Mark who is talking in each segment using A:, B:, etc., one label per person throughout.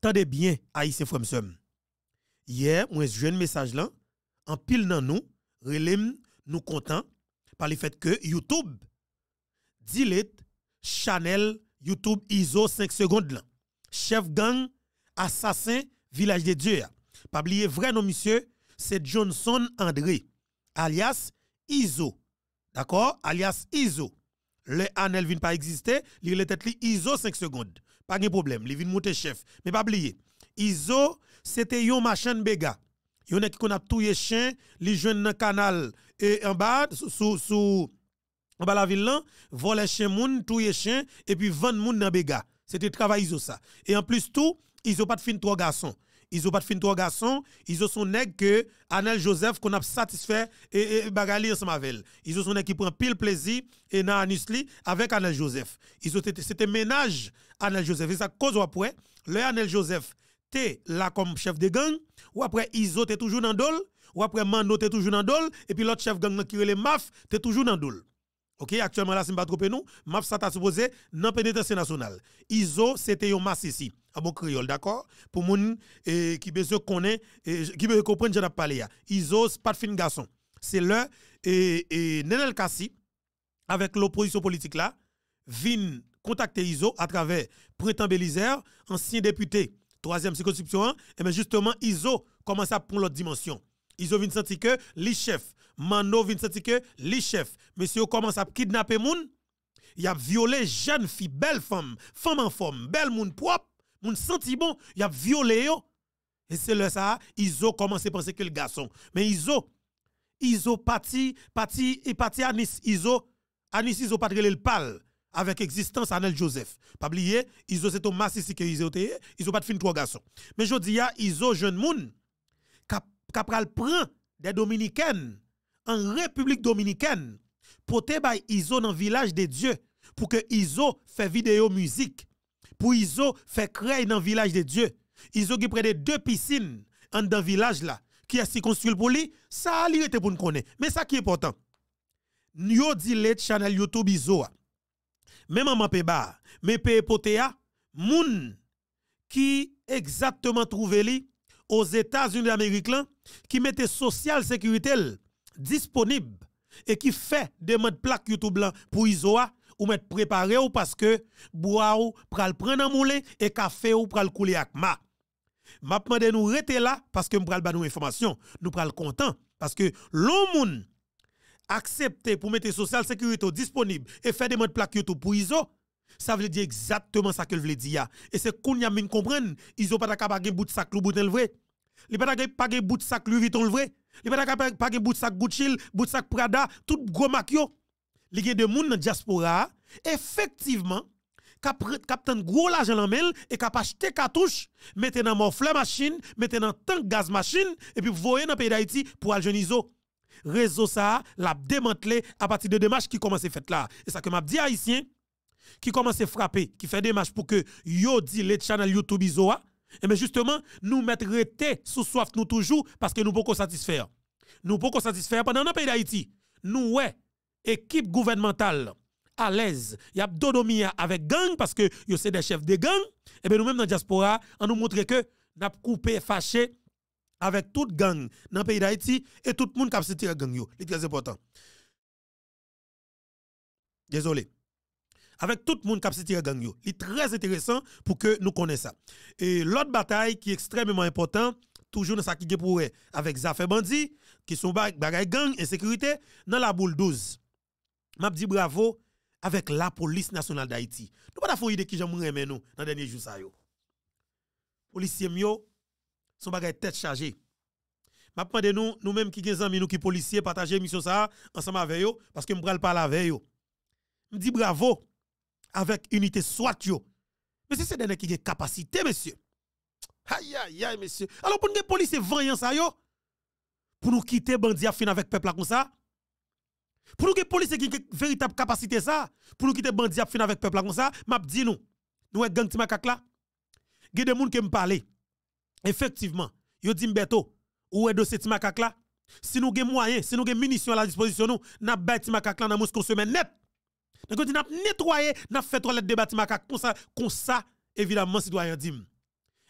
A: Tendez bien, Aïssé Fremsem. Hier, moi, je un message là, en pile dans nous, nous content par le fait que YouTube, delete Chanel, YouTube, ISO 5 secondes là. Chef gang, assassin, village de Dieu. Pas oublier vrai nom, monsieur, c'est Johnson André, alias ISO. D'accord? Alias ISO. Le Anel vient pas exister, il est tête ISO 5 secondes pas de problème. Il viennent monter chef. Mais pas oublier. Iso, c'était yon machin de béga. Yon ont tout a tout les chien, li jeune dans canal et en bas, sous, sous, en bas la ville là, voler chien moun, tout les chien, et puis vendre moun dans béga. C'était travail Iso ça. Et en plus tout, Iso pas de fin trois garçons ils ont pas de fin trois garçons, ils ont son nèg que Anel Joseph qu'on a satisfait et, et bagali ensemble avec Ils ont son nèg qui prend pile plaisir et na Anusli avec Anel Joseph. Ils ont c'était ménage Anel Joseph et ça cause après le Anel Joseph t'es là comme chef de gang ou après Iso es toujours dans dol ou après Mando t'es toujours dans dol et puis l'autre chef gang qui est le MAF t'es toujours dans dol. OK, actuellement là, si pas trop nous, map ça t'a supposé dans pénitentiaire nationale. ISO c'était un masse ici, en bon créole, d'accord Pour moun eh, qui besoin connaît eh, qui veut comprendre j'en parlé hein. ISO c'est pas de fin garçon. C'est le et eh, Nenel Kassi avec l'opposition politique là, vient contacter ISO à travers Printemps Bélizer, ancien député, troisième circonscription, et bien justement ISO commence à prendre l'autre dimension. Iso vient senti que les chefs Mano vient senti que les chefs, monsieur commence à kidnapper moun, y a violé jeune fille belle femme femme en forme, belle moun propre, moun senti bon, y a violé yo. Et c'est le ça, Iso commence à penser que le garçon. Mais Iso, Iso parti, parti, et parti Anis Iso, à Iso pas le pal avec existence Anel Joseph. Pas oublier, Iso c'est un massif que Iso te, Iso pas de fin trois garçon. Mais je dis, Iso jeune moun, kap, kapral prend des dominicaines en République dominicaine pour by Iso dans village de Dieu pour que Iso fait vidéo musique pour Iso fait créer dans le village de Dieu Iso qui près de deux piscines dans dans village là qui a si construit pour lui ça lui était pour nous connaître mais ça qui est important yo dit le channel YouTube Iso même en peba mais pe potea moun qui exactement trouvé li aux États-Unis d'Amérique qui mettait social sécurité disponible et qui fait demande plaque YouTube blanc pour Isoa ou mettre préparé ou parce que boire ou pral prendre un moulin et café ou pral couler avec ma. M'a demandé nous rester là parce que m'pral ba nous information, nous pral content parce que l'on accepté pour mettre social sécurité disponible et faire demande plaque YouTube pour Iso ça veut dire exactement ça que veux dire et c'est qu'on y a même comprendre Iso pas capable bout de sac le bout vrai. Il pas capable bout de sac le vrai il n'y a pa de bout sac Gucci, bout sac Prada, tout gros marque Les Li gen de moun nan diaspora, effectivement, kap kap tan gros l'argent en main et kap acheter cartouche, mettez dans mon fleur machine, mettez dans tank gaz machine et puis voyez dans pays d'Haïti pour Aljonizo. Réseau ça l'a démantelé à partir de démarches qui commençaient fait là. Et ça que m'a dit haïtien qui commence à frapper, qui fait des matchs pour que yo dit les channels YouTube isoa, et eh bien justement, nous mettre été sous soif nous toujours parce que nous pouvons satisfaire. Nous pouvons satisfaire pendant le pays d'Haïti. Nous, équipe gouvernementale à l'aise. Il y a dodomia avec gang parce que yo c'est des chefs de gang. Et eh bien nous-mêmes dans la diaspora, on nous montre que nous coupé, fâché avec toute gang dans le pays d'Haïti et tout le monde qui a gang. C'est très important. Désolé avec tout le monde qui a cité gang yo. C'est très intéressant pour que nous connaissions ça. Et l'autre bataille qui est extrêmement importante, toujours dans ce qui est pour avec Zafé Bandi, qui sont bagay gang et sécurité, dans la boule 12. Je dis bravo avec la police nationale d'Haïti. Nous pas faire idée qui j'aime remet nous dans dernier jour ça yo. Policiers sont bagay tête chargée. Je demandé nous nous mêmes qui des amis nous qui policiers partager mission ça ensemble avec yo parce que me pas avec yo. Je dis bravo avec unité soit yo. Mais c'est ces derniers qui ont capacité, monsieur. Aïe, aïe, aïe, monsieur. Alors, pour nous, les policiers vaillants, hein, ça, yo, pour nous quitter, bandits à avec peuple comme ça. Pour nous, les policiers qui ont véritable capacité, ça, pour nous quitter, bandits à fin avec peuple comme ça, m'a dit nous, nous, les gangs de là, il y a des gens qui me parlent. Effectivement, yo dit Mbeto, ou est dossier Timakak Si nous avons moyens, si nous avons munitions à la disposition, nous, avons des là dans Moscou semaine net. Donc, on a nettoyé, on a fait toilette de bâtiment Pour ça, comme ça, évidemment, citoyen dit.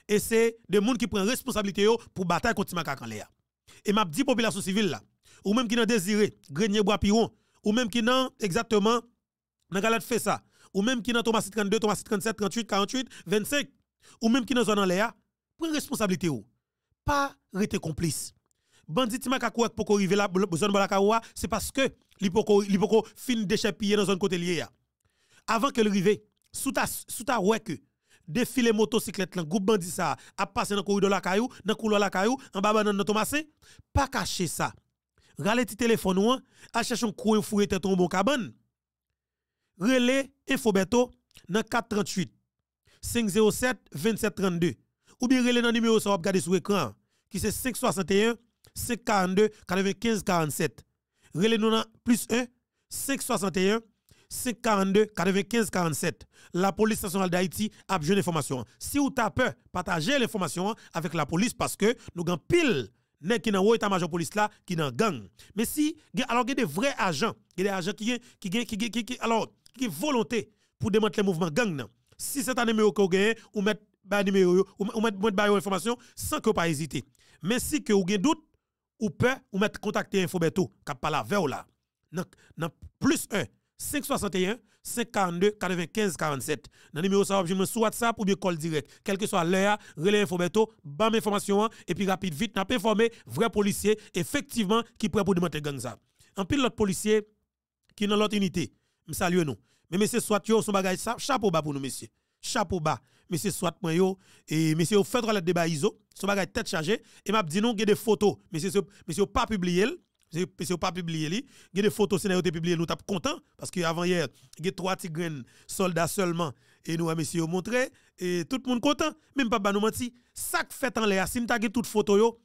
A: Et c'est des gens qui prennent responsabilité pour bataille contre Timakak en l'air. Et m'a dit population civile là, ou même qui n'a désiré, grenier bois piron, ou même qui n'a exactement, n'a fait ça, ou même qui n'a Thomas 32, Thomas 37, 38, 48, 25, ou même qui n'a zone en l'air, prennent responsabilité Pas rester complice. Banditima qui pour arriver la zone c'est parce que li poko fin d'échapper dans zone côté lié Avant que le rive, sous ta sous ta ouais que défilé motocyclette le groupe bandit ça a passé dans de la caillou, dans couloir la caillou, en bas dans Thomasin, pas caché ça. Rale ti téléphone ou hein, a cherche un coué fouet tête ton bon cabane. Relais Infobeto dans 438 507 2732 ou bien relais dans numéro ça regarder sur écran qui c'est 561 542 95 47. Relez nous plus 1 561 542 95 47. La police nationale d'Haïti a besoin d'informations. Si vous avez peur, partagez l'information avec la police parce que nous avons pile nèg qui dans pas major police là qui dans gang mais si alors il y a des vrais agents il y a des agents qui qui qui qui alors qui volonté pour démanteler le mouvement gang nan. si c'est un numéro que vous gagnez ou mettre bah, numéro ou mettre information sans que pas hésiter mais si que vous avez doute ou peut ou mettre contacter infobeto, qui parle la ou là. Dans plus 1 561 542 95 47. Dans numéro ça vous sur WhatsApp ou bien call direct. Quel que soit l'heure, relais beto bam information et puis rapide vite n'a informé vrai policier effectivement qui prêt pour demander gang ça. En plus l'autre policier qui dans l'autre unité. Me salue nous. Mais messieurs, soit yo son bagage ça chapeau bas pour nous messieurs chapeau bas. Monsieur soit yo et monsieur fait le débat son bagage tête chargée et m'a dit non, il y a des photos, monsieur monsieur pas publié c'est pas publié li il y a des photos scénario été publié nous sommes content parce que avant hier il y a trois tigres soldats seulement et nous hein, monsieur montré et tout le monde content même pas nous menti ça fait en l'air si nous avons toutes photos yo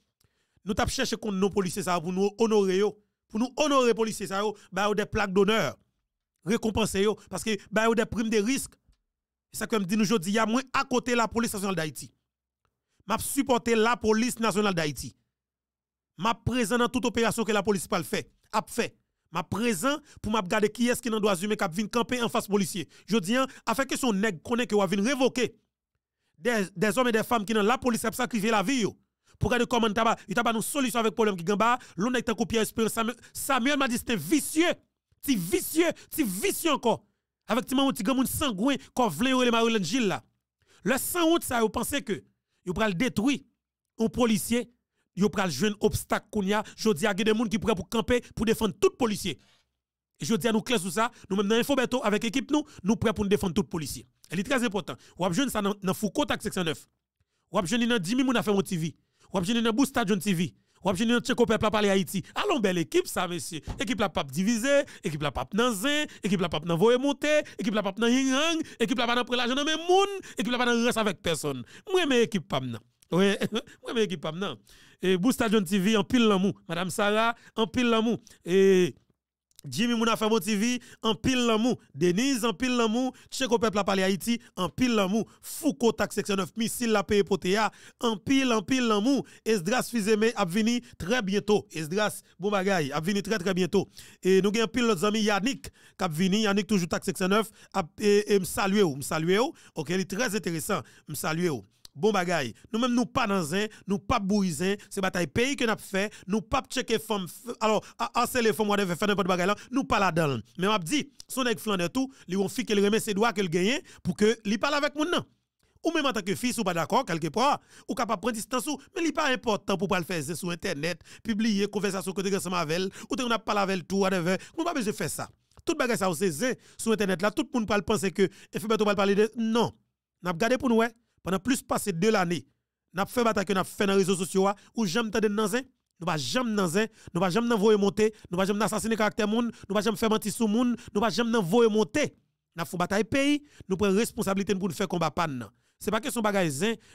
A: nous t'ap cherché contre nos policiers ça pour nous honorer yo pour nous honorer policiers ça yo bah, des plaques d'honneur récompenser yo parce que bah des primes de risque ça comme dit nous aujourd'hui, il y a à côté la police nationale d'Haïti. M'a supporté la police nationale d'Haïti. M'a présent dans toute opération que la police pas fait, a fait. M'a présent pour m'a qui est-ce qui doit droit humain qui vient camper en face policier. Je dis afin hein, que son nèg connaît que va venir révoquer des, hommes et des femmes qui dans la police a sacrifié la vie Pour regarder comment taba, il une solution avec problème qui gamba, l'on est en copier Samuel m'a dit c'était vicieux. C'est vicieux, c'est vicieux encore. Avec ti moun ti sanguins moun sangouin qu'on vle ou le Marilyn Gilles là. Le sans ça, vous pensez que vous pral détruire un policier, vous pral jouer obstacle kounya, jodi a à des moun qui prêt pour camper pour défendre tout policier. Et je dis à nous clés sur ça, nous même dans Beto avec équipe nous, nous prêts pour défendre tout policier. Elle est très important. Ou abjeune ça dans Foucault avec section 9. Ou abjeune dans 10 000 moun a fait mon TV. Ou abjeune dans Boost Stadion TV. Ou ap jini ça tcheko Équipe la pale Haïti. Allons belle équipe ça Monsieur. Équipe la pap divisée, équipe la pap nan zin, équipe la pap nan voye monte, équipe la pap nan yang, équipe la pap nan prelajan nan moun, équipe la pa nan reste avec personne. Mwen men ekip pam nan. Oui, mwen men ekip pam nan. Et Boustadion TV, en pile l'amour, Madame Sarah, en pile l'amour. et Jimmy Mouna TV, en pile l'amour. Denise, en pile l'amour. Tcheko Peuple a parlé Haïti, en pile l'amour. Foucault, taxe section 9, missile la paye potéa, en pile, en pile l'amour. Esdras Fizeme a très bientôt. Esdras, bon bagay, a très très bientôt. Et nous avons pile l'autre ami Yannick, qui Yannick, toujours taxe section 9, et, m'salue ou, m'salue ou. Ok, il est très intéressant, m'salue ou bon bagaille. nous même nous pas dans un, nous pas bouisin, c'est bataille pays que nous avons fait, nous pas checker femmes, alors, les femmes, whatever, faire n'importe bagaille là, nous pas là-dedans. Mais on dit, son nèg flan de tout, li ont fait qu'elle remet ses doigts qu'elle gagne pour que li parle avec moun Ou même en tant que fils ou pas d'accord, quelque part ou capable prendre distance ou, mais li pas important pour pas le faire sur internet, publier, conversation que côté ensemble avec ou t'en pas parlé avec tout, à whatever. Nous pas besoin de faire ça. Tout bagage ça, c'est sur internet là, tout le monde pas penser que, et pas parler de, non. N'a pas gardé pour nous, ouais pendant plus passé de l'année, n'a fait bataille que n'a fait dans les réseaux sociaux ou jamais tendre dans un nous pas jamais dans un nous pas jamais voyer monter nous pas jamais assassiner caractère monde nous pas jamais faire mentir sous monde nous pas jamais voyer monter n'a fait bataille pays nous prenons responsabilité pour nous faire combat Ce c'est pas que son bagage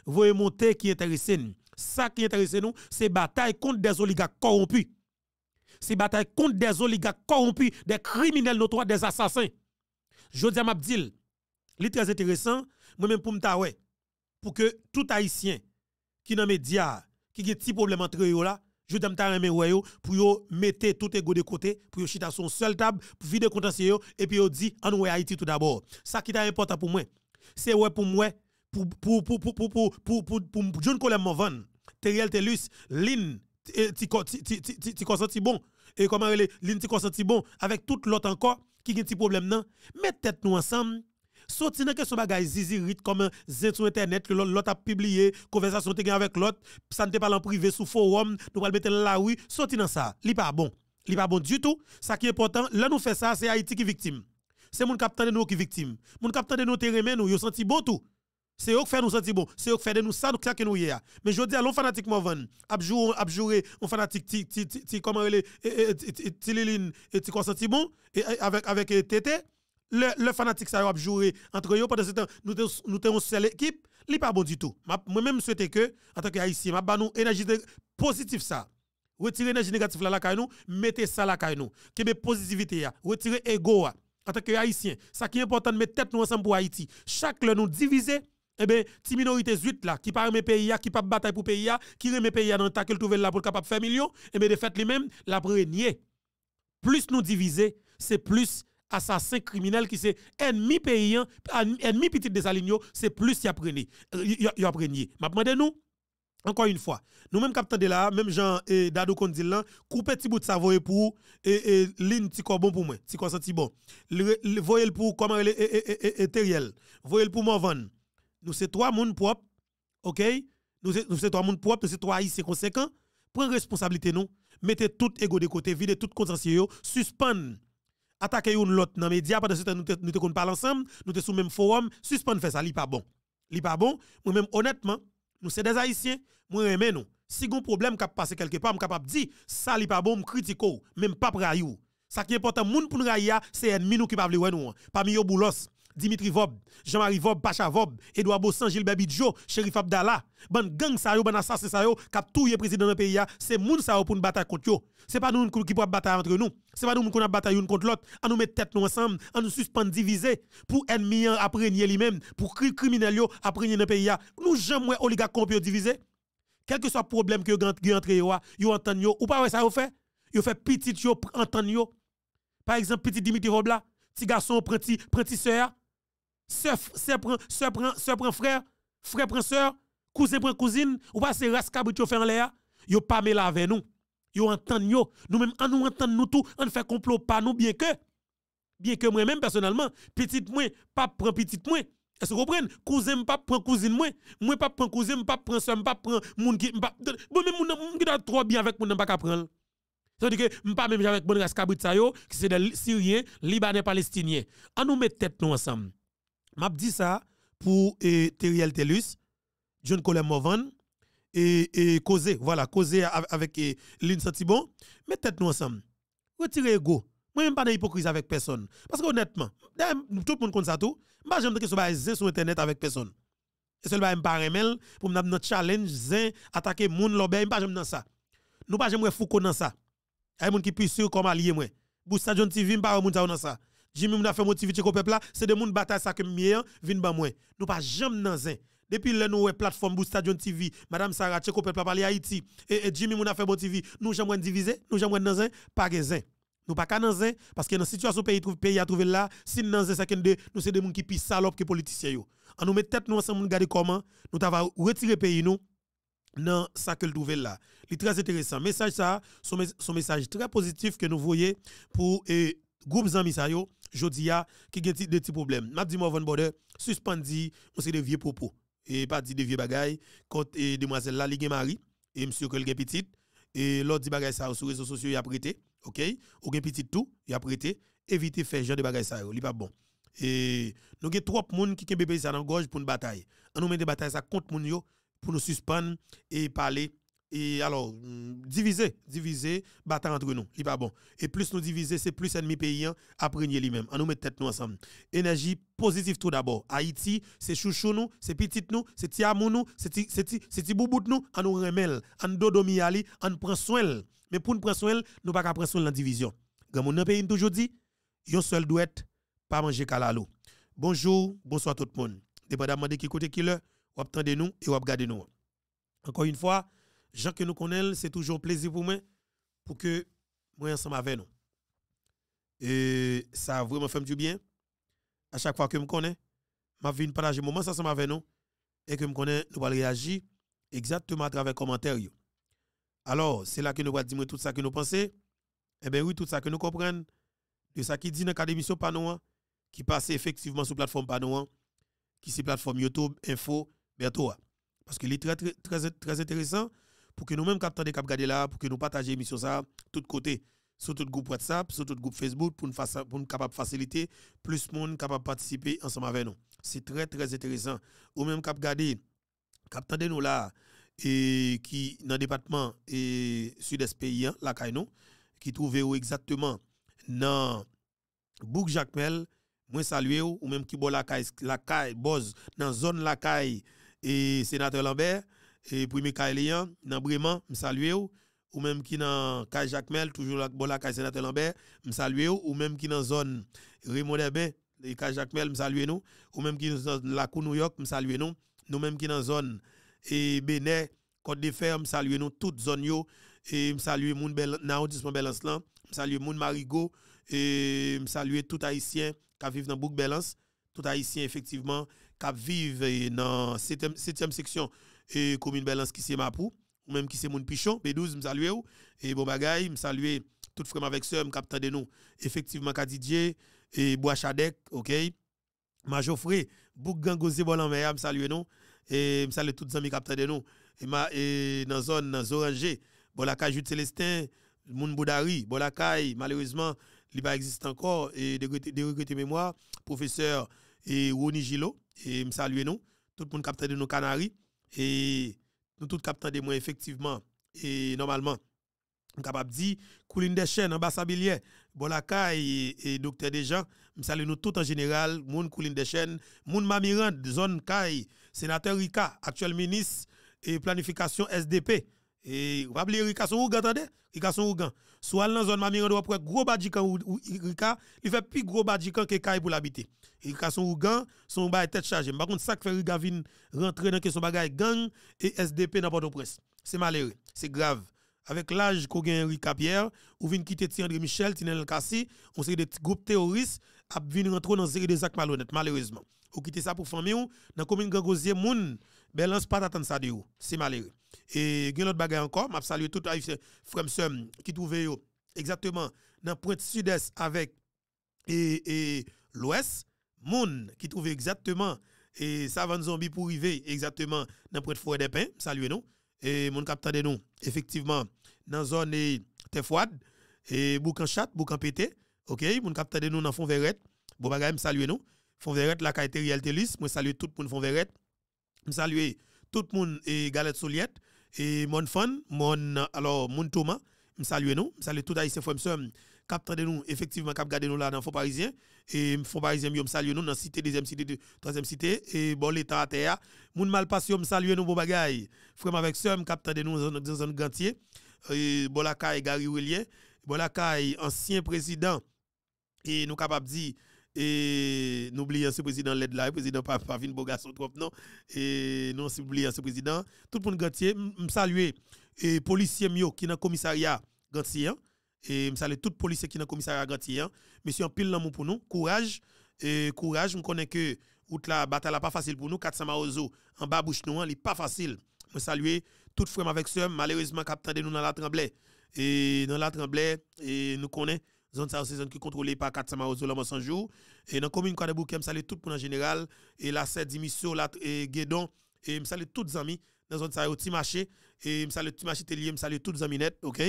A: voyer monter qui est intéressé. ça qui intéresse nous c'est bataille contre des oligarques corrompus c'est bataille contre des oligarques corrompus des criminels notoires des assassins je dis à Mabdil, très intéressant, moi-même pour me pour que tout Haïtien qui dans les médias, qui a des problèmes entre eux là, je t'aime ta pour yo mettre tout ego de côté, pour yo chita son seul table, pour vider yo, et puis yo dit à Haïti tout d'abord. Ça qui est important pour moi, c'est pour moi pour pour pour pour pour pour pour pour pour pour pour pour pour bon et comment elle ti bon avec toute l'autre encore qui a des problèmes non, tête nous ensemble sorti dans question bagay zizi rit comme zin sur internet l'autre a publié conversation te avec l'autre ça te en privé sous forum nous mettre la oui sorti dans ça li pas bon li pas bon du tout ça qui est important là nous fait ça c'est Haïti qui victime c'est mon capitaine de nous qui victime mon capitaine nous te remet nous yo senti bon tout c'est eux qui fait nous sentir bon, c'est eux qui nous ça, nous nous Mais je dis à l'on fanatique Movan, on fanatique comment est, le, fanatique ça a joué entre eux pendant ce temps nous nous une seule équipe n'est pas bon du tout moi même souhaite que en tant que haïtien m'a bah, nous énergie positive ça retirer énergie négative là la nous mettez ça la nous que be positivité ya retirer ego en tant que haïtien ça qui est important de mettre tête nous ensemble pour Haïti chaque le nous diviser eh bien, si minorité 8 là, qui parle mes pays, qui pas bataille pour pays, qui remet pays dans le que trouve là pour capable faire million, eh bien, de fait, lui-même, la prenier. Plus nous diviser, c'est plus assassin criminel qui c'est ennemi paysan, hein, ennemi petit des c'est plus euh, y a Y a M'a demandé nous encore une fois, nous même capitaine de là, même Jean et Dado Kondil là, coupez petit bout de savoye pour et et ligne bon pour moi, petit quoi senti bon. Le pour comment elle est et voyez pour van. Nous c'est trois monde propre. OK Nous c'est trois monde propre, c'est trois ici conséquents. Prenez responsabilité nous, mettez tout ego de côté, videz tout contentieux, suspend attaquer une l'autre dans les médias, pendant ce temps, nous te parlons ensemble, nous te sous même forum, suspendre faire ça, li pas bon. Li pas bon, moi-même, honnêtement, nous sommes des Haïtiens, moi même nous. Si un problème qui passe quelque part, je capable de dire, ça n'est pas bon, je critique, même pas pour Ça qui est important, moun pour nous, c'est un nous qui ne pas nous. Parmi les boulos, Dimitri Vob, Jean-Marie Vob, Bacha Vob, Edouard Bossan, Gilbert Bidjo, Sheriff Abdallah, ban gang sa yo, ban assassin sa yo, kap touye président de pays pays, c'est moun sa pour une bataille contre yo. C'est pas nous qui pouvons bataille entre nous. C'est pas nous qui a bataille une contre l'autre. On nous met tête nous ensemble, on nous suspend diviser pour ennemi après lui-même, pour criminel yo après dans le pays. Nous jamais oligarque compio diviser. Quel que soit le problème que yo, yo vous yo, ou pas, ça yo fait. Vous fait petit, vous yo. Par exemple, petit Dimitri Vob là, petit garçon, petit, soeur sœur prend frère, frère prend sœur, cousin prend cousine, ou pas c'est race faire, fait en l'air, yo pas mêlé avec nous. Yo entend yo, nous même en nous entend nous tout, on fait complot pas nous bien que bien que moi même personnellement, petit moi pas prend petit moi. Est-ce que vous comprenez Cousin pas prend cousine moi, moi pas prend cousin, pas prend sœur, pas prend moun qui pas bon même monde qui trop bien avec moun pas prendre. C'est-à-dire que pas même avec bonne race ça qui c'est des Syriens, Libanais, Palestiniens. On nous met tête nous ensemble m'a dit ça pour et Teriel John Coleman Morvan et, et voilà, causer avec e, Lynn Santibon. tête nous ensemble. Retirez ego. Moi, je ne suis pas d'hypocrisie avec personne. Parce que honnêtement, tout le monde compte ça tout. Moi, j'aime que ce sur Internet avec personne. Et seul je ne pas remel pour nous un challenge, attaquer les l'obé, je ne pas j'aime ça. Nous pas j'aime Foucault dans ça. Il y a des gens qui sont sûrs comme alliés. Pour ça, John TV, je ne pas dans ça. Jimmy a fait motivité au c'est des moun bataille ça que mien hein, vinn ba moi. Nous pas jamais dans un. Depuis le nous plateforme Boost Stadium TV, madame Sarah Tcheko peuple parler Haïti et, Jimmy m'a fait TV, nous jamais divisés, nous jamais dans un, pas gain. Nous pas qu'à dans un parce que dans situation pays trouve pays a trouvé là, si dans un c'est nous c'est des moun qui pisse salope que politiciens yo. On nous met tête nous ensemble regarder comment nous t'ava retirer pays nous dans ça que trouver là. C'est très intéressant. Message ça, son, message très positif que nous voyons pour les groupes amis ça yo Jodia, qui a des petits problèmes. M'a dit Morvan Border, suspendi, on de des vieux propos. Et pas dit de vieux bagailles. Quand demoiselle là, il mari, et monsieur quelqu'un petit, et l'autre dit bagaille ça sur les réseaux sociaux, il a prêté. OK? Ou gen petit tout, il a prêté. Évitez faire genre de bagaille ça, il pas bon. Et nous avons trois personnes qui ont bébé ça dans pou gorge pour une bataille. On nous met des batailles ça contre moun yo pour nous suspendre et parler et alors, diviser, mm, diviser, battre entre nous, Il pas bon. Et plus nous diviser, c'est plus ennemi paysan, apprenez lui-même, nous met tête nous ensemble. Énergie positive tout d'abord. Haïti, c'est chouchou nous, c'est petite nous, c'est ti nous, c'est ti, c'est ti, boubout nous, nous remel, on nous ali, soin. Mais pour nous prendre soin, nous pas prendre soin dans la division. comme nous pays, toujours dit, yon seul pouvons pas manger kalalo. Bonjour, bonsoir tout le monde. Dépendamment de qui côté qui l'heure, ou attendez nous et ou regardez nous. Encore une fois, gens que nous connaissons, c'est toujours plaisir pour moi pour que moi ensemble avec nous. Et ça a vraiment fait du bien. À chaque fois que je me connais, je viens partager moment ensemble avec nous et que je me connais, nous allons réagir exactement à travers les commentaires. Alors, c'est là que nous allons dire tout ça que nous pensons. Eh bien oui, tout ça que nous comprenons de ça qui dit dans l'Académie sur Panouan, qui passe effectivement sur la plateforme Panouan, qui est la plateforme YouTube, Info, Bertoa. Parce que c'est très, très, très intéressant pour que nous-mêmes captons des cap là, pour que nous partagions l'émission ça, tout côté, sur tout groupe WhatsApp, sur tout groupe Facebook, pour nous, pour nous capable faciliter, plus monde capable participer ensemble avec nous. C'est très, très intéressant. Ou même cap garder, de nous là, et qui, dans le département et sud-est pays, hein, la Kaino, qui trouve exactement dans Bouk Jacmel, moi salue ou, même qui bo la caille, la caille, boz, dans zone la caille, et sénateur Lambert, et premier Kaéléen, dans Breman, je salue ou, ou même qui dans Jacques Mel toujours la bon là, Lambert, je salue ou, ou même qui dans zone Raymond Herbin, et Jacques je salue nous, ou même qui dans la Cour New York, je salue nous, nous même qui dans zone et Bénin, Côte des fermes, je salue nous, toute zone yo, et je salue moun Naoudisme je salue moun Marigo et je salue tout Haïtien qui vivent dans Bouc Belance, tout Haïtien effectivement qui vivent e, dans la septième 7e section et commune Balance qui c'est Mapou, ou même qui s'est mon Pichon, B12, me salue ou, et bon bagay, me salue tout frère avec sœur, me capte de nous, effectivement Kadidier, et Bois Chadek, ok, Majofré, Bouk Gozé Bolan me salue nous, et me salue tous les amis capte de nous, et, ma, et dans zone, dans Zoranger, la Jude Célestin, Moun Boudari, Bolakay, malheureusement, il pas existe encore, et de, de regretter mémoire, professeur et Roni Gilo, et me salue nous, tout le monde capte de nous Canary et nous tous captons des effectivement. Et normalement, on capable dire, Couline des chaînes, ambassadeur, Bolaka et, et Docteur Desjans, je salue nous tous en général, Moun Couline des chaînes, Moun Mamirand, Zone Kai, Sénateur Rika, actuel ministre et planification SDP. Et vous Rika son ougan, attendez? Rika son ougan. Soit dans zone Mamirando, vous avez gros badjikan ou Rika, il fait plus gros badjikan que Kaye pour l'habiter. Rika son ougan, son est tête chargée. Par contre, ça que fait Rika vin rentrer dans son bagage gang et SDP dans port au C'est malheureux, c'est grave. Avec l'âge qu'on gagne Rika Pierre, ou vin quitter André Michel, Tinel Kassi, on se des groupes terroristes, a vin rentrer dans série des actes malhonnêtes, malheureusement. Ou quitter ça pour famille ou, dans commune Gangosier, moun, belance pas d'attendre ça de vous. C'est malheureux. Et il l'autre bagaille encore, m'a salué tout Haïtien frère qui trouvait exactement dans pointe sud-est avec et, et l'ouest, moun qui trouvait exactement et van zombie pour arriver exactement dans pointe forêt des pins, salué nous et moun capitaine de nous effectivement dans zone terre froide et boucan chat, boucan pété, OK, moun capitaine de nous dans fond verrette, bon bagaille salué nous. Fond verrette la caractère réalité lisse, moi saluer tout pour fond verrette. Me saluer tout le monde et Galette Souliette, et mon fan, mon alors mon Thomas, me salue nous, me salue tout haïtien frère sœur cap de nous effectivement cap garder nous là dans fonds parisien et fond parisien me salue nous dans cité deuxième cité de, troisième cité et bon l'état à terre, moun mal passé me salue nous bon bagaille. Frère avec sœur cap de nous dans zone gantier et bon la caille Gary Ouelien, bon la caille ancien président et nous capable dire et n'oublions ce président l'aide le président papa pas trop non. Et non oublions ce président, tout le monde gantier, saluer et policier mio qui dans commissariat gantier et salue les policiers qui dans commissariat gantier. Monsieur en pile l'amour pour nous, courage et courage, je connais que la bataille n'est pas facile pour nous, 400 maozo en bas bouche nous, n'est pas facile. Je salue tout frère avec sœur, malheureusement capitaine nous dans la tremblée et dans la tremblée et nous connaissons... Zone ça, aussi zone qui contrôlée par 400 marozo l'homme sans jour. Et dans la commune je salue tout pour en général. Et la 7 Dimissio, la Guédon, et me salue tous amis. Dans zone ça, au petit marché. Et me salue petit marché télé, me salue tous amis net, ok?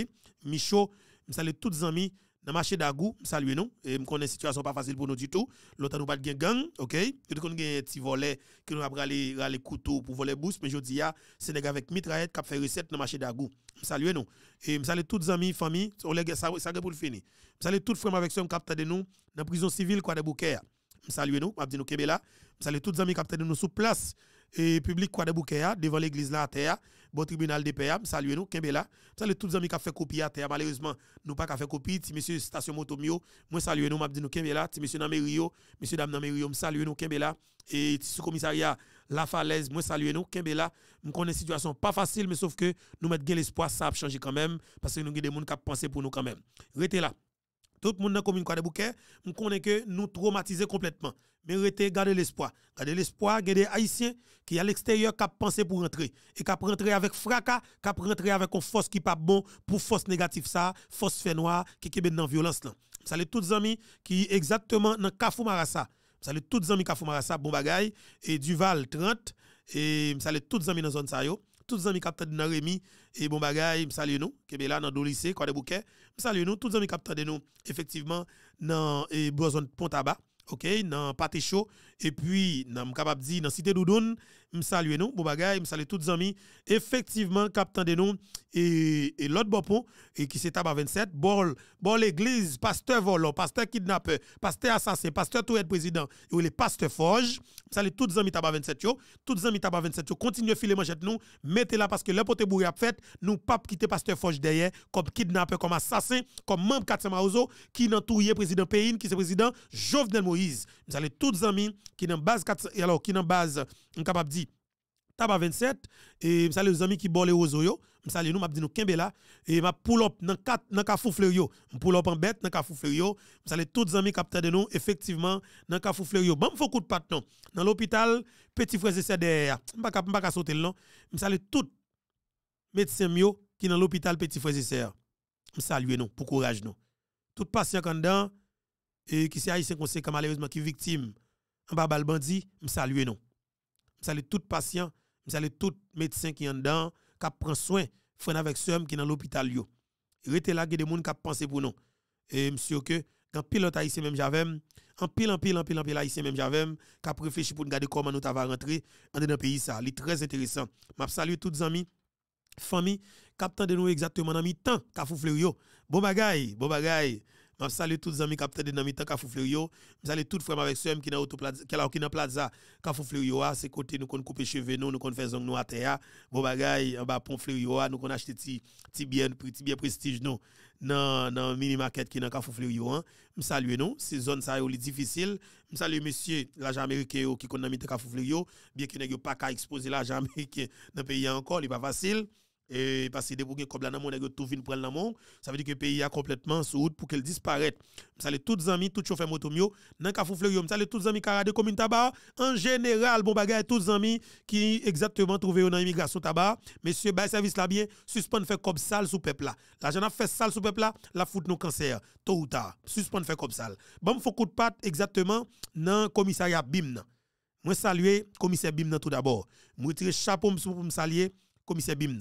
A: Michaud, me salue tous amis dans le marché d'Agou, saluez nous. Et je connais situation pas facile pour nous du tout. L'autre, nous pas de gang, ok? Nous connait un petit volet qui nous a pris les couteaux pour voler boost Mais je dis, ah, Sénégal avec mitraillette qui a fait recette dans le marché d'Agou. Saluez nous. Et je salue toutes les amis, famille, on les ça pour le finir. Je salue toutes les frères avec ceux qui de nous dans la prison civile, quoi, de bouquer Je salue nous, je dis nous, Kebela. salue toutes les amis qui ont nous sous place et public quoi de Bouquet hein, devant l'église là à terre bon tribunal de paix hein, saluez nous kembe là toutes tous les amis qui ont fait copie à terre malheureusement nous pas fait copie monsieur station motomio moi saluez nous m'a dit nous kembe là si monsieur Namerio monsieur dame Namerio saluez nous kembe là et sous commissariat la falaise moi saluez nous kembe là connaissons une situation pas facile mais sauf que nous mettons l'espoir ça a changé quand même parce que nous avons des gens qui pensent pour nous quand même restez là tout le monde dans la commune de Bouquet, nous connaissons que nous traumatisons complètement. Mais restez, gardez l'espoir. Gardez l'espoir, gardez les Haïtiens qui à l'extérieur qui pensé pour rentrer. Et qui rentrer avec fracas, qui rentré avec une force qui n'est pas bon pour force négative ça, force fait noir, qui est dans la violence. Salut tous les amis qui exactement dans Kafou Marassa. Salut tous les amis Kafou Marassa, bon Et Duval 30. Et salut tous les amis dans la zone tous les amis qui de Naremi et bon bagay, me salue nous, qui est là dans le lycée, quoi bouquet, me salue nous, tous les amis qui de nous, effectivement, dans de Pont-Tabac, ok, dans Pâté Chaud, et puis, dans, capable de dire, dans Cité Doudoune, me nous, bon bagay, me tous amis. Effectivement, captain de nous et, e l'autre bopon, et qui s'est à 27, bol, bol l'église, pasteur volant, pasteur kidnappeur, pasteur assassin, pasteur tout président, et les pasteur forge. Me salue tous les amis tabac 27 yo, tous les amis tabac 27 yo, continuez filer manchette nous, mettez là parce que le pote a fait, nous pas quitter pasteur forge derrière, comme kidnapper comme assassin, comme membre 400 Maouzo, qui n'a président Payne, qui c'est président Jovenel Moïse. Me salue tous les amis qui n'en base, alors qui n'en base, capable Taba 27 et me salue les amis qui bolent aux yo me salue nous m'a dit nous kembe là et m'a pull up dans quatre dans cafou pull up en bête dans cafou yo me salue tous amis capteur de nous effectivement dans cafou yo bon faut coup de patron dans l'hôpital petit frère c'est derrière m'pa pas sauter non me salue tout médecin mio qui dans l'hôpital petit frère et nous pour courage nous tout patient qui dedans et qui c'est haïtien conséquent malheureusement qui victime en bas bal bandi me salue nous me salue tout patient Salut tout médecin qui est dedans, qui prend soin, frère avec soeur qui est dans l'hôpital. Était là, il y a des gens qui pensent pour nous. Et monsieur que, quand pilote haïtien même j'avais, en pile, en pile, en pile, en pile haïtien même j'avais, qui a réfléchi pour garder comment nous avons rentré dans le pays. Ça, c'est très intéressant. Je salue toutes les amis, famille, captant de nous exactement dans mi-temps, qui a Bon bagaille, bon bagaille. Je salue tous les amis capteurs temps Kafou Fleurio. Je salue les frère avec ceux qui dans plaza Kafou Fleurio. C'est côté nous qu'on couper cheveux nous, nous qu'on fait zong nous à terre. Bon bagay, en bas pont Fleurio, nous qu'on acheter ti bien bien prestige nous dans dans mini market qui dans Kafou salut hein. Je salue nous, ces zones ça est difficile. Je salue monsieur l'agent américain qui connaît dans Kafou Fleurio, bien que n'ait pas qu'à exposer l'agent américain dans pays encore, il pas facile. Et parce que des comme comme la nègre tout vient prendre mon, ça veut dire que le pays a complètement sous route pour qu'elle disparaisse. Ça les toutes amis, tout chauffeur mio. nan kafou fleurium, ça les toutes amis karade commune tabac. En général, bon bagage, tous amis qui exactement trouvé dans immigration tabac, monsieur bay service là bien, suspend fait comme sale sous peuple là. L'argent a fait sale sous peuple là, la fout nos cancer, tôt ou tard. Suspend fait comme sale. Bon faut coup de patte exactement dans commissariat Bim. Moi saluer commissaire Bim tout d'abord. Moi tirer chapeau pour me saluer commissaire Bim.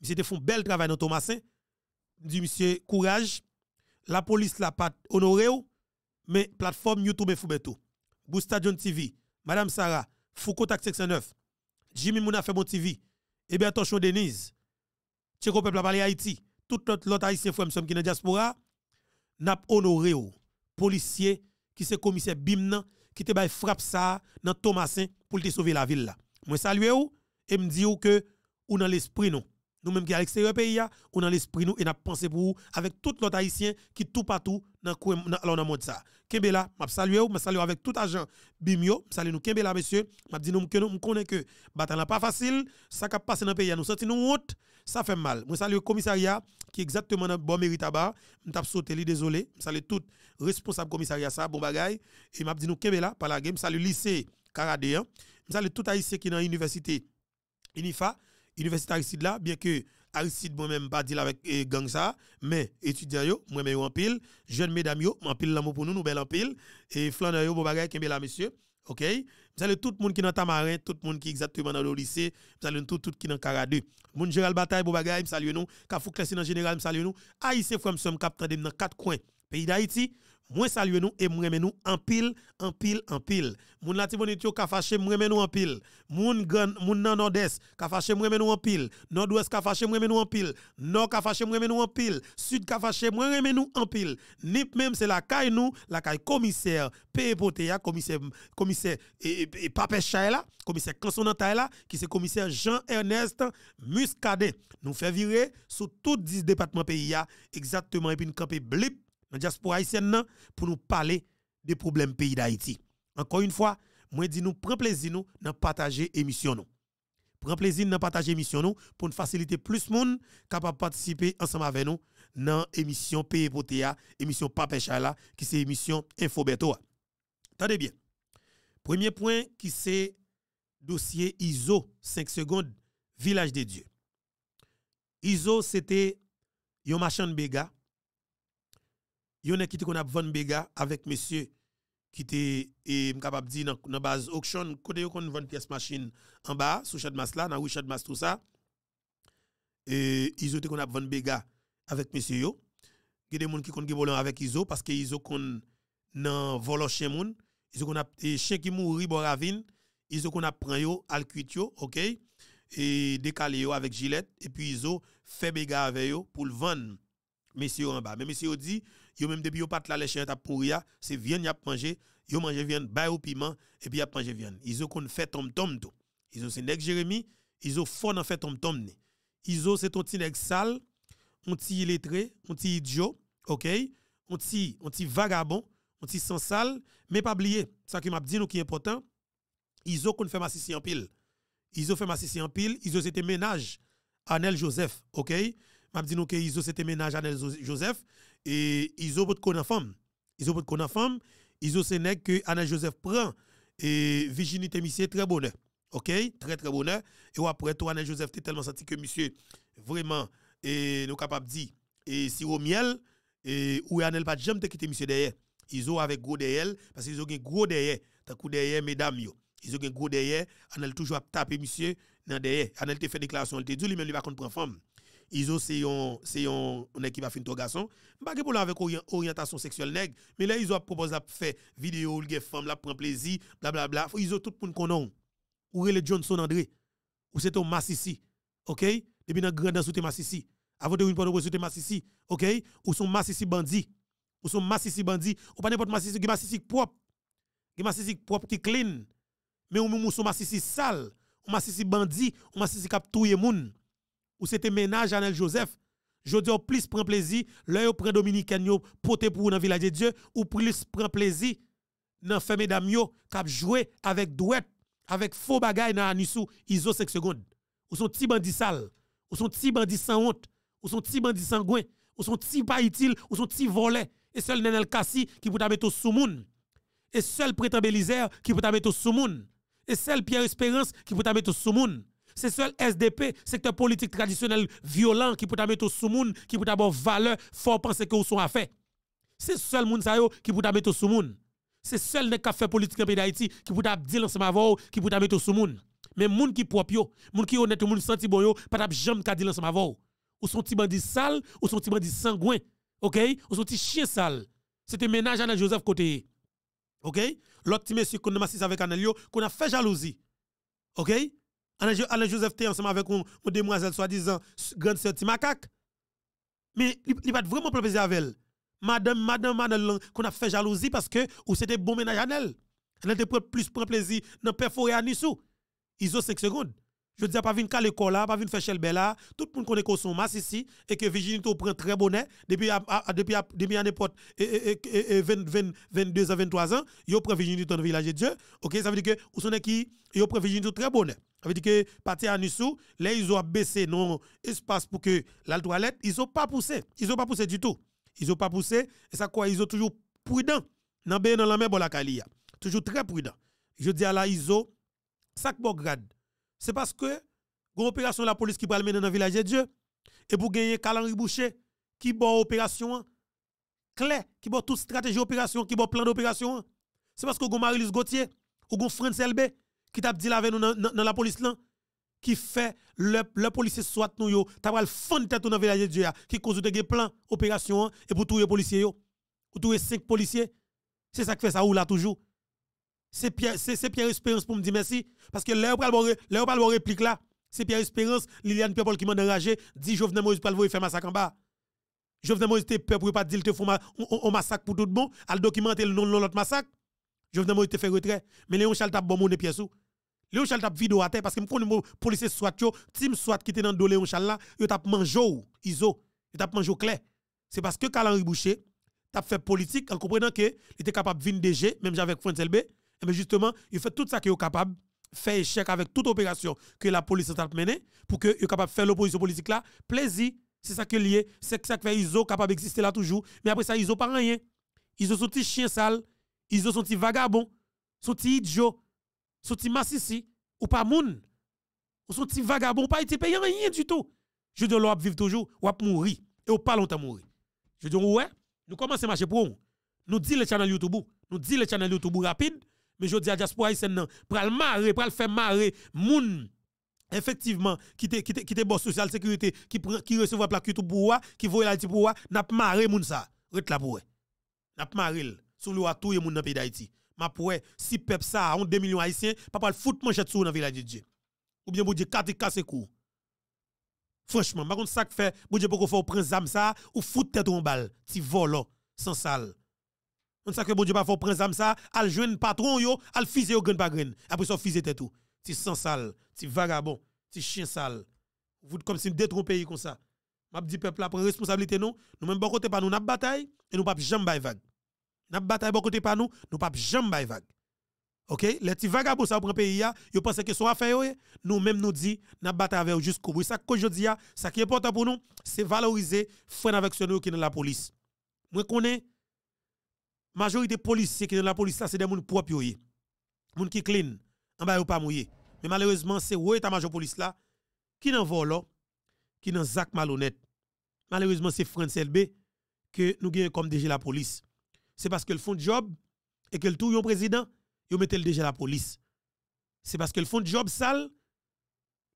A: Monsieur te font bel travail dans Thomasin. dis monsieur courage. La police l'a pas honoré mais plateforme YouTube est tout. Boustadion TV, Madame Sarah, Foucault 69 Jimmy Mouna fait bon TV, eh bien, attention, Denise, Tcheko Peuple a parlé Haïti, tout l'autre haïtien son qui dans diaspora, n'a honoré ou policier qui se commissaire Bimna qui te frappé frappe ça dans Thomasin pour te sauver la ville là. Moi salue ou et me dis que ou dans l'esprit non nous-mêmes qui à l'extérieur pays, on a l'esprit nous et n'a pensé pour vous avec tout l'autre haïtien qui tout partout dans le monde ça. Kembela, m'a salué m'a avec tout agent Bimio, m'a nous Kembela monsieur, m'a dit nous que nous connaît que bataille pas facile, ça qui passe dans le pays, nous sentons nous honte, ça fait mal. Moi salue le commissariat qui exactement dans bon mérite là-bas, m'a sauté lui désolé, m'a tout responsable commissariat ça bon bagaille et m'a dit nous Kembela par la game, salut lycée Caradéen, hein. salue tout haïtien qui dans université, UNIFA. Université Aristide là, bien que Aristide moi-même pas deal avec Gangsa, eh, gang ça, mais étudiant yo, moi-même en pile, jeune mesdames yo, en pile l'amour pour nous, nous belle en pile, et flaneur yo, bon bagay, kembe là, monsieur. OK? Salut tout le monde qui est dans Tamarin, tout le monde qui est exactement dans le lycée, salut tout tout qui dans Karadu. Mon Gérald Bataille, bon bagay, salut nous, Kafou Klessin en général, salut nous. Aïsse, je suis dans quatre coins pays d'Haïti. Moi salue nous et moi nous en pile, en pile, en pile. Moun la tibonite yo ka fâché moi nous en pile. Moun nan nord-est ka fâché moi nous en pile. Nord-ouest ka fâché moi nous en pile. Nord ka fâché moi nous en pile. Sud ka fâché moi nous en pile. Nip même c'est la caille nous, la caille commissaire Pépotea, e commissaire commissaire et, et, et Pape commissaire Kansonanta là qui c'est commissaire Jean-Ernest Muscadet. Nous fait virer sur tout 10 départements pays exactement et puis nous camper blip dans la diaspora haïtienne pour nous parler des problèmes pays d'Haïti. Encore une fois, moi dis nous prend plaisir nous partager émission nous. Prend plaisir dans partager émission pour nous faciliter plus monde capable participer ensemble avec nous dans émission Pays l'émission émission qui c'est émission Infobeto. Attendez bien. Premier point qui c'est dossier ISO 5 secondes Village de Dieux. ISO c'était un machin de Yon qui e te a vendu Bega avec monsieur qui te capable de dire dans la base auction, côté qu'on vend pièce machine en bas, sous chat Mas là, dans Richard Mas tout ça. Et ils te qu'on a vendu Bega avec monsieur yo. Il y a des gens qui ont avec Iso parce que Iso qu'on nan volo chien moun, ils qu'on a chien qui mouri bon ravine, ils qu'on a prend yo al yo, OK et décalé yo avec gilette et puis Iso fait Bega avec yo pour le vendre monsieur en bas. Mais monsieur dit yo même depuis yo pat là les chiens t'a pourri c'est viande y a manger yo manger viande bail au piment et puis y a manger viande ils ont qu'on fait tom tom tout ils ont c'est nèg Jérémy ils ont fort en fait tom tom ni ils ont c'est ton petit nèg sale on ti illettré on ti idiot OK on ti on ti vagabond on ti sans sale mais pas oublier ça qui m'a dit nous qui est important ils ont qu'on fait massissi en pile ils ont fait massissi en pile ils ont c'était ménage Anel Joseph OK m'a dit nous que ont c'était ménage Anel Joseph et ils ont votre qu'on femme ils ont votre qu'on femme ils ont c'est que Anna Joseph prend et Virginie Temissier très bonheur OK très très bonheur et après toi Anna Joseph t'es tellement senti que monsieur vraiment et nous capable dire et si au miel et ou Anel pas jamais te quitter monsieur derrière ils ont avec gros derrière parce qu'ils ont un gros derrière tant coup derrière mesdames yo ils ont un gros derrière Anel toujours taper monsieur dans derrière Anel te fait déclaration elle te dit lui-même il va comprendre prendre femme Iso, c'est une équipe à fin de garçon. Pas pour pour avec orientation sexuelle nègre, mais là, ils ont propose à faire vidéo, où les femmes là prend plaisir, bla Bla. bla. ont tout nous connon. Où Ou le Johnson André, Où c'est ton Massissi. OK? Depuis dans grand dans sous Massissi. Avant de une porte sous Massissi. OK? Ou son Massissi bandit. Ou son Massissi bandit. où pas n'importe massici, qui ici propre. Qui massici propre, qui clean. Mais ou même son ici sale. Ou ici bandit. Ou a cap touyer moun ou c'était ménage Anel Joseph. Je dis, oh, plus prend plaisir, l'œil prend dominicain, poté pour dans le village de Dieu, ou plus prend plaisir dans ferme mesdames qui cap joué avec douette, avec faux bagaille dans anisou, ISO 5 secondes. Ou son petit bandit sale, ou son petit bandit sans honte, ou son petit bandit sanguin, ou son petit pas ou son petit volet. Et seul Nenel Kassi qui peut mettre au sous-moun. Et seul Prétend qui peut mettre au sous Et seul Pierre Espérance qui peut mettre au sous c'est seul SDP, secteur politique traditionnel violent qui peut mettre sous monde, qui peut avoir valeur, fort penser que vous sont à fait C'est seul monde qui peut mettre sous monde. C'est seul le café politique en pays d'Haïti qui peut dire ensemble avec qui peut mettre sous monde. Mais monde qui propre, monde qui honnête, monde senti bon yo, pas jamais dire ensemble avec Ou sont petits bandits sales, ou sont petits sanguins. OK? Ou sont petits chiens sales. C'était ménage à Joseph côté. OK? L'autre monsieur qu'on a avec Anelio, qu'on a fait jalousie. OK? Alain Joseph était ensemble avec une demoiselle soi-disant grande sœur Macaque. Mais il va pas vraiment plaisir avec elle. Madame, madame, madame, qu'on a fait jalousie parce que c'était bon ménage à elle. Elle était plus pour plaisir dans perforer à Nissou. ont 5 secondes. Je dis pas venir à l'école pas venir faire chelbel là, tout le monde connaît qu'on son masse ici et que Virginie prend très bonnet depuis depuis depuis à n'importe 22 à 23 ans, yo prend Virginie dans le village de Dieu. OK, ça veut dire que ou son qui yo prend Virginie très bonnet. Ça veut dire que parti à Nissou, là ils ont baissé non espace pour que la toilette, ils ont pas poussé, ils ont pas poussé du tout. Ils ont pas poussé et ça quoi, ils ont toujours prudent dans dans ben, la mer bon la Toujours très prudent. Je dis à la ont sac bon grade c'est parce que l'opération opération la police qui va mener dans le village de Dieu et pour gagner Calenri Boucher qui bon opération clé qui bon toute stratégie opération qui bon plan d'opération c'est parce que gon Marilise Gauthier ou gon France LB qui t'a dit la avec nous dans la police là qui fait le, le policier soit nous yo t'a le fond tête dans le village de Dieu qui cause de plan opération et pour tous les policiers yo ou tous cinq policiers c'est ça qui fait ça ou là toujours c'est Pierre, Espérance pour me dire merci. Parce que là, on parle de réplique là. C'est Pierre Espérance, Liliane pierre qui m'a enragé, dit Jovenel Moïse pour le faire massacre en bas. Jovenel Moïse était peuple pour pas dire te un massacre pour tout le monde. Elle documenter le nom de l'autre massacre. Jovenel Moïse était fait retrait. Mais Léon chal tape bon monde pièce Léon chal tape vidéo à terre parce que les policiers soit yo, team soit qui était dans le Léon Chal là, yo tape manjou iso, yo tape manjou clair. C'est parce que Calan Boucher tape fait politique en comprenant que il était capable de venir DG même avec Franck Elbe mais eh bien justement, il fait tout ça qu'il est capable faire échec avec toute opération que la police a menée pour que soit capable de faire l'opposition politique là plaisir c'est ça que lié c'est ça que fait ISO capable d'exister là toujours mais après ça ils ont pas rien ils sont petits chiens sales ils sont petit vagabonds sont idiot idiots sont des massissi ou pas moun ou sont vagabond vagabonds pas été payant rien du tout je dis l'on vivre toujours ou à mourir et ou pas longtemps mourir je dis ouais nous commençons à marcher pour nous nous dit le channel YouTube nous dit le channel YouTube rapide mais je dis à diaspora haïtienne, pral marrer, pral faire marrer, moun effectivement qui te qui te qui te bosse social sécurité qui qui recevoir plaque tout pour qui voye la pour n'a pas marre, moun ça ret la pour n'a pas marré sous le tout moun dans pays d'Haïti m'a pour si peuple ça on 2 millions haïtiens papa le foutre manchette sous dans village de Dieu ou bien vous dire carte casse franchement ma contre ça que fait vous dire pourquoi faut prendre zam ça ou fout tête en balle ti volant sans sale on sait que bon Dieu pas faut prendre ça al jeune patron yo, al fisé au grain pa grain. Après ça fise tête tout. Ti sans sale, ti vagabond, ti chien sale. Vous comme si détrompe pays comme ça. M'a dit peuple la prend responsabilité non, nous même bon côté pas nous n'a bataille et nous pas jamais bay vague. N'a bataille bon côté pas nous, nous pas jamais bay vague. OK, les petits vagabonds ça prend pays ya yo pensent que son affaire nous même nous dit n'a bataille avec jusqu'au bout. Ça qu'aujourd'hui ça qui est important pour nous, c'est valoriser frein avec ceux qui dans la police. Moi connais majorité policiers qui dans la police, c'est des gens propres. Des eh. qui clean, en bas, pas Mais malheureusement, c'est où état major police là, qui n'en vole, qui n'en zac malhonnête. Malheureusement, c'est France LB que nous gagnons comme DG la police. C'est parce qu'elle font job et qu'elle tout un président, ils mettent le la police. C'est parce qu'elle font job sale,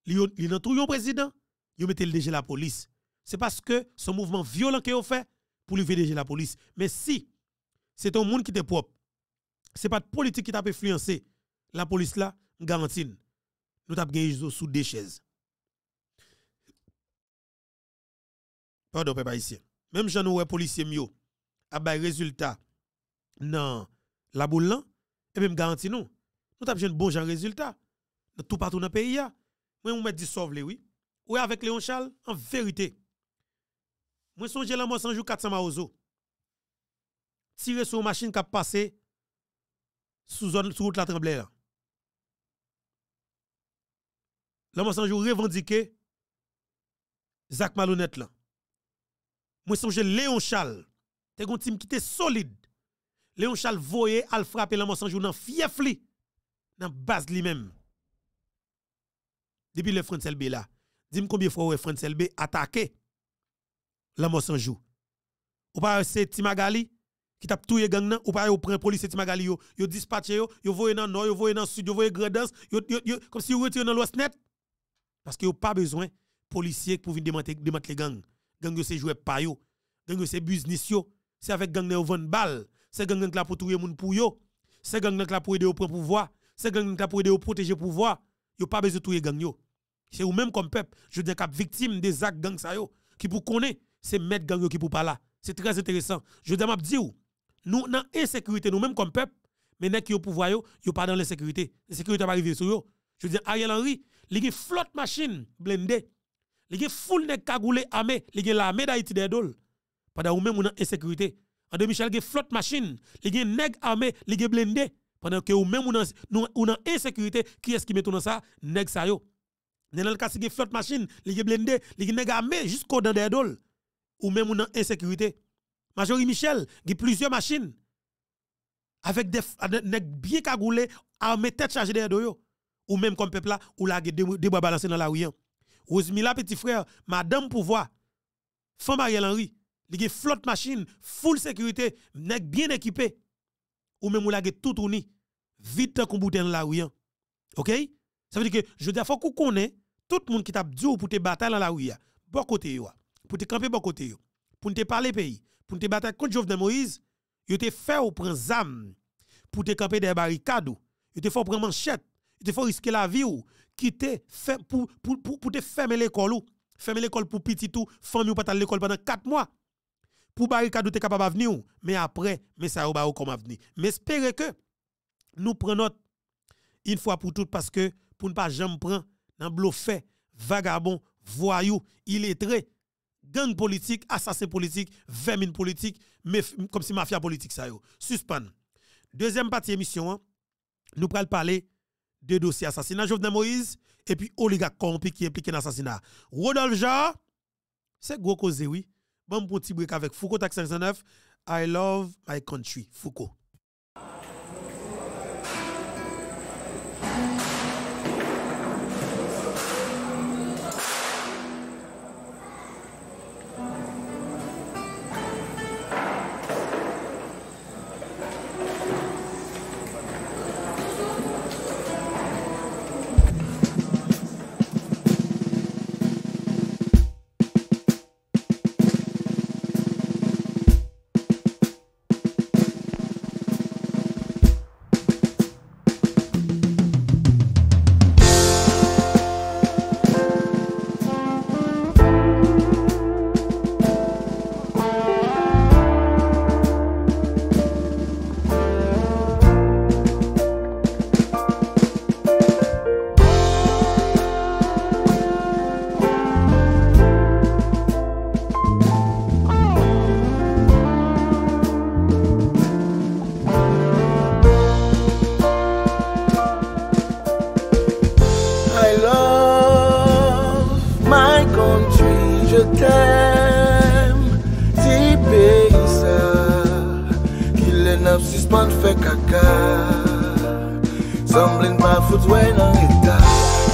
A: ils tout un président, ils mettent le la police. C'est parce que ce mouvement violent qu'ils ont fait pour lui DG la police. Mais si c'est un monde qui est propre. C'est pas de politique qui t'a influencé. La police là, garantie. Nous avons gagné sous des chaises. Pardon, peuple ici. Même j'en ouais policier mieux. A des résultat dans la boule et même garantie nous. Nous avons un bon résultat. Dans tout partout dans le pays. Moi, on m'a dit sauve les oui. avec Léon Charles, en vérité. Moi, songe la mort sans jour 400 maozo tirer sur une machine qui a passé sous zone route la tremblée là. L'homme sans jour revendiqué Zach Malhonnête là. Moi songe Léon Charles, t'es un team qui était solide. Léon Charles voyait al frapper l'homme sans jour dans fief dans base lui-même. Depuis le France LB là, dis-moi combien fois fois France LB attaqué l'homme sans jour. Ou pas c'est Timagali qui t'a touye gang nan ou pas yo prend police ti magali yo yo dispatché yo yo voye nan nord yo voye dans sud yo voye grandance yo, yo, comme si yo retire dans l'ouest net parce que yo pas besoin policiers pour venir démanteler les gangs gang c'est jouer pa yo gang c'est business yo c'est avec gang nan vendre balle c'est gang nan là pour touyer moun pour yo c'est gang nan là pour aider au prendre pouvoir c'est gang nan là pour aider au protéger pouvoir yo pas besoin touyer gang yo c'est ou même comme peuple je dis cap victime des actes gang ça yo qui pour connaître c'est mettre gang yo qui pour pas là c'est très intéressant je dis m'a dire nous dans insécurité nous mêmes comme peuple mais nèg qui au pouvoir nous n'avons pas dans l'insécurité sécurité pas arriver sur nous. je veux dire Ariel Henry il y a flotte machine blindée il y a foule de cagoulé armé il y a l'armée d'Haïti des dol pendant ou même une insécurité André Michel il y a flotte machine il y a nèg armé il y a blindé pendant que ou même nous dans insécurité qui est-ce qui met dans ça nèg ça yo dans cas il y a flotte machine il y a blindé il y a nèg armé jusqu'au dans des ou même dans insécurité Majorie Michel, il y a plusieurs machines avec des nèg bien cagoulés, armés tête chargée derrière doyo ou même comme peuple là ou la des bois balancés dans la rue. Hein. Ousmila petit frère, madame pouvoir femme Ariel Henry, il y a flotte machine, full sécurité, bien équipé ou même ou la tout tourné vite qu'on dans la rue. Hein. OK Ça veut dire que je dis faut qu'on connaît tout le monde qui t'a dit pour te battre dans la rue, hein. bon côté yo, pour te camper bon côté yo, pour te parler pays pour te battre contre Jovenel Moïse, il te fait ou prendre zam pour te camper des barricades, il te fait prendre manchette, il te fait risquer la vie ou quitter pour pour pour, te fermer l'école ou fermer l'école pour petit tout, famille ou pas à l'école pendant 4 mois. Pour barricade ou te capable venir ou, mais après, mais ça ou ba ou comme avenir. Mais espérez que nous prenons une fois pour toutes parce que pour ne pas jamais prendre dans bluffé, vagabond, voyou, illettré, gang politique, assassin politique, vermine politique, comme si mafia politique ça yo. Suspend. Deuxième partie émission, hein, nous pral parler de dossier assassinat Jovenel Moïse et puis oligarque corrompu qui implique impliqué dans l'assassinat. Rodolphe Jarre, c'est gros cause, oui. Bon, petit break avec Foucault 509, I love my country, Foucault.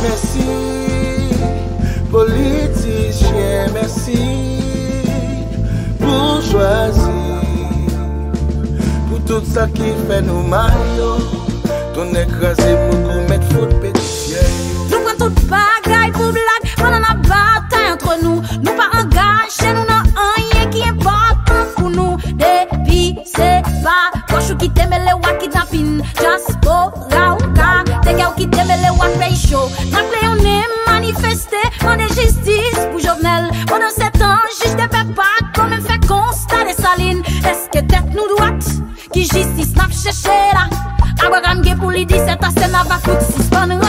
B: Mersi politisyen, mersi pou jwazi Pou tout sa ki fè nou maryo Ton ek rase mou kou met fote peti fyeyo
C: Nou pwen tout bagay pou blag Man an a batay antre nou Nou pa angajen nou nan anye ki e batan pou nou Depi se ba kwa chou ki teme le wak ki tapin Deme le wak pey chou Nakle yon ne manifestè Mande jistis pou jovnel Pendan setan, jish depe pa Komem fekons, tare salin Eske tet nou doat Ki jistis nap cheshera Aba gamge pou li diset Ase nava kout si spanen Ase nava kout si spanen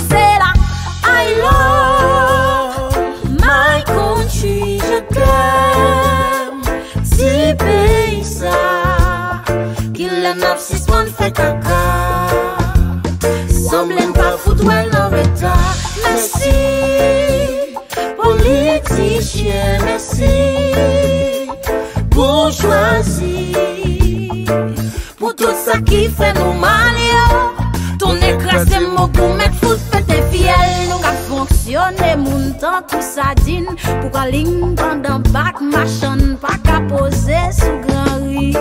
C: Pou ka ling kanda bak ma chan pa ka pose sou gran ri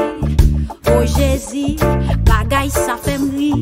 C: O oh, Jezi, bagay sa fe mri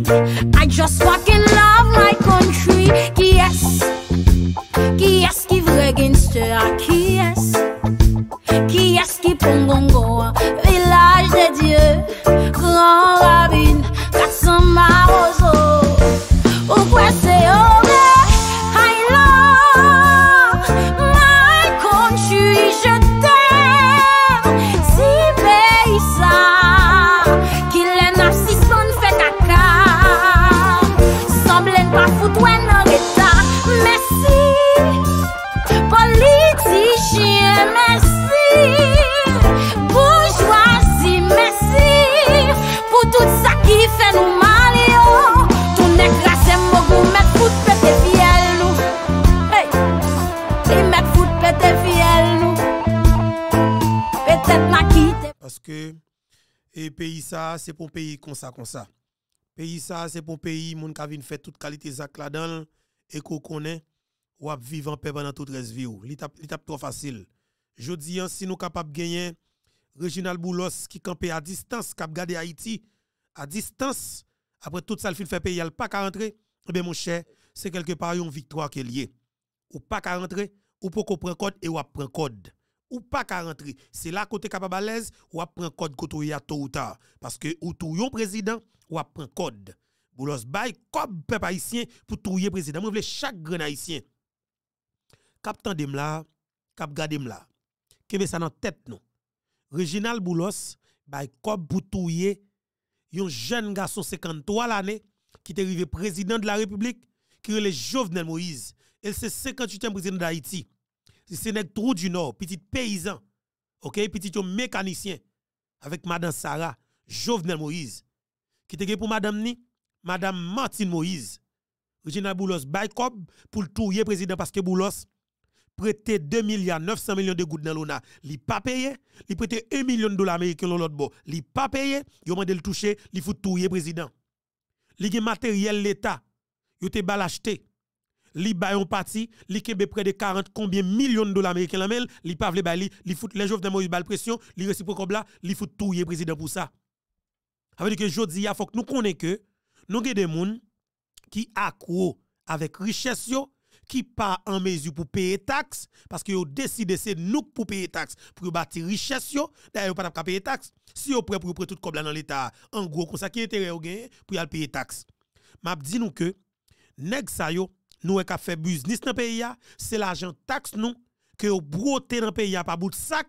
A: ça comme ça. Pays ça, c'est pour pays, moun ka fait toute qualité zak la dan, et qu'on connaît, ou ap vivre en paix pendant toute reste L'étape ou. Li trop facile. Jodi an, hein, si nous capable gagner, Reginald Boulos qui campait à distance, qui gade Haïti à distance, après tout ça, le fait payer, il n'y pas qu'à rentrer. Eh bien, mon cher, c'est quelque part une victoire qui est liée. Ou pas qu'à rentrer, ou pour qu'on prenne code et ou prenne code ou pas qu'à rentrer. C'est là côté capable à l'aise ou un code côté à tôt ou tard parce que ou tout yon président ou un code. Boulos bay comme peuple haïtien pour touyer président. Moi chaque grand haïtien. Cap tandem là, cap m là. Kebe ça dans tête non. Reginald Boulos bay comme pour touyer yon jeune garçon 53 l'année qui est arrivé président de la République qui est le Jovenel Moïse. Il c'est 58e président d'Haïti c'est un trou du Nord, petit paysan, ok, petit mécanicien, avec Madame Sarah, Jovenel Moïse, qui était pour Madame Ni, Madame Martine Moïse, Regina Boulos, Baïkob, pour le tourier président parce que Boulos prêté 2 milliards 900 millions de gouttes dans l'ONA, a pas payé, Il prêté 1 million de dollars américains dans l'autre bord, li pas payé, yo mandé le toucher, il faut touyer président. Li gen matériel l'État, yo te bal acheter li bayon parti, li kebe près de 40 combien millions de dollars américains la mel, li pa vle bay li, li fout les de Moïse bal pression, li réciproque la, li fout tout le président pour ça. Avec que jodi il faut que nous connaissons que nous avons des gens qui accro avec richesse yo, qui pas en mesure pour payer taxes parce que ont décide c'est nous pour payer taxes pour bâtir richesse yo d'ailleurs pas payer taxes si vous prêt pour prendre tout comme dans l'état en gros comme ça qui intérêt au gain pour y payer taxes m'a dit nous que nèg sa yo nous e avons fait business dans le pays, c'est l'argent taxe nous que vous brotez dans le pays par bout de sac,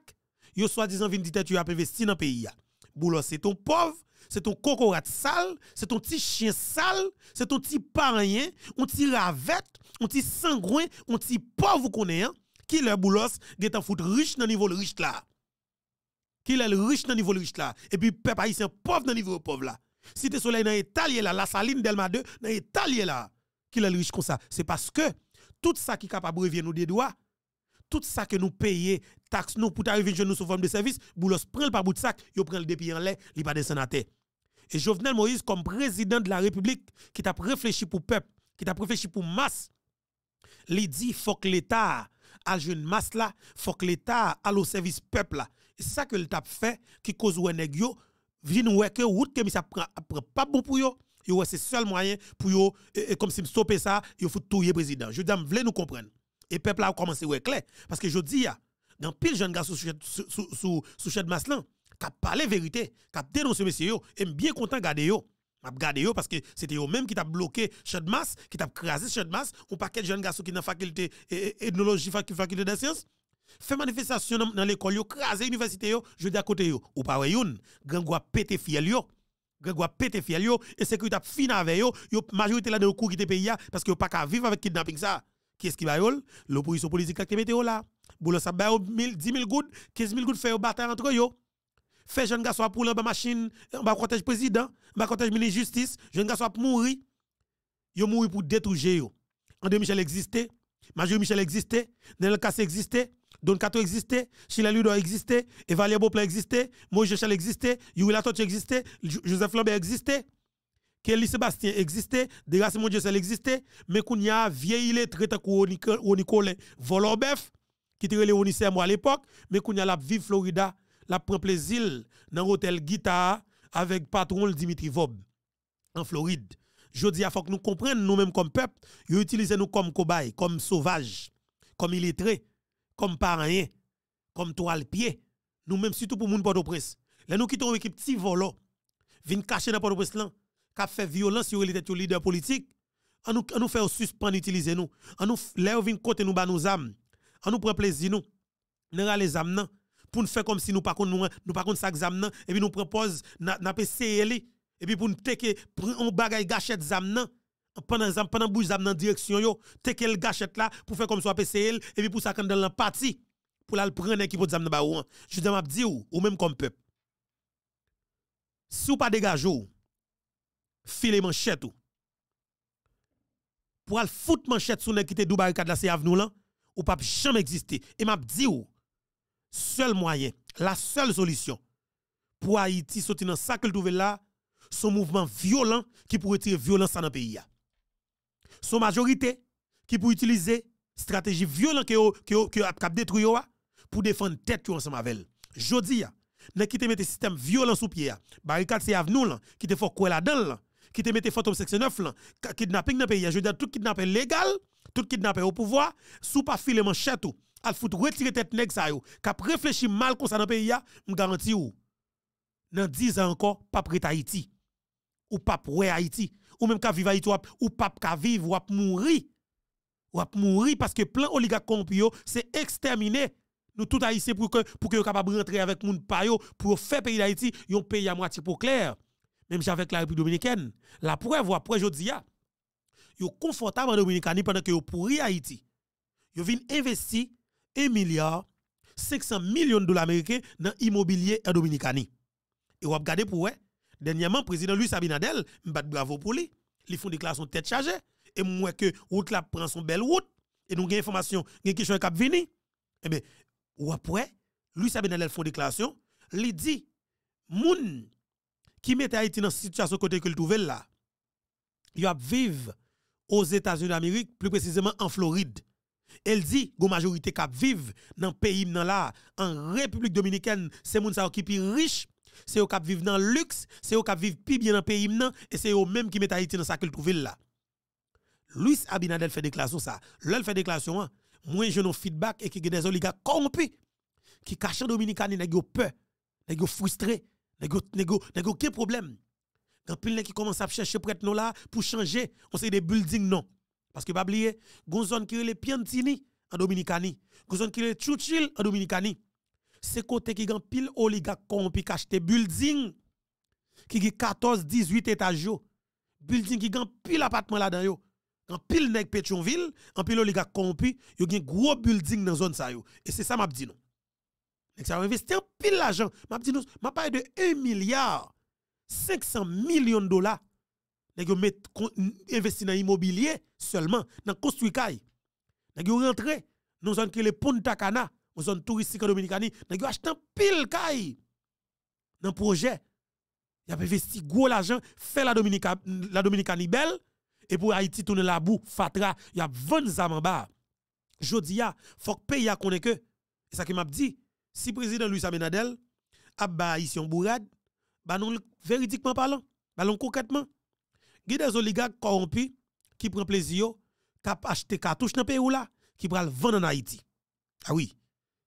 A: vous soi-disant vin dit tu investi dans le pays. Boulot, c'est ton pauvre, c'est ton cocorate sale, c'est ton petit chien sale, c'est ton petit parrain, on petit ravette, un petit sangouin, un petit pauvre Qui est, qui le boulot, est en foutre riche dans le niveau riche là. Qui est riche dans le niveau riche là. Et puis, peuple haïtien pauvre dans le niveau pauvre là. Si tu soleil dans l'Italie là, la saline Delma 2, dans l'Italie là qu'il est riche comme ça. C'est parce que tout ça qui est capable de revenir nous des droits, tout ça que nous payons, taxes nous pour arriver nous sous forme de service, vous prend le pas bout de sac, il prend le dépit en l'air, il pas de sénaté. Et Jovenel Moïse, comme président de la République, qui t'a réfléchi pour peuple, qui t'a réfléchi pour masse, il dit faut que l'État a jeune masse là, faut que l'État a le service peuple là. Et ça que l'État fait qui cause ou nèg yo, vinn ou que route que ça prend pas bon pour yo, yo c'est seul moyen pour yo comme si stopper ça, yo faut touyer président. Je dis voulez nous comprendre. Et peuple a commencé ouais clair parce que je dis dans pile jeune garçon sous sous sous chef Maslan qui parlé vérité, qui a dénoncé monsieur et bien content garder yo. M'a garder yo parce que c'était eux même qui t'a bloqué chef de qui t'a crasé chef de ou paquet quel jeune garçon qui dans faculté la faculté des sciences. Fait manifestation dans l'école, yo craser l'université yo, je dis à côté yo, ou pas grand gang pété fiel yo. Grégoire pété fiel et sécurité a fin avec yo, la majorité là de cours qui te pays parce que pas qu'à vivre avec kidnapping ça. Qui est-ce qui va yol? L'opposition politique qui mette là. Boulot ça ba 10 000 gouttes, 15 000 gouttes fait bataille entre yo. Fait jeune garçon pour la machine, va bas le président, on va protéger ministre justice, jeune garçon pour mourir. Yo mourir pour détruire en André Michel existait, Major Michel existait, Nel Kassé existait, Don Kato existait, Chile Ludo existait, Evalier Beauplan existait, Moïse Chal existait, Yuri Latoche existait, Joseph Lambert existait, Kelly Sébastien existait, Degas ça existait, mais qu'on y a vieilli les traités Onicole Volobef, qui était le Onicem à l'époque, mais qu'on a la vive Florida, la prend plaisir dans l'hôtel Guitar avec patron Dimitri Vob en Floride. Je dis, il faut que nous comprenions nous-mêmes comme peuple, ils utilisent nous comme cobayes, comme sauvages, comme illettrés comme parrain, comme toile pied, nous même surtout pour moun Port-au-Prince. Là nous quittons équipe petit volo, vinn cacher dans Port-au-Prince là, qui fait violence sur les têtes leader politique, on nous on nous fait suspendre utiliser nous, on nous là vinn côté nous ba nous âmes, on nous prend plaisir nous. Nous les âmes pour nous faire comme si nous pas nous nous pas contre ça examen et puis nous propose n'a essayer et puis pour nous que on bagaille gâchette nan, pendant zam pendant bouge zam dans direction yo te qu'elle gâchette là pour faire comme soit PCL et puis pour ça quand dans la partie pour la prendre qui pour zam dans baou hein. je dis m'a dit ou ou même comme peuple si ou pas dégage ou filer manchette ou pour aller foutre manchette sur nèg qui te dou barricade là c'est avenue là ou pas jamais exister et m'a dit ou seul moyen la seule solution pour Haïti sortir dans ça que trouver là son mouvement violent qui pourrait tirer violence dans le pays son majorité qui pour utiliser stratégie violente que que a cap détruire pour défendre tête ensemble avec elle. Jodi ne qui te mette système violent sous pied barricade c'est avenue qui te fort quoi là-dedans qui te mette fantôme 69 là kidnapping dans pays je dis tout kidnapping légal tout kidnapping au pouvoir sous pas filer manchette tout al fout retirer tête nèg ça yo cap réfléchir mal comme ça dans pays me garantis ou dans 10 ans encore pas prêt Haïti ou pas ouais Haïti ou même ka vivre Haïti ou pas ka vivre ou ap mourir ou ap mourir parce que plein oligarque corrompu c'est exterminé nous tout haïtiens pour que pour que capable rentrer avec moun yo pour faire pays d'Haïti yon pays à moitié pour clair même avec la République dominicaine la preuve après jodi a yo confortable en Dominicanie pendant que yo pourri Haïti yo vin investi 1 milliard 500 millions de dollars américains dans immobilier en Dominicanie et vous regardez pour ouais Dernièrement, président Luis Abinadel, m'bat bravo pour lui. fait une déclaration tête chargée. Et moi que route la prend son belle route. Et nous avons information, nous qui sont cap vini. Eh bien, ou après, Luis Abinadel font déclaration. Il dit, gens qui met Haïti dans situation côté le trouvait là, il a aux États-Unis d'Amérique, plus précisément en Floride. Elle dit, la majorité qui vivent dans le pays, là, en République dominicaine, c'est gens qui sont riche c'est eux qui vivent dans le luxe, c'est eux qui vivent plus bien dans le pays, et c'est eux même qui mettent Haïti dans sa culture trouvent là. Luis Abinadel fait déclaration ça. L'el fait déclaration, hein. moi je n'ai feedback et qui des oligarques corrompus qui cachent Dominicani, ils ont peur, ils pas frustré, ils ont aucun problème. Quand pile qui commence à chercher prêt nous là pour changer, on sait des buildings non. Parce que pas oublier, zone qui est les Piantini en Dominicani, zone qui est Churchill en Dominicani c'est côté qui gagne pile oligarque corrompu qui un building qui gagne 14 18 étages building qui gagne pile appartement là-dedans en pile nèg Pétionville, en pile oligarque corrompu, yo gros building dans zone ça yo. Et c'est ça m'a dit nous. Nèg ça investi en pile l'argent. M'a dit nous, m'a parlé de 1 milliard 500 millions de dollars. Nèg yo met dans immobilier seulement, dans construit caille. Nèg yo rentré dans zone qui le Punta Cana, zone touristique en Dominicani, nous un pile caille dans le projet. y a investi gros l'argent, fait la Dominicanie Dominicani belle, et pour Haïti tourner la boue, fatra, il y a 20 ans en bas. il ah, faut que pays a connaît que. C'est ça qui m'a dit. Si le président Louis Abinadel a ici Haïtien bourrade, bah non véridiquement parlant, bah non concrètement. Il y a des oligarques corrompus qui prennent plaisir, qui des cartouches dans le pays là, qui prennent le vendre en Haïti. Ah oui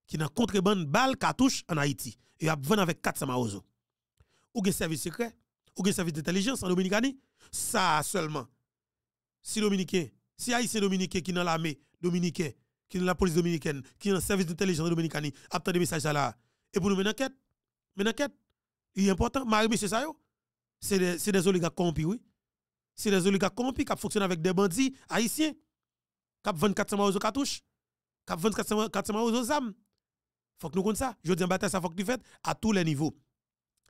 A: qui n'a contrebande balle cartouche en Haïti et a vendre avec 400 maozo. Ou gen service secret, ou gen service d'intelligence en Dominicani, ça seulement. Si Dominicain, si Haïtien Dominicain qui dans l'armée Dominicain qui dans la police dominicaine, qui dans le service d'intelligence Dominicani, a des messages là. Et pour nous mener enquête, mener enquête, il est important, Marie ça yo. c'est des, des oligarques corrompus, oui. C'est des oligarques corrompus qui fonctionnent avec des bandits haïtiens, qui vendent 400 maozo cartouches, qui vendent 400 maozo zam. Faut que nous comprenions ça. Je dis en bataille, ça faut que nous fasses à tous les niveaux.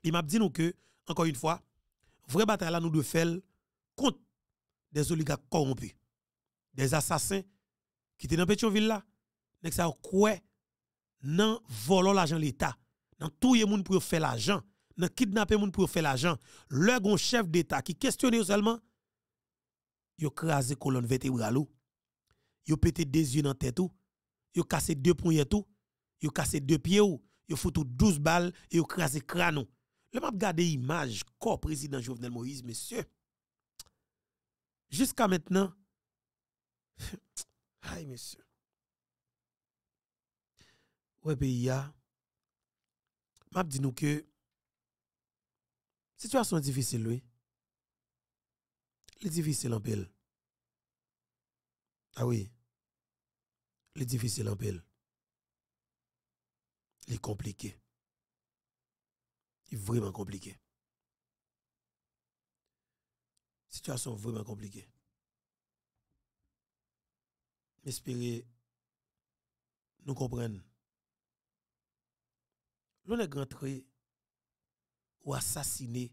A: Il m'a dit nous que, encore une fois, vraie bataille là, nous devons faire contre des oligarques corrompus, des assassins qui étaient dans Pétionville là, nèg ça quoi nan volant l'argent l'état, nan les gens pour faire l'argent, nan kidnapper moun pour faire l'argent. Le chef d'état qui questionne seulement yo crasé colonne vertébrale, ont pété des yeux dans la tête tout, ont cassé deux poignets tout, ils ont cassé deux pieds, il ont foutu 12 balles et ils ont crasé crâne. Le map garder image corps président Jovenel Moïse, monsieur. Jusqu'à maintenant, aïe, monsieur. Ouais, y a. Map dit nous que situation difficile, oui. Les difficile en pile. Ah oui. Les difficile en pile. Il est compliqué. Il est vraiment compliqué. Situation vraiment compliquée. J'espère nous comprenons. L'on est rentré ou assassiné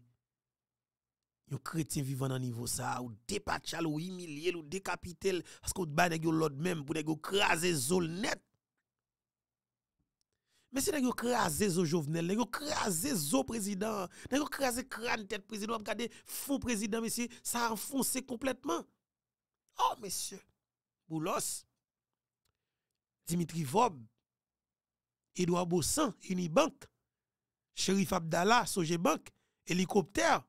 A: un chrétien vivant dans niveau ça, ou dépatchal, ou humilié, ou décapité, parce que vous avez l'autre même, pour écraser crasé zone net. Mais c'est eu crasé zo Jovenel, nèg crasé zo président, nèg crasé crâne tête président, regardez fou président monsieur, ça a enfoncé complètement. Oh monsieur, Boulos, Dimitri Vob, Edouard Bossan, Unibank, Sherif Abdallah, Sogebank, hélicoptère.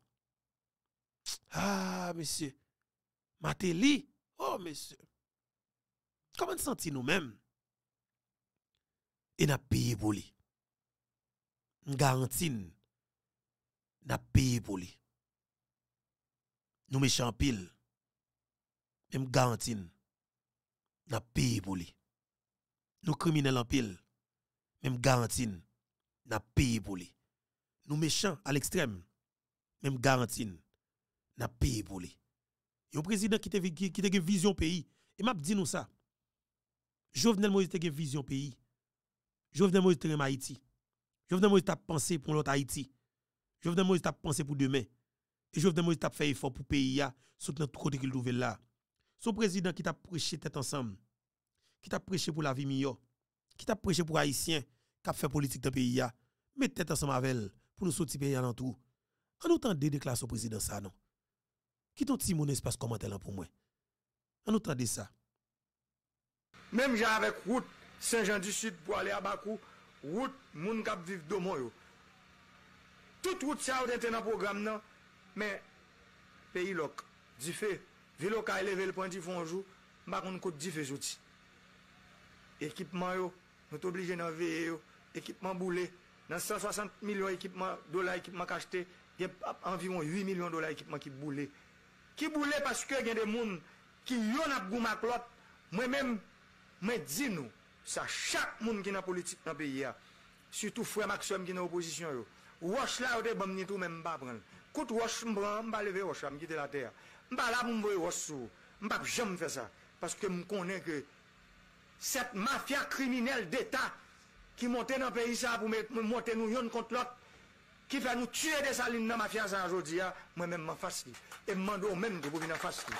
A: Ah monsieur, Matéli, oh monsieur. Comment sentir nous-mêmes E na peyi boli. M gantin na peyi boli. Nou mech anpil m gantin na peyi boli. Nou kriminal anpil m gantin na peyi boli. Nou mech an, al ekstrem, m gantin na peyi boli. Yon prezident ki tege vizyon peyi e map di nou sa. Jovnel Moise tege vizyon peyi Je Jovenel Moïse Je Haïti. Jovenel Moïse t'a penser pour l'autre Haïti. Je Jovenel Moïse t'a penser pour demain. Et Jovenel Moïse t'a faire effort pour le pays soutenir tout côté qu'il trouve là. Ce président qui t'a prêché tête ensemble, qui t'a prêché pour la vie meilleure, qui t'a prêché pour Haïtiens, qui a fait politique dans le pays met mettez tête ensemble avec elle pour nous sortir pays en tout. En autant de au président ça non. Qui ton dit mon espace commentaire pour moi. En autant de ça. Même j'ai avec route Saint-Jean-du-Sud
D: pou ale Abakou, wout moun kap viv non? do moun yo. Tout wout sa wout ente nan program nan, men peyi lok, di fe, vilok a eleve lpon di fonjou, bakoun kote di fe jouti. Ekipman yo, nou to oblije nan veye yo, ekipman boule, nan 160 milyon ekipman dola ekipman kaste, gen pap anviron 8 milyon dola ekipman ki boule. Ki boule paske gen de moun, ki yon ap gouma klop, mwen men, mwen di nou, ça chaque monde qui est dans politique dans le pays, hein. surtout Frère Maxime qui est dans l'opposition, Wash là, vous pas dit tout même pas prendre. Quand Wash me prend, je Wash, je vais la terre. Je vais là pour me voir Je vais jamais faire ça. Parce que je connais que cette mafia criminelle d'État qui monte dans le pays pour monter nous yon contre l'autre, qui fait nous tuer des salines dans la mafia aujourd'hui, hein. moi-même, je suis facile. Et je demande au même de vous venir facile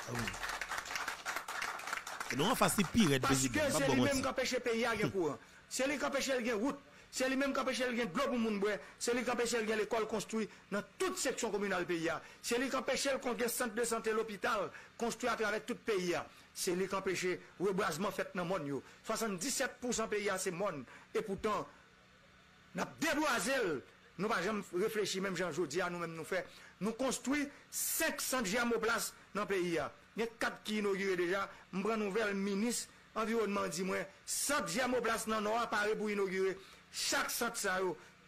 A: pire Parce que c'est lui-même qui
D: empêche le pays à courant. C'est lui qui a empêche la route. C'est lui-même qui empêche le globe pour monde. C'est lui qui a pêché l'école construite dans toute section communale pays. Hein. C'est lui qui a empêche le centre de santé l'hôpital construit à travers tout le pays. Hein. C'est lui qui empêche le reboisement fait dans le monde. 77% pays hein, c'est monde. Et pourtant, nous avons déboisé. Nous n'avons jamais réfléchi, même jean à nous-mêmes nous fait. Nous construisons 500 place dans le pays. Il y a quatre qui inaugurent déjà. Je prends nouvelle ministre environnement dis moi 100 diamants place dans le apparaît pour inaugurer chaque centre ça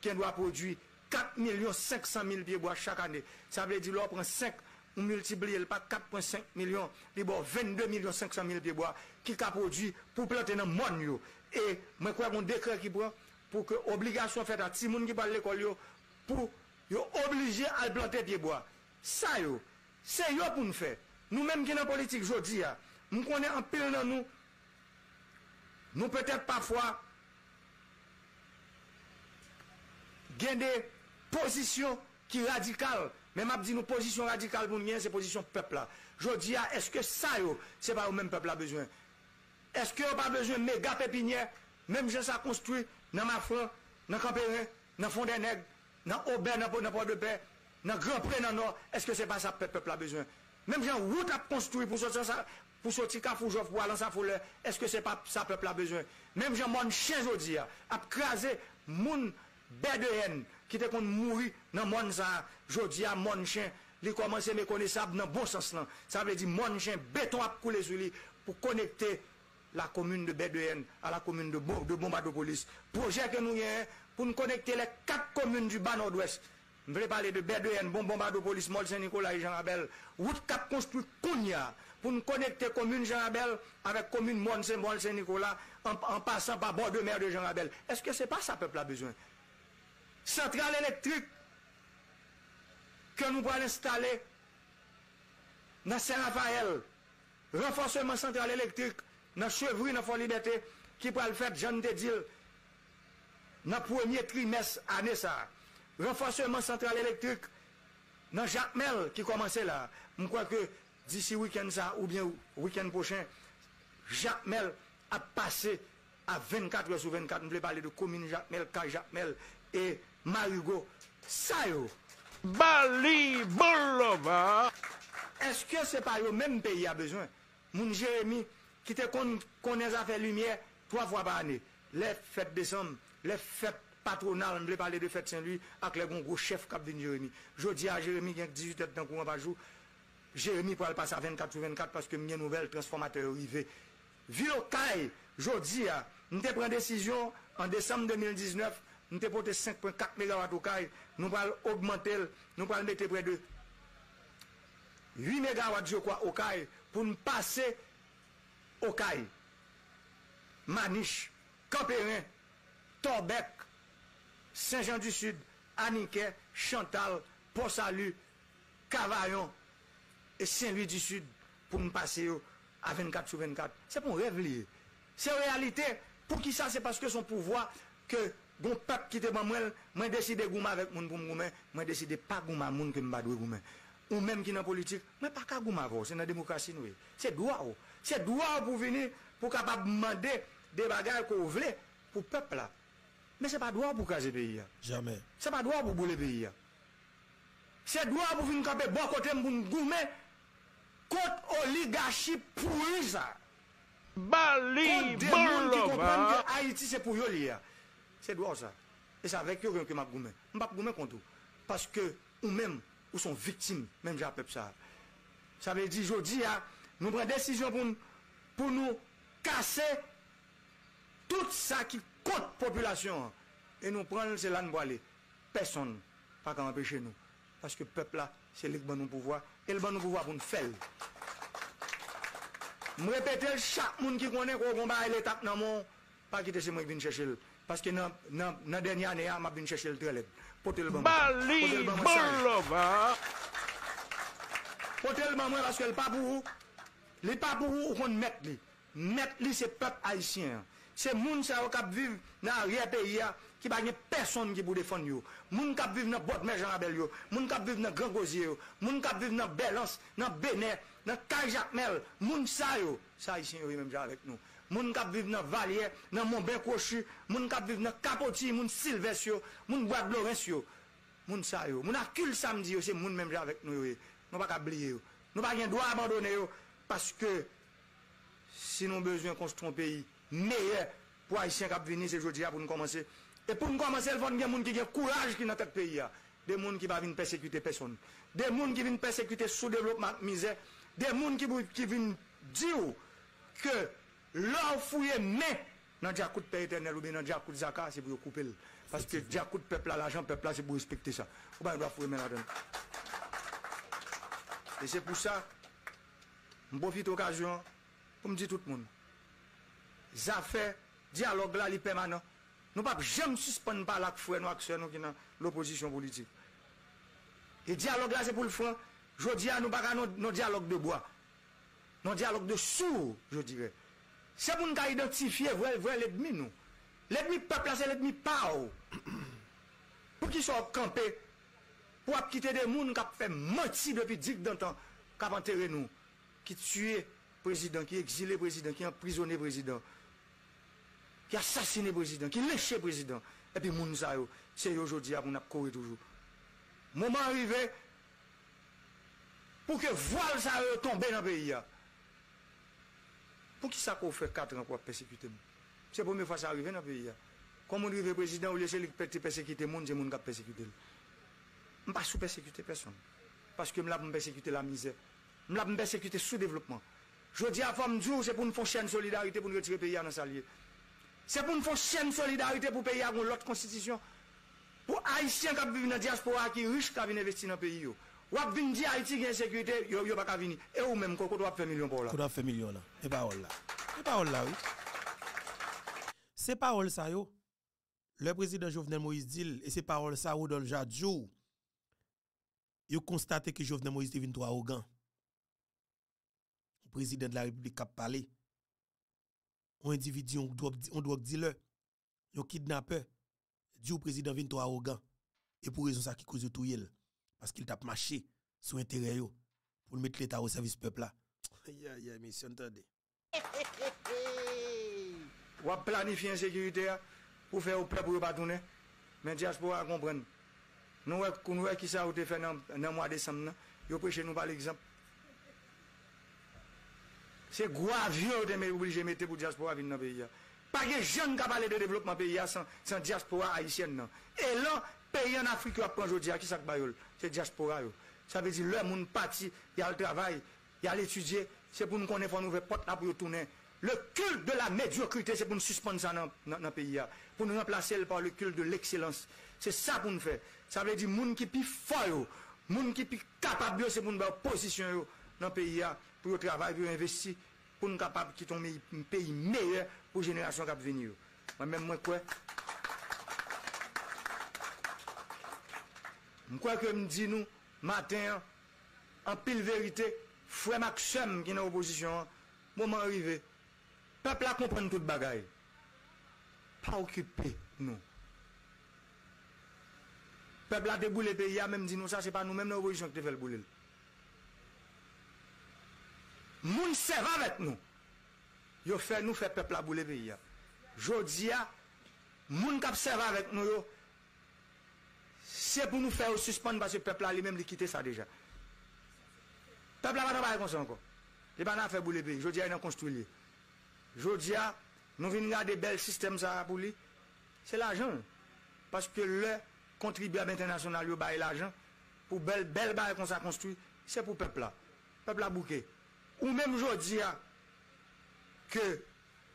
D: qui doit produire 4 500 000 pieds bois chaque année. Ça veut dire l'on prend 5 on multiplie par 4,5 millions, il 22 millions 500 000 pieds bois qui a produit pour planter dans le monde. Et je crois qu'on décret qui prend pour que l'obligation faite à tout le monde qui parle de l'école pour obliger à planter pieds bois. Ça, c'est yo pour nous faire. Nou menm ki nan politik, jodi ya, moun konen anpil nan nou, nou petèp pafwa gen de posisyon ki radikal. Men map di nou posisyon radikal pou mwen, se posisyon pepla. Jodi ya, eske sa yo, se pa ou menm pepla bezwen. Eske yo pa bezwen mega pepinye, menm je sa konstru nan ma fon, nan Kampere, nan Fondeneg, nan Obe, nan Poblepe, nan Grand Pre nan Or, eske se pa sa pepla bezwen. Même gens route à construit pour sortir ça, pour sortir pour aller ça foule, est-ce que c'est pas ça peuple a besoin Même gens mon chien aujourd'hui hein, a crasé mon b de haine qui était qu'on mourir dans mon ça, aujourd'hui a mon chien il commence à ça dans le bon sens. Ça veut dire mon chien, béton a coulé sur lui pour connecter la commune de B2N à la commune de, Bo de Bombardopolis. Projet que nous avons hein, pour nous connecter les quatre communes du bas nord-ouest. Je voulais parler de BDN, bon bombardement police, Mol Saint-Nicolas et Jean-Abel. Route cap construit Kounia pour nous connecter commune Jean-Abel avec commune Mol Saint-Nicolas en, passant par bord de mer de Jean-Abel. Est-ce que ce n'est pas ça peuple a besoin Centrale électrique que nous allons installer dans Saint-Raphaël. Renforcement centrale électrique dans Chevry, dans Fort Liberté, qui pourra le faire, ne te dis, dans le premier trimestre année ça renforcement central électrique dans Jacques qui commençait là. Je crois que d'ici week-end ça ou bien week-end prochain, Jacmel a passé à 24 heures sur 24. Je pas parler de commune Jacques Mel, et Marugo. Ça yo. Bali Bolova. Est-ce que ce n'est pas le même pays a besoin? Mon Jérémy, qui te connaît faire lumière trois fois par année, les fêtes décembre, les fêtes patronal, je vais parler de fête Saint-Louis, avec le gros chef cap de Jérémy. Je dis à Jérémy, il y a 18 heures dans courant par jour. Jérémy pour le passer à 24 ou 24 parce que mes nouvelle transformateur arrivé. Ville Caille, je dis à, nous pris décision en décembre 2019, nous avons porté 5,4 MW au Caille, nous allons augmenter, nous allons mettre près de 8 MW, je crois, au Caille pour nous passer au Caille. Maniche, Campérin, Torbec, Saint-Jean-du-Sud, Aniquet, Chantal, Port-Salut, Cavaillon et Saint-Louis-du-Sud pour me passer à 24 sur 24. C'est pour rêve lié. C'est réalité. Pour qui ça, c'est parce que son pouvoir, que bon peuple qui te bon moi, décide décidé gouma avec mon pour moi, moi décidé pas gouma moun que me pour gouma. Ou même qui dans politique, mais pas de gouma c'est dans démocratie nous. C'est droit oh. C'est droit pour venir pour capable demander des bagages qu'on veut pour le peuple là. Mais ce n'est pas droit pour casser le pays. Hein. Jamais. Ce n'est pas droit pour bouler le pays. Hein. C'est droit pour venir camper bon côté pour nous goumer contre oligarchie pourri, ça. Bali, Baloba. Haïti c'est pour eux hein. C'est droit ça. Et c'est avec eux que m'a ne M'a pas goumé contre parce que nous-mêmes, nous sont victimes même j'appelle ça. Ça veut dire je dis, nous prenons décision pour pour nous casser tout ça qui contre population. Et nous prenons, c'est là nous aller. Personne pas qu'à empêcher nous. Parce que le peuple là, c'est lui qui nous pouvoir. Et le bon nous pouvoir pour nous faire. Je répète, chaque monde qui connaît qu'on combat l'étape dans mon, pas quitter ce moi qui viens chercher. Parce que dans la dernière année, je viens chercher le trailer. Pour le bon. Bali, Bolova. le bon, parce que le pas pour vous. Le pas pour vous, on met lui. Mettre lui, c'est peuple haïtien. C'est les gens qui vivent dans le pays qui n'ont personne qui pour défendre. Les gens qui vivent dans le port de Méjana Les gens qui vivent dans le grand Gozier. Les gens qui vivent dans la Bélance, dans le Bémer, dans le Kajakmel. Les gens qui vivent dans la Vallier, dans le Mont-Bencochus. Les gens qui vivent dans le Capotis, dans le Silvestre, dans le Les gens qui vivent dans le Kul Samdi, c'est les gens qui vivent avec nous. Nous ne pouvons pas oublier. Nous n'avons pas abandonner parce que sinon nous avons besoin qu'on se trompe meilleur pour Haïtiens qui venir ce jour pour nous commencer. Et pour nous commencer, il faut des nous qui ont courage qui dans notre pays. Hein. Des gens qui ne viennent persécuter personne. Des gens qui viennent persécuter sous-développement, misère. Des gens qui, vont viennent dire que leur fouille mais dans le coup de paix éternel ou bien dans le coup de zaka, c'est pour couper. Parce que le de peuple à l'argent, peuple c'est pour respecter ça. Ou bien, il doit fouiller mais là Et c'est pour ça, je profite de l'occasion pour me dire tout le monde affaires, dialogue là, permanent. Nous ne pouvons jamais suspendre pas la frère nous action dans l'opposition politique. Et dialogue là, c'est pour le fond. Je dis à nous pas nos dialogue de bois. Nos dialogue de sourds, je dirais. C'est pour nous identifier vrai, vrai l'ennemi, nous. L'ennemi peuple, c'est l'ennemi pauvre. pour qu'ils soient campés, pour quitter des gens qui ont fait mentir depuis 10 d'antan, qui ont enterré nous, qui tué président, qui exilé président, qui emprisonné président qui a assassiné le président, qui léché le président. Et puis, moun c'est aujourd'hui qu'on ah, a couru toujours. Moment arrivé, eh, pour que voile ça tombe dans le pays. Ah. Pour qui ça a fait 4 ans pour persécuter C'est la première fois que ça arrive dans le pays. Ah. Comme on arrive le président, laisse les de persécuter moun, c'est moun qui persécuté. Je ne pas sous persécuter personne. Parce que je ne persécuter la misère. Je ne persécuter sous développement. Je dis à femme, c'est pour une chaîne de solidarité pour nous retirer le pays dans sa alliés. Se pou nou fon chen solidarite pou peyi agon lot konstitisyon. Po aisyen kap vin nan diaspora ki rish kap vin investi nan peyi yo. Wap vin di aisyen gen sekurite, yo wap kap vini. E ou menm koto wap fe milyon pou wala.
A: Koto wap fe milyon la. E pa wala. E pa wala. Se parol sa yo, le prezident Jovnen Moïse Dille e se parol sa ou dol jadjou, yo konstate ki Jovnen Moïse Dille vin to aogan. Prezident la Republik kap paley. un individu, on doit, on doit dealer, un kidnappeur, du président vient arrogant. Et pour raison ça qui cause tout yel, Parce qu'il tape marché sur intérêt pour mettre l'État au service peuple là. Ya, ya, monsieur,
D: entendez. Ou planifié planifier insécurité pour faire au peuple pour pas tourner. Mais diaspora comprendre. Nous, nous, qui ça a été fait dans le mois de décembre, nous prêchons nous par l'exemple. C'est vieux de obligé mettre pour diaspora venir dans le pays. Hein. Pas de jeunes qui parlent de développement pays hein, sans, sans diaspora haïtienne. Non. Et là, pays en Afrique qui pris aujourd'hui, qui ça oh? C'est diaspora. Yo. Oh. Ça veut dire le monde parti, il y a le travail, il y a l'étudier, c'est pour nous connaître, nous ouvrir porte là pour tourner. Le culte de la médiocrité, c'est pour nous suspendre ça dans le pays. Hein. Pour nous remplacer par le culte de l'excellence. C'est ça qu'on fait. Ça veut dire, les gens qui sont plus forts, les oh. gens qui sont plus capables, c'est pour nous positionner dans le pays pour travailler, pour investir, pour nous capables quitter un pays meilleur pour les générations qui venir. Moi-même, moi, quoi Je crois que me dit nous, matin, en pile vérité, frère Maxime qui est dans l'opposition, moment arrivé, peuple a compris toute bagaille. Pas occupé, nous. Peuple a déboulé le pays, a même dit nous, ça, c'est pas nous-mêmes dans l'opposition qui devons le bouler. Moun seva vek nou. Yo fè nou fè pepla boule peyi ya. Jodia, moun kap seva vek nou yo. Se pou nou fè ou suspon basi pepla li men li kite sa deja. Pepla vat an baye konsen kon. E banan fè boule peyi. Jodia yon an konstou li. Jodia, nou vin la de bel sistem sa pou li. Se la jan. Paske le kontribuyab internasyonal yo baye la jan. Po bel baye konsen konstou. Se pou pepla. Pepla boukey. Ou mèm jò di a ke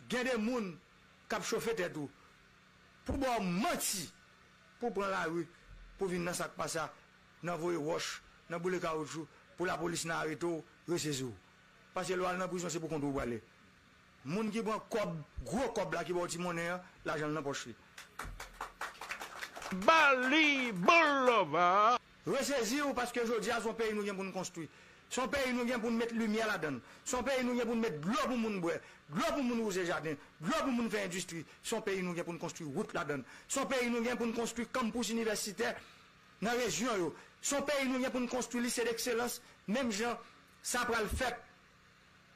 D: gen de moun kap chòfè tè tou pou bò mè ti pou prèn la rwi pou vin nan sak passa nan vòy wòsh nan bò lè karoutjou pou la polis nan haritou resèzi ou. Pase lò al nan kouj son se pou kontou wale. Moun ki bò kòb, gò kòb la ki bò ti mounè a, la jèl nan pochli. Bali, bolov a! Resèzi ou paske jò di a zon peyi nou gen pou nou konstoui. Son pays nous vient pour nous mettre lumière là-dedans. Son pays nous vient pour nous mettre de l'eau pour nous boire, de pour nous user jardin, de l'eau pour nous faire industrie. Son pays nous vient pour nous construire route là-dedans. Son pays nous vient pour nous construire campus universitaire dans la région. Son pays nous vient pour nous construire lycée d'excellence. Même gens, ça prend le fait.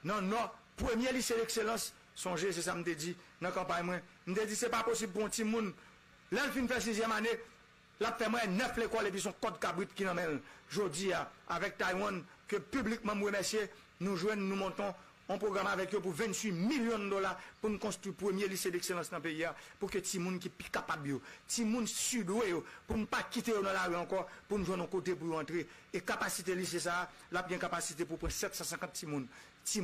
D: Non, non, premier lycée d'excellence, songez, c'est ça me dit dans la campagne. Je me dit, n'est pas possible pour un petit monde. Là, il la sixième année. Là, fait moi neuf écoles et puis son code cabrit qui Je dis, avec Taïwan, que publiquement remercier, nous jouons, nous montons un programme avec eux pour 28 millions de dollars pour nous construire le premier lycée d'excellence dans le pays, pour que les gens qui sont capables, les gens sud pour ne pas quitter dans la rue encore, pour nous jouer nos côté pour entrer. Et capacité lycée, ça, la bien capacité pour prendre 750 personnes.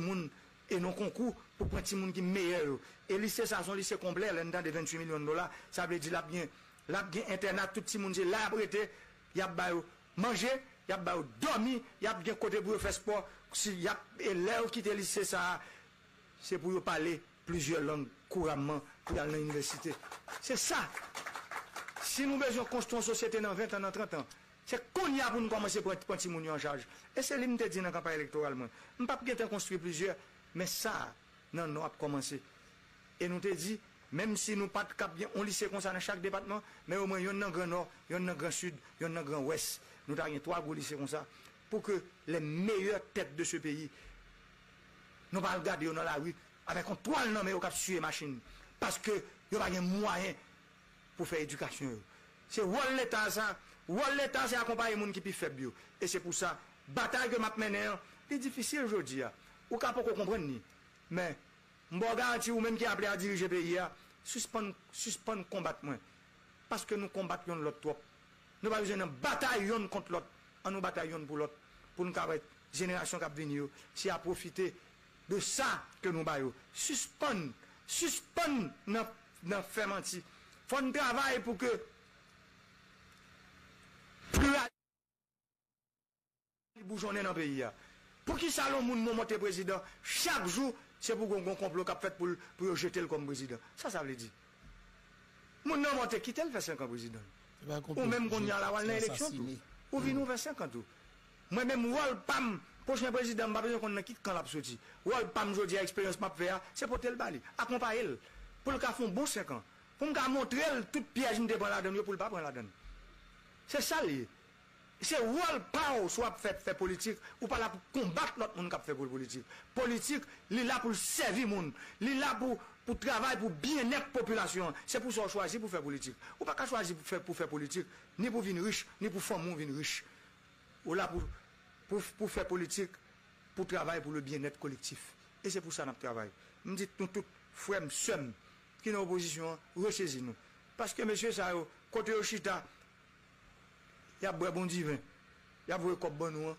D: gens et nos concours pour prendre les gens qui sont meilleurs. Et lycée, ça, son lycée complet, là-dedans de 28 millions de dollars, ça veut dire la bien, la bien internat, tout le monde, là, il y a bah, manger, y a ba dormi, y a bien côté pour faire sport, si y a élève qui te lycée ça, c'est pour parler plusieurs langues couramment pour aller à l'université. C'est ça. Si nous besoin construire une société dans 20 ans, dans 30 ans, c'est qu'on y a pour nous commencer pour prendre gens en charge. Et c'est l'imité dit dans la campagne électorale. Nous ne pas construire plusieurs, mais ça, nous avons commencé. Et nous te dit, même si nous pas de cap, on lycée comme ça dans chaque département, mais au moins, il y a un grand nord, il y a un grand sud, il y a un grand ouest. Nous avons trois gros lycées comme ça pour que les meilleures têtes de ce pays nous pas regarder dans la rue avec un toile nommé au cap sur machine parce que n'y a pas de moyens pour faire éducation. C'est l'État ça, l'État c'est accompagner les gens qui sont faibles. Et c'est pour ça, bataille que je mène, c'est difficile aujourd'hui. pouvez pas comprendre. Mais, je garantis ou même qui appelé à diriger le pays, hein, suspendre, le combat. Parce que nous combattons l'autre trop. Nou bayouzen nan batay yon kont lot, an nou batay yon pou lot, pou nou kabret jenèrasyon kap vini yo, si a profite de sa ke nou bayou. Sou spon nan fèmant si, fon travay pou ke pou yon boujonnen nan peyi ya. Pou ki salon moun moun monte prezident, chak jou se pou gongon konplo kap fet pou yo jetel kom prezident. Sa sa vle di. Moun moun monte kitel fè sen kom prezident yo. Ou mèm kon yal avan lè lèksyon tou, ou vin nou vè sèk an tou. Mè mèm wòl pam, pochè mè prezidèm babèjè kon mè kit kan lap sou ti. Wòl pam, jò di bon a eksperyans map vè a, se potè lè bali. Akon pa el, pou lè ka fon bò sèk an. Pon lè ka montre lè, tout pièj nè de ban la den, yo pou lè ba ban la den. Se sali, se wòl pa ou so ap fè politik, ou pa la pou kombat lòt moun kap fè pou l'politik. Politik, li la pou lè servi moun, li la pou... pour travailler pour bien-être population. C'est pour ça qu'on choisit pour faire politique. Ou pas qu'on choisit pour faire, pour faire politique, ni pour venir riche, ni pour faire mon venir riche. Ou là pour, pour, pour faire politique, pour travailler pour le bien-être collectif. Et c'est pour ça qu'on travaille. Je dis nous tous, frères, sœurs, qui sont opposition, Parce que monsieur ça, côté Oshita, il y a un bon divin, il y a un bon bon nous.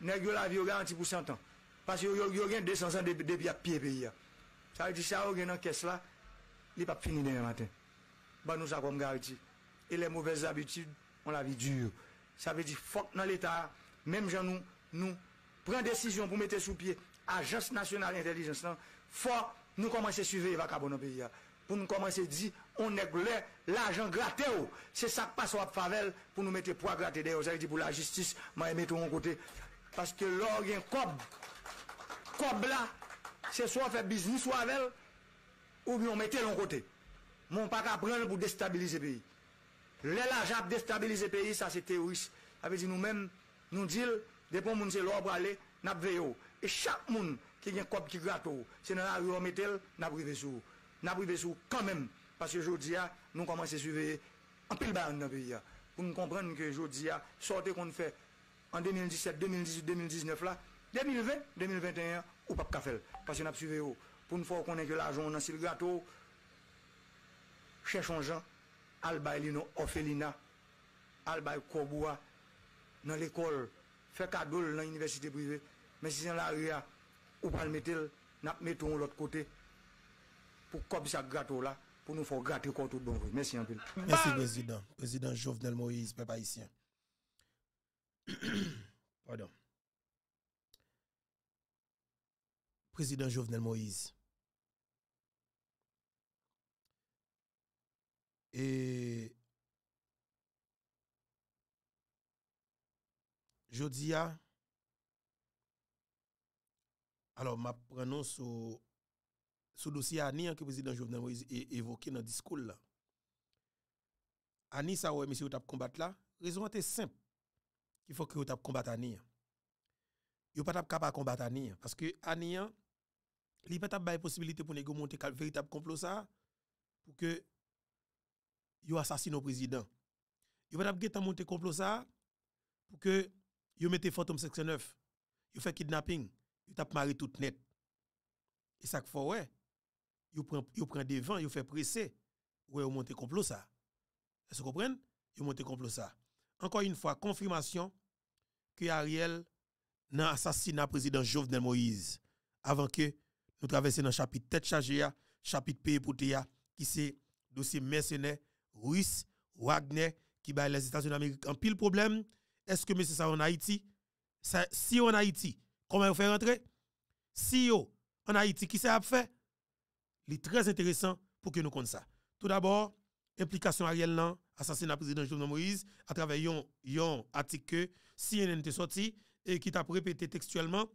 D: Nègre la vie garantie pour 100 ans. Parce qu'il y a 200 ans depuis à pied pays. Ça veut dire ça, on a une là, il n'est pas fini demain matin. Bah, nous, comme Et les mauvaises habitudes, on la vit dure. Ça veut dire, que dans l'État, même gens nous, nous, prenons décision pour mettre sous pied l'Agence nationale d'intelligence, faut nous commencer à suivre les vacabons dans pays. Hein. Pour nous commencer à dire, on est l'argent gratté. Oh. C'est ça qui passe à Favel pour nous mettre poids gratté derrière. Ça veut dire pour la justice, moi, mettre tout mon côté. Parce que l'or, il y a un cob. Cob là, c'est soit faire business soit avec ou bien on mettait l'autre côté. Mon pas qu'à prendre pour déstabiliser le pays. L'argent déstabiliser le pays, ça c'est terroriste. Ça veut dire nous-mêmes, nous disons, que nous c'est là pour aller, nous n'a Et chaque monde qui a un cop qui gratte, c'est dans la rue on mettait, n'a privé sous. N'a privé sous quand même. Parce que aujourd'hui, ah, nous commençons à suivre en pile dans le pays. Ah. Pour nous comprendre que aujourd'hui, ah, sortez qu'on fait en 2017, 2018, 2019 là, 2020, 2021, ou pas de café, Parce qu'on a suivi pour une fois qu'on est que l'argent dans le gâteau, cherchons Jean, Elino, Orphelina, Albaï Koboua, dans l'école, fait cadeau dans l'université privée. Mais si c'est la rue, ah, ou pas le mettre, n'a mettons de l'autre côté. Pour comme ça gâteau là, pour nous faire gratter quoi tout bon.
A: Merci un Merci président. Président Jovenel Moïse, peuple haïtien. Pardon. président Jovenel Moïse. Et je dis alors ma prononce sur le dossier Annie hein, que le président Jovenel Moïse évoqué dans le discours là. Annie ça ouais monsieur tap combattre là, raison est simple. Il faut que vous tap combattre Annie. Hein. Vous pas capable combattre Annie hein, parce que Annie il n'y a pas de possibilité pour vous monter un véritable complot pour que yo assassine le président. Yo pa tap monter complot pour que yo mette fantôme 69. Yo fait kidnapping, yo tap mari tout net. Et ça fois, faut ouais. Yo prend yo des vents, yo fait presser. Ouais, yo monter complot ça. est vous comprenez Yo complot ça. Encore une fois confirmation que Ariel n'a le président Jovenel Moïse avant que nous traversons dans le chapitre tête chargée, chapitre pays pour qui c'est dossier mercenaires russe, Wagner, qui bat les États-Unis d'Amérique en pile problème. Est-ce que monsieur ça en Haïti? Ça, si en Haïti, comment vous fait rentrer? Si vous en Haïti, qui ça a fait? Il très intéressant pour que nous comptons ça. Tout d'abord, implication Ariel Lan, assassinat président Jovenel Moïse, à travers yon, yon article que CNN était sorti et qui t'a répété textuellement.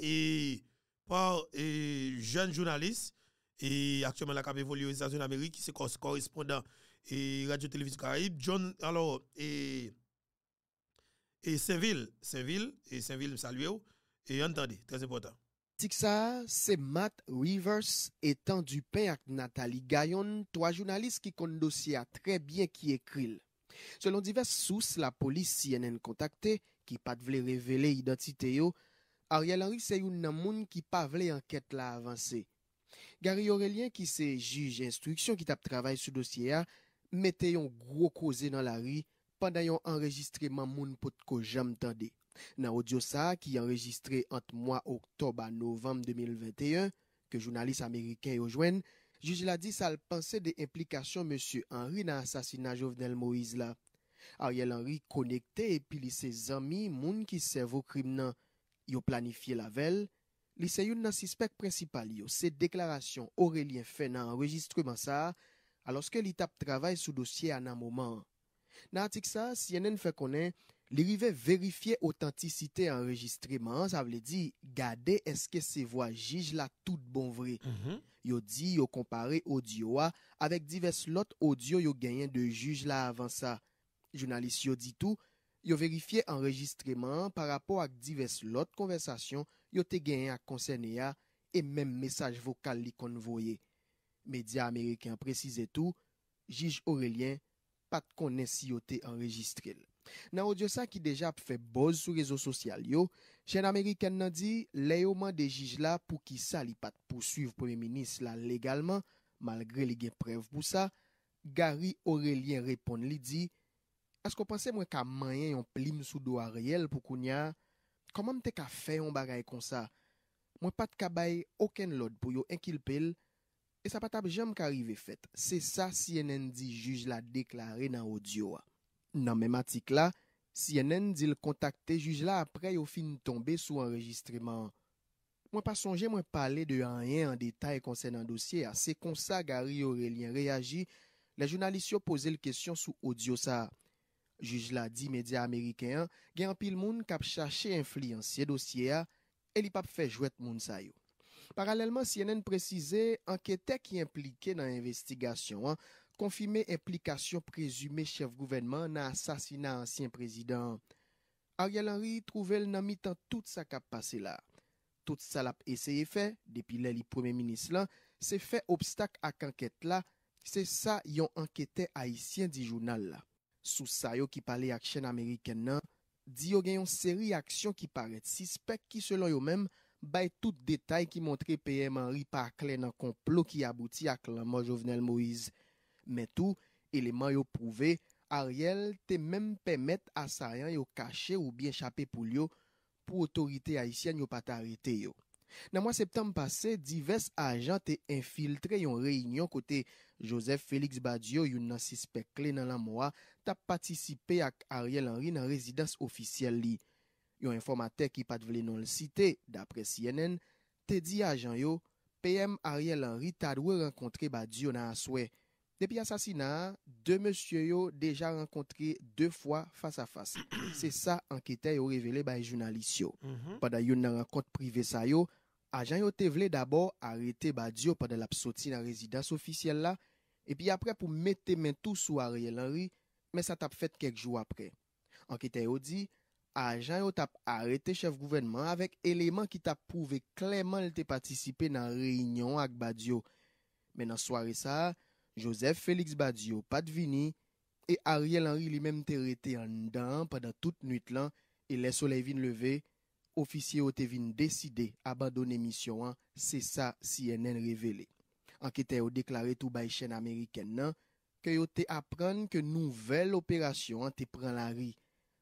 A: Et par un e, jeune journaliste et actuellement la cap évolue aux états qui est correspondant et Radio-Télévision Caraïbe, John, alors, et, et Saint-Ville, Saint-Ville, et Saint-Ville, salué, et entendez, très important.
E: ça, c'est Matt Rivers étant du père Nathalie Gayon, trois journalistes qui comptent dossier à très bien qui écrit. Selon diverses sources, la police CNN contactée, qui pas voulait révéler l'identité, Ariel Henry se youn nan moun ki pa vle anket la avanse. Gary Aurelien ki se juj instruksyon ki tap travay sou dosye a, mete yon gro koze nan la ri pandayon enregistreman moun pot ko jam tende. Nan Odiosa ki enregistre ant mwa oktob a novem 2021, ke jounalis Ameriken yo jwen, juj la di sal panse de implikasyon Monsie Henri nan asasina Jovenel Moisela. Ariel Henry konekte epili se zami moun ki se vokrim nan Yo planifiye la vel, li se yon nan sispek prinsipal yo, se deklarasyon aurelien fe nan enregistreman sa, aloske li tap travay sou dosye anan mouman. Nan atik sa, si yenen fè konen, li rive verifiye otantisite enregistreman, sa vle di, gade eske se vwa jij la tout bon vre. Mhm. Yo di, yo kompare audio a, avek divers lot audio yo genyen de jij la avan sa. Jounalist yo di tou, yo verifiye enregistreman par rapport ak divers lot konversasyon yo te genye ak konsenye ya e menm mesaj vokal li konvoye. Medya Ameriken prezise tou, Jige Aurelien pat konnen si yo te enregistre. Nan odyo sa ki deja ap fe boz sou rezo sosyal yo, chen Ameriken nan di, le yo man de Jige la pou ki sa li pat pousuiv pou menis la legalman, malgre li gen prev pou sa, Gary Aurelien repon li di, As ko panse mwen ka manyen yon plim sou do a reyel pou kounyan, koman mte ka fè yon bagay kon sa? Mwen pat kabae oken lod pou yo enkil pel, e sa pat ap jom ka rive fet. Se sa CNN di juj la deklaré nan audio a. Nan men matik la, CNN di l kontakte juj la apre yo fin tombe sou enregistreman. Mwen pa sonje mwen pale de anyen an detay konsen nan dosye a. Se kon sa gari yon relyen reyagi, la jounalisyon pose l kestyon sou audio sa a. Juge la di media Amerikeyan, gen apil moun kap chache infliansye dosye a, e li pap fejwet moun sayo. Paralelman, si enen prezize, anketè ki implike nan investigasyon an, konfime implikasyon prezume chev gouvenman nan asasina ansyen prezident. Ariel Henry trouvel nan mitan tout sa kap pase la. Tout sa lap eseye fe, depi le li pweme minis lan, se fe obstak ak anket la, se sa yon anketè a y siyen di jounal la. Sous sa yo ki pale ak chen Ameriken nan, di yo genyon seri aksyon ki paret sispek ki selon yo menm bay tout detay ki montre PM Henri Parclay nan konplo ki abouti ak laman Jovenel Moïse. Metou, eleman yo prouve, Ariel te menm pemet asayan yo kache ou bi enchapè pou yo pou otorite Haitien yo patarete yo. Nan mwa septem pase, divers ajan te infiltre yon reynyon kote Joseph Felix Badiou yon nan sispekle nan la mwa ta patisipe ak Ariel Henry nan rezidans ofisyelli. Yon informatek ki pat vle non l site, dapre CNN, te di ajan yo, PM Ariel Henry ta dwe renkontre Badiou nan aswe. Depi asasina, de monsye yo deja renkontre de fwa fasa fasa. Se sa, anketen yo revele bay jounalisyon. Mm-hmm. Pada yon nan renkontre prive sa yo... Ajan yo te vle dabor arete Badiou padel ap soti nan rezidans ofisyel la, epi apre pou mette men tou sou Ariel Henry, men sa tap fet kek jou apre. Anke te yo di, ajan yo tap arete chef gouvenman avek eleman ki tap pouve kleman li te patisipe nan reinyon ak Badiou. Men nan sware sa, Joseph Felix Badiou pat vini, e Ariel Henry li menm te rete yon dan padan tout nuit lan, e le sole vin levey, ofisye yo te vin deside abadone misyon an, se sa si enen revele. Ankete yo deklare tou bay chen Ameriken nan, ke yo te apren ke nouvel operasyon an te pren la ri.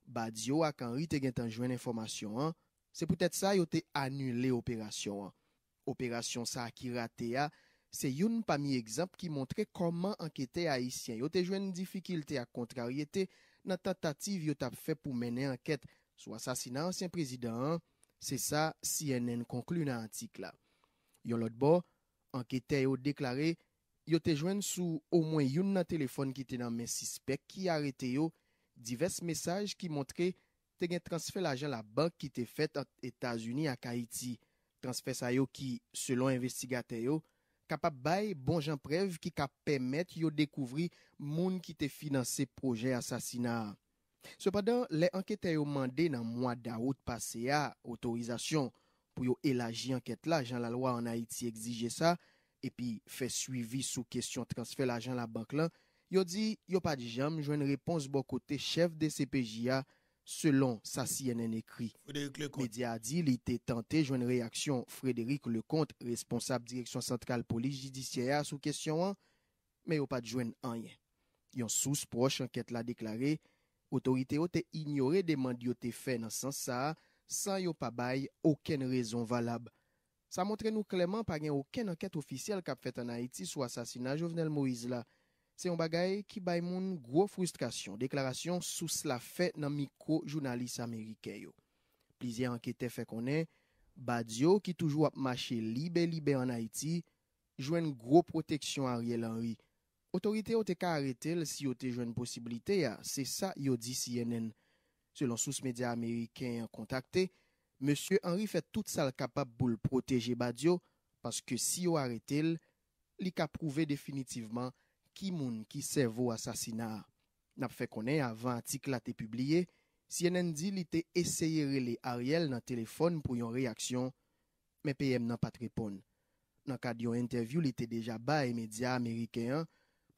E: Ba diyo ak an ri te gen tanjwen informasyon an, se pwetet sa yo te anule operasyon an. Operasyon sa akira te ya, se youn pami ekzamp ki montre koman ankete a isyen. Yo te jwen njifikilte a kontraryete nan tatative yo tap fe pou mene ankete Sou asasina ansyen prezident an, se sa CNN konklu nan antik la. Yon lot bo, anke te yo deklare, yo te jwen sou ou mwen yon nan telefon ki te nan men sispek ki arete yo, divers mesaj ki montre te gen transfer la jel a bank ki te fet at Etasuni a Kaiti. Transfer sa yo ki, selon investigate yo, kapap bay bon janprev ki kap pemet yo dekouvri moun ki te finanse proje asasina an. Sopadan, le ankete yo mande nan mwa daout pase ya otorizasyon pou yo elaji ankete la, jan la lwa an Haiti exige sa, epi fe suivi sou kesyon transfer la jan la bank lan, yo di yo pa di jam jwen repons bokote chef de CPJA selon sa siyen en ekri. Medya di li te tante jwen reaksyon Frédéric Lecomte, responsable direksyon sentral polis jidisyaya sou kesyon an, me yo pa di jwen anyen. Yon sous proche ankete la deklare... Otorite yo te ignore deman diyo te fe nan san sa, san yo pa baye oken rezon valab. Sa montre nou kleman pa gen oken anket ofisyal kap fet an Haiti sou asasina Jovenel Moizela. Se yon bagay ki bay moun gro frustrasyon, deklarasyon sou sla fet nan mikro jounalis Amerike yo. Plizye anket te fe konen, Badiou ki toujou ap mache libe-libe an Haiti, jwen gro proteksyon a Riel Henry. Otorite yo te ka arete li si yo te jwen posibilite ya, se sa yo di CNN. Selon sous-media Ameriken yon kontakte, Monsie Henri fè tout sal kapap bou l proteje bad yo, paske si yo arete li, li ka prouve definitivman ki moun ki se vo asasina. Nap fè konen, avan atik la te publie, CNN di li te eseyere le Ariel nan telefon pou yon reaksyon, me peyem nan pat repon. Nan ka diyon intervyu li te deja baye media Ameriken yon,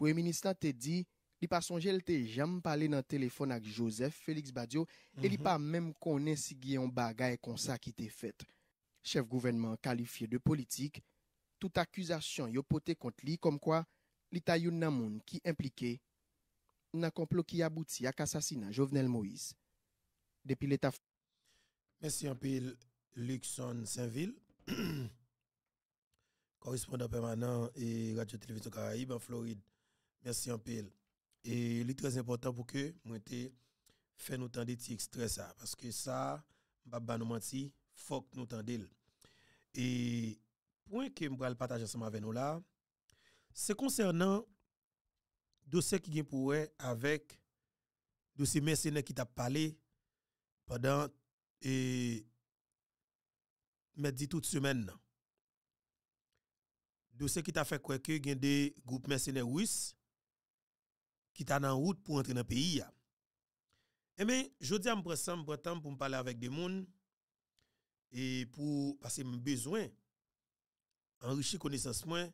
E: Premier ministre te dit, il pas songé, jamais parlé dans le téléphone avec Joseph Félix Badio, et il mhm. pas même connaît si il y a un bagage comme ça qui t'est fait. Chef gouvernement qualifié de politique, toute accusation yo portée contre lui comme quoi il t'a un qui impliqué un complot qui abouti à assassinat, Jovenel Moïse. Depuis l'état Merci à Pile Luxon saint
A: correspondant permanent et Radio Télévision Caraïbes en Floride. Merci en pile. Et il est très important pour que moi fais nous tendre petit extrait ça parce que ça Baba nous menti, faut que nous tendel. Et point que je vais partager ensemble avec nous là, c'est concernant dossier qui vient pour avec dossier mercenaire qui t'a parlé pendant et dit toute semaine. Dossier qui t'a fait quoi que des groupes mercenaires russes qui t'a en route pour entrer dans le pays. Eh bien, je dis à me prendre pour me parler avec des gens et pour passer mes besoins, enrichir connaissance moi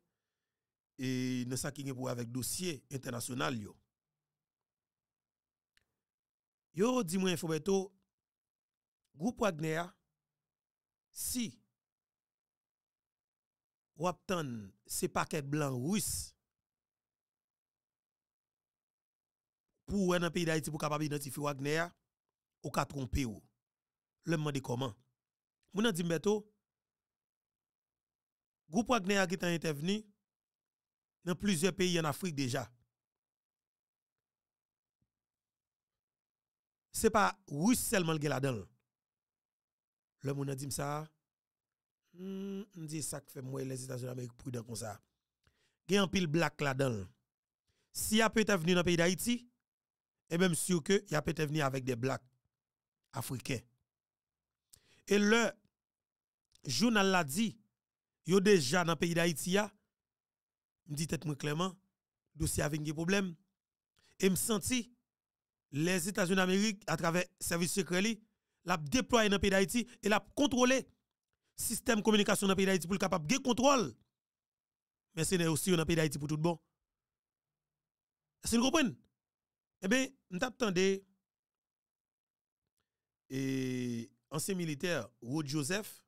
A: et dans ça qui pour avec dossier international. Yo, yo dis-moi, le groupe Wagner, si Wapton, c'est paquet blanc russe pour un pays d'Haïti pour capable identifier Wagner, ou ka trompé ou. Le demande comment. mon dit Mbeto, groupe Wagner qui est intervenu dans plusieurs pays en Afrique déjà. Ce n'est pas russe seulement qui là-dedans. Le moun dit ça, on dit ça que hmm, fait moi les États-Unis d'Amérique prudent comme ça. gagne un pile black là-dedans. Si a peut être venu dans le pays d'Haïti, et même sûr que y a peut-être venir avec des blacks africains. Et le journal l'a dit, yo déjà dans le pays d'Haïti, me dit tête moi clairement, dossier avec des problèmes. Et me senti les États-Unis d'Amérique à travers service secret l'a déployé dans le pays d'Haïti et l'a contrôlé système de communication dans le pays d'Haïti pour capable de contrôle. Mais c'est aussi dans le pays d'Haïti pour tout bon. Est-ce que vous comprenez? Eh bien, nous t'attendez et ancien militaire Rod Joseph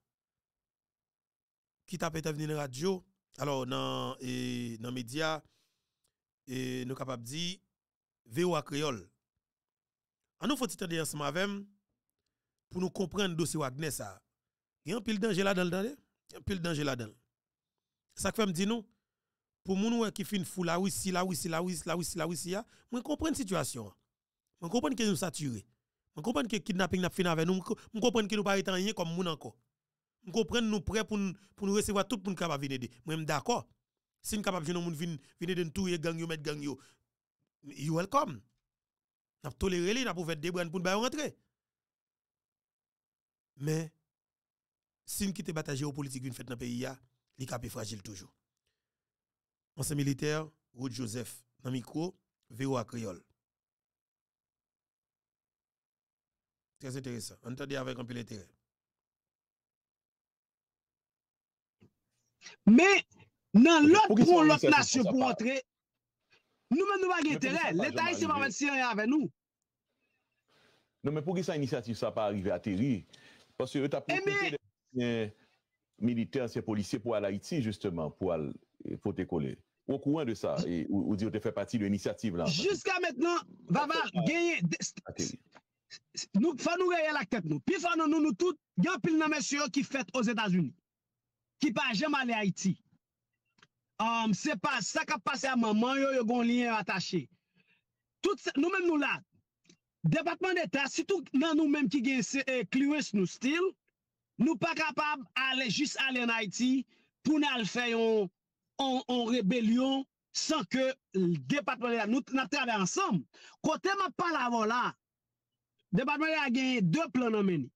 A: qui t'a venu dans la radio, alors dans les médias, média et nous capable dire VOA créole. En nous faut t'attendre ensemble avec pour nous comprendre dossier Wagner ça. Il y a un pile danger là-dedans, il y a un pile danger là-dedans. Ça fait me dit nous pour moun qui e fin fou la Russie, la Russie, la Russie, la Russie, la Russie, moi comprendre situation. Moi comprendre que nous saturé. Moi comprendre que kidnapping n'a fin avec nous, moi comprendre que nous pas étant rien comme moun encore. Moi comprendre nous prêts pour pour nous recevoir tout pour nous capable venir aider. Moi d'accord. Si nous capable jeune moun venir venir de tout gang yo mettre gang yo. You welcome. N'a toléré les n'a pour faire des brandes pour nous rentrer. Mais si nous quittons bataille géopolitique une fête dans le pays, il est fragile toujours ancien militaire, Ruth Joseph, dans micro, VOA Creole. Très intéressant. dit avec un peu terrain.
F: Mais dans l'autre pour l'autre nation pour entrer,
G: nous-mêmes nous pas intérêt. L'État ici va sérieux avec nous.
F: Non, mais pour que ça initiative, ça pas arrivé à atterrir. Parce que tu as des militaires, ces policiers pour aller à Haïti, justement, pour aller pour décoller. ou kouwen de sa, ou di yo te fè pati l'initiative la.
G: Juska mèt nan, vavar, genye, nou fè nou gèye lak tèp nou, pi fè nan nou nou tout, gen pil nan mèsyon ki fèt o ZDZU, ki pa jèm ane Haiti. An, mè se pa, sa kap pase a mèman, um, yo yo bon liyen atache. Tout, nou mèm nou la, depatman de ta, si tout nan nou mèm ki genye, se kliwès nou stil, nou pa kapab, ale jis ale en Haiti, pou nan l fè yon, an rebelyon san ke l de patmoye a nou na trave ansam. Kote ma pala avon la, de patmoye a genye de plan an meni.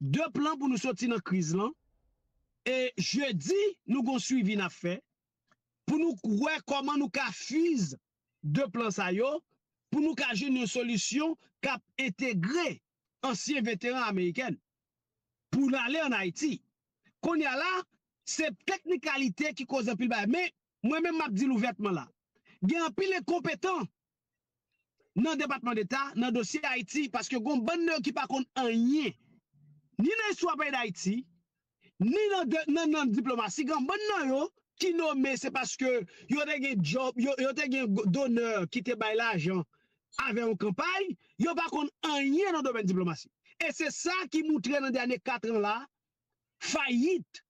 G: De plan pou nou soti nan kriz lan, e je di nou gon suivi nan fe, pou nou kouè koman nou ka fiz de plan sa yo, pou nou ka jenye solisyon kap etegre ansye veteran Ameriken pou nan le an Haiti. Kon ya la, se teknikalite ki koz apil ba. Me, mwen men mak di l'ouvertman la. Gen apil le kompetant nan debatman d'Etat, nan dosye Haiti, paske goun ban nan ki pa kon anye. Ni nan sou apay d'Haiti, ni nan nan diplomasi, gen ban nan yo, ki nan men se paske yo te gen job, yo te gen doner, ki te bay la ajon, ave yon kampay, yo pa kon anye nan doben diplomasi. E se sa ki moutre nan dene katren la, fayit,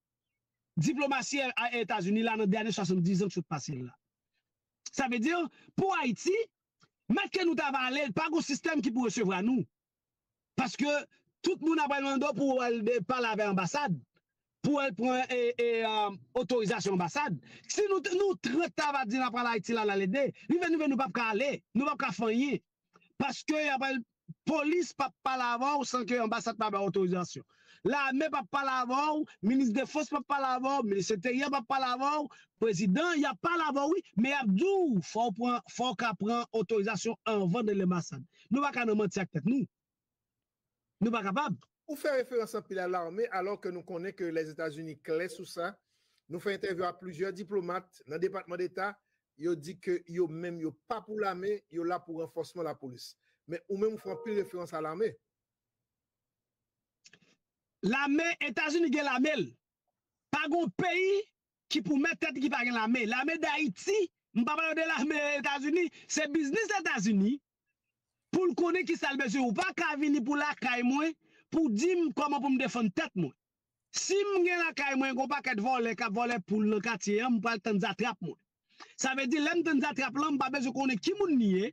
G: Diplomasi a Etasuni la nan den ane 70 ane choute pasil la. Sa ve dir, pou Haiti, metke nou tavan ale, pa gwo sistem ki pou recevran nou. Paske tout moun apay lwando pou albe palave ambasad, pou albe otorizasyon euh, ambasad. Si nou tre tavan di nan pala Haiti la lalede, li ven nou ven nou pap ka ale, nou pap ka fanyi. Paske apay polis pap pala avan ou san ke ambasad pa ba otorizasyon. l'armée pas pas le ministre ne forces pas pas avant, ministre intérieur pas pas le président il y a pas avant oui, mais Abdou faut prendre faut l'autorisation autorisation en vendre les masses. Nous pas nous mentir avec nous. Nous pas capable.
B: Ou faire référence à l'armée alors que nous connaissons que les États-Unis clés sous ça. Nous faisons interview à plusieurs diplomates dans le département d'État, ils dit que ils même pas pour l'armée, sont là pour renforcement la police. Mais ou même font plus référence à l'armée. la men etazouni gen la men, pa goun peyi
G: ki pou met tet ki pa gen la men, la men da iti, mpa pa yode la men etazouni, se biznis etazouni, pou l konen ki salbezi ou pa ka vini pou la kay mwen, pou di mkoma pou m defon tet mwen, si mwen gen la kay mwen, kon pa ket volen, ka volen pou l katiyan, mpa al tenz atrap mwen, sa ve di len tenz atrap lan, mpa bezo konen ki moun nye,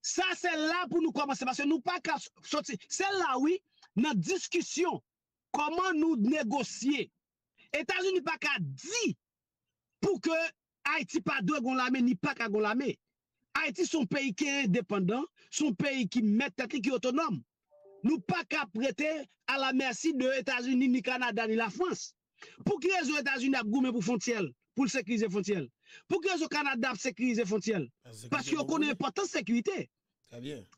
G: sa se la pou nou komanse, se nou pa ka soti, se la oui nan diskisyon, Koman nou negosye? Etagouni pa ka di pou ke Haiti pa do yon la me ni pa ka yon la me. Haiti son peyi ke depenant, son peyi ki met tatli ki otonom. Nou pa ka prete a la merci de Etagouni ni Kanada ni la France. Pou ke yon Etagouni ap goume pou fontiel? Pou se krize fontiel? Pou ke yon Kanada ap se krize fontiel? Paske yon konen patan sekwite.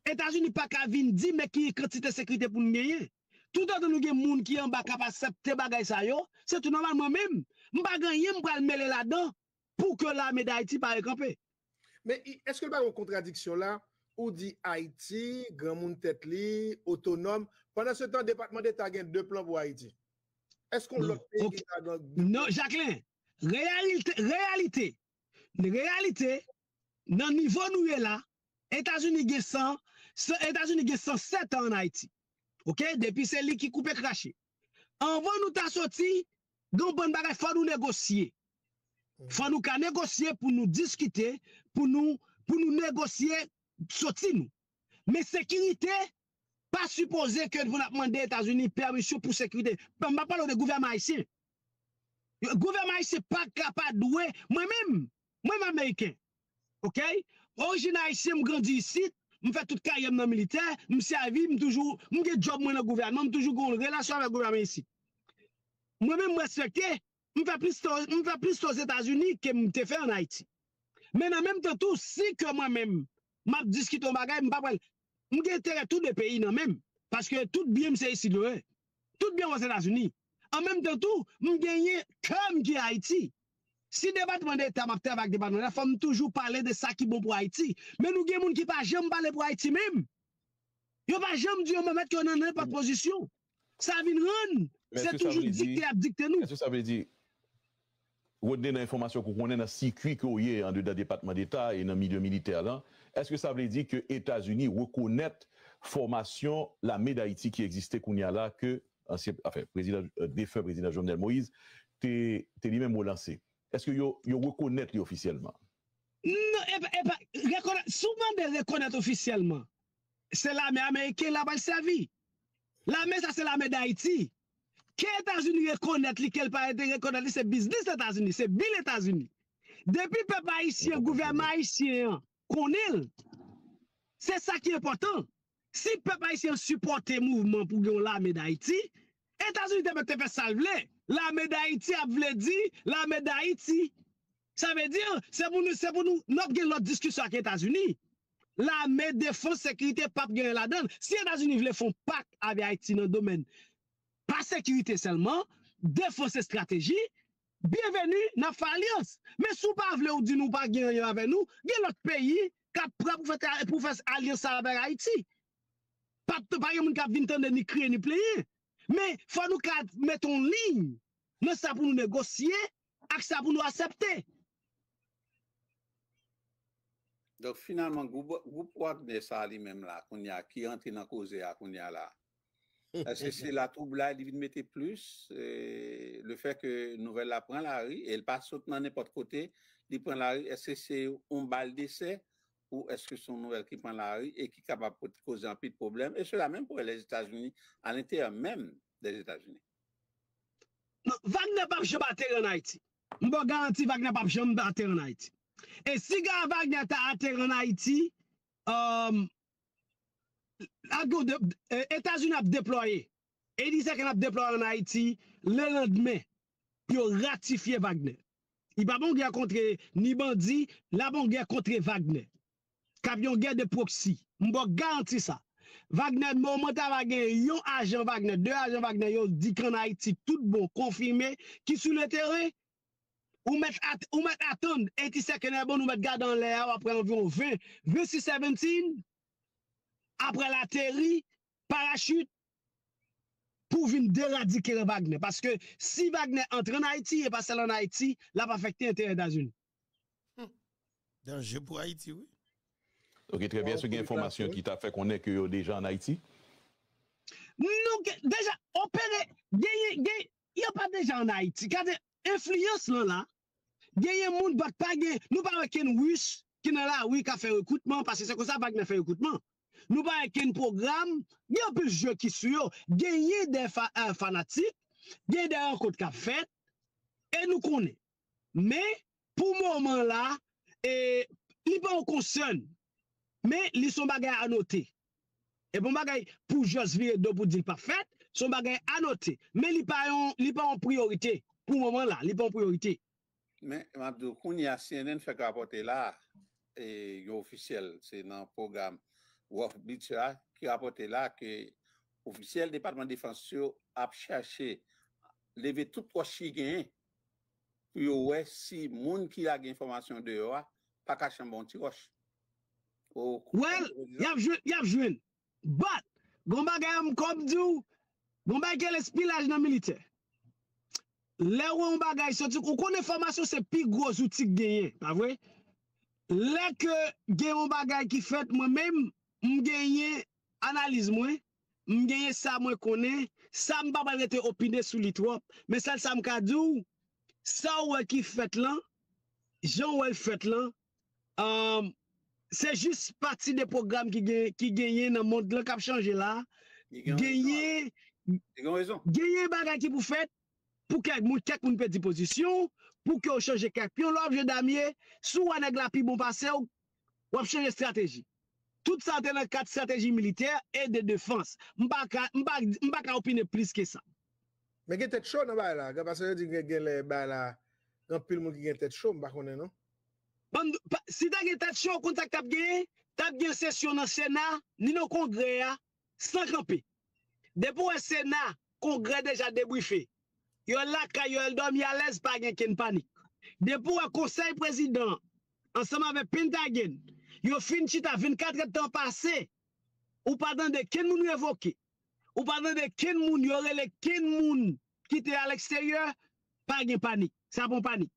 G: Etagouni pa ka vin di me ki kratite sekwite pou nyeye. Tout an ton nou gen moun ki an baka pa septe bagay sa yo, se te normalman mwen mwen bagay yon mwen
B: kalmele la don pou ke la meday ti parekampi. Mwen eske l bagon kontradiksyon la, ou di Haiti, gwen moun tet li, otonom, pandan se tan depatman de ta gen de plan pou Haiti. Eske l lopte gen ta gen... No, Jacqueline, realite, realite, nan nivou nou e la,
G: etajouni gen 107 an en Haiti. Ok, depi se li ki koupe krashe. Anvo nou ta soti, don bon baray, fwa nou negosye. Hmm. Fwa nou ka negosye pou nou diskite, pou nou negosye soti nou. Me sekirite, pa suppose ke voun apmande Etasuni permisyon pou sekirite. Ma palo de gouvernman isi. Gouvernman isi pa kapadwe, mwen mwen, mwen mwen meyken. Ok, orijina isi mwen gandhi isi, Mwen fè tout karyem nan militer, mwen servil, mwen toujou, mwen gen job mwen nan gouvernment, mwen toujou kon relasyon avè gouvernment yisi. Mwen mè mwen respektè, mwen fè plis ton, mwen fè plis ton Etats-Unis ke mwen te fè an Haïti. Mè nan mèm tan tou, si ke mwen mèm, mwen ap diskiton bagay, mwen pa pwen, mwen gen terè tout le peyi nan mèm, paske tout biye mwen se yisi louè, tout biye mwen Etats-Unis. An mèm tan tou, mwen genye kèm ki Haïti. Si debatmane ete amapte avak debatmane, fam toujou pale de sa ki bon pou Haiti. Men nou gen moun ki pa jem pale pou Haiti mem. Yo pa jem di yon memet ki yon nan repoposisyon. Sa vin ron. Se toujou dikte
F: abdikte nou. Mwen se sa vle di, wote de nan informasyon kou konen nan si kwi kou ye an de da debatmane ete ete nan milieu militer lan, eske sa vle di ke Etasuni wokonet formasyon la me d'Haiti ki egziste koun ya la ke defen prezident euh, Jomdel Moïse te li men moun lanse. Eske yo rekonnet li ofisyelman?
G: Non, eh eh souman de rekonnet ofisyelman. Se la me Amerike la bal sa vi. La me sa se la me da iti. Ke Etats-Unis rekonnet li, ke pa rekonnet li, se biznis Etats-Unis, se bil Etats-Unis. Depi pe pa isye, gouverment isye, konil, se sa ki important. Si pe pa isye an supporte mouvment pou gyon la me da iti, Etats-Unis debe te fe salvele. La mè d'Haïti ap vle di, la mè d'Haïti. Sa mè di, se pou nou, se pou nou, nop gen lòt diskusyo ak Etasuni. La mè defon sekerite pat gen lòt dan. Si Etasuni vle fon pak avè Haïti nan domen, pa sekerite selman, defon se strategi, bienvenu na fanyos. Mè sou pa vle ou di nou pa gen lòt avè nou, gen lòt peyi, kat pra pou fète, pou fète aliyos sa abèr Haïti. Pat te paye moun kat vintande ni kriye ni pleye. Mais faut nous mettre en ligne non ça pour nous négocier et ça pour nous accepter.
H: Donc finalement, groupe Wagner, ça lui-même là, qu'on y a, qui entre dans cause et qu'on y a là. Est-ce que c'est la trouble là, il mettre plus, le fait que Nouvelle la prend la rue, et elle passe dans n'importe côté, il prend la rue, est-ce que c'est un bal d'essai? ou eske son nou ekipman la ri, e ki kaba pou te koze anpi de problem, e se la men pou e les Etats-Unis, an ete a men des Etats-Unis. Vagne non, pa pje batte yon Aiti, mba
G: garanti vagne pa pje mba batte yon Aiti. E siga vagne ata ater yon Aiti, etas euh, yon ap deploye, euh, e disa ken ap deploye an Aiti, le londme, yo ratifiye vagne. I ba bon gen kontre Nibandi, la bon gen kontre vagne. Kabyon guerre de proxy. Mbo garanti ça. Wagner, à Wagner, yon agent Wagner, deux agents Wagner, yon dit qu'en Haïti, tout bon, confirmé qui sur le terrain ou met, at, ou met attend, eti sekene bon, ou met garde en l'air après environ 20, 26, 17, après l'atterri, parachute, pour venir déradiquer Wagner. Parce que si Wagner entre en Haïti et passe à en là la va affecter l'intérêt d'Azun.
A: unis danger pour Haïti, oui.
F: Ok, trebyen, se gen informasyon ki ta fe konen ki yo deja an Haiti?
G: Nou, deja, yo pa deja an Haiti, kade, influence lan la, genye moun bak pa genye, nou pa wè ken wè kine la wè ka fe rekoutman, pasè se kon sa bak ne fe rekoutman. Nou pa wè ken program, genye an pe jè ki su yo, genye de euh, fanatik, genye de an kote ka fet, e nou konen. Me, pou mouman la, e, li pou an konsen, Mais les son bagay à noter. Et bon bagay pour juste virer deux pour dire pas fait, son bagay à noter. Mais li pa yon, li pa en priorité pour le moment là, li pas en priorité.
H: Mais Mabdou, quand y a CNN fait rapporter là et officiel, c'est dans le programme Wolf Bitcha qui rapporte là que officiel département de défenseur a cherché lever tout proche pour voir si monde qui a des informations dehors pas cache bon tiroche. Well, yav jwen. But, gwa mba gaya m kom di ou,
G: mba yon ke l espilaj nan milite. Le wè mba gaya sotik, ou konen formasyon se pi gwo zoutik genye, la wè. Le ke genye mba gaya ki fèt mwen men, m genye analiz mwen, m genye sa mwen konen, sa m ba banete opinè sou lit wop, men sal sa m ka di ou, sa e wè ki fèt lan, jan wè e fèt lan, am, Se jist pati de program ki genye nan moun, lak ap chanje la, genye, genye bak an ki pou fèt pou kèk moun, kèk moun pè di pozisyon, pou kèk ou chanje kèk, pi ou lop je damye, sou wane glapi bon pase ou, wap chanje strategi. Tout sa tenan kat strategi militer e de defans. Mbak a, mbak a opine
B: plis ke sa. Mwen gen tet chou nan bay la, kap ase yo di gen le bay la, nan pil moun gen tet chou mbak one nou?
G: Si ta gen tachyon kontak ta gen, ta gen sesyon nan sena, ni nan kongre ya, sankanpe. Depo wè sena, kongre deja debwife. Yo lak ka yo el domi alèz pa gen ken panik. Depo wè konsey prezident, ansama wè pentagen, yo finchita 24 etan pase, ou padan de ken moun revoke, ou padan de ken moun yore le ken moun kite al eksteryor, pa gen panik, sa bon panik.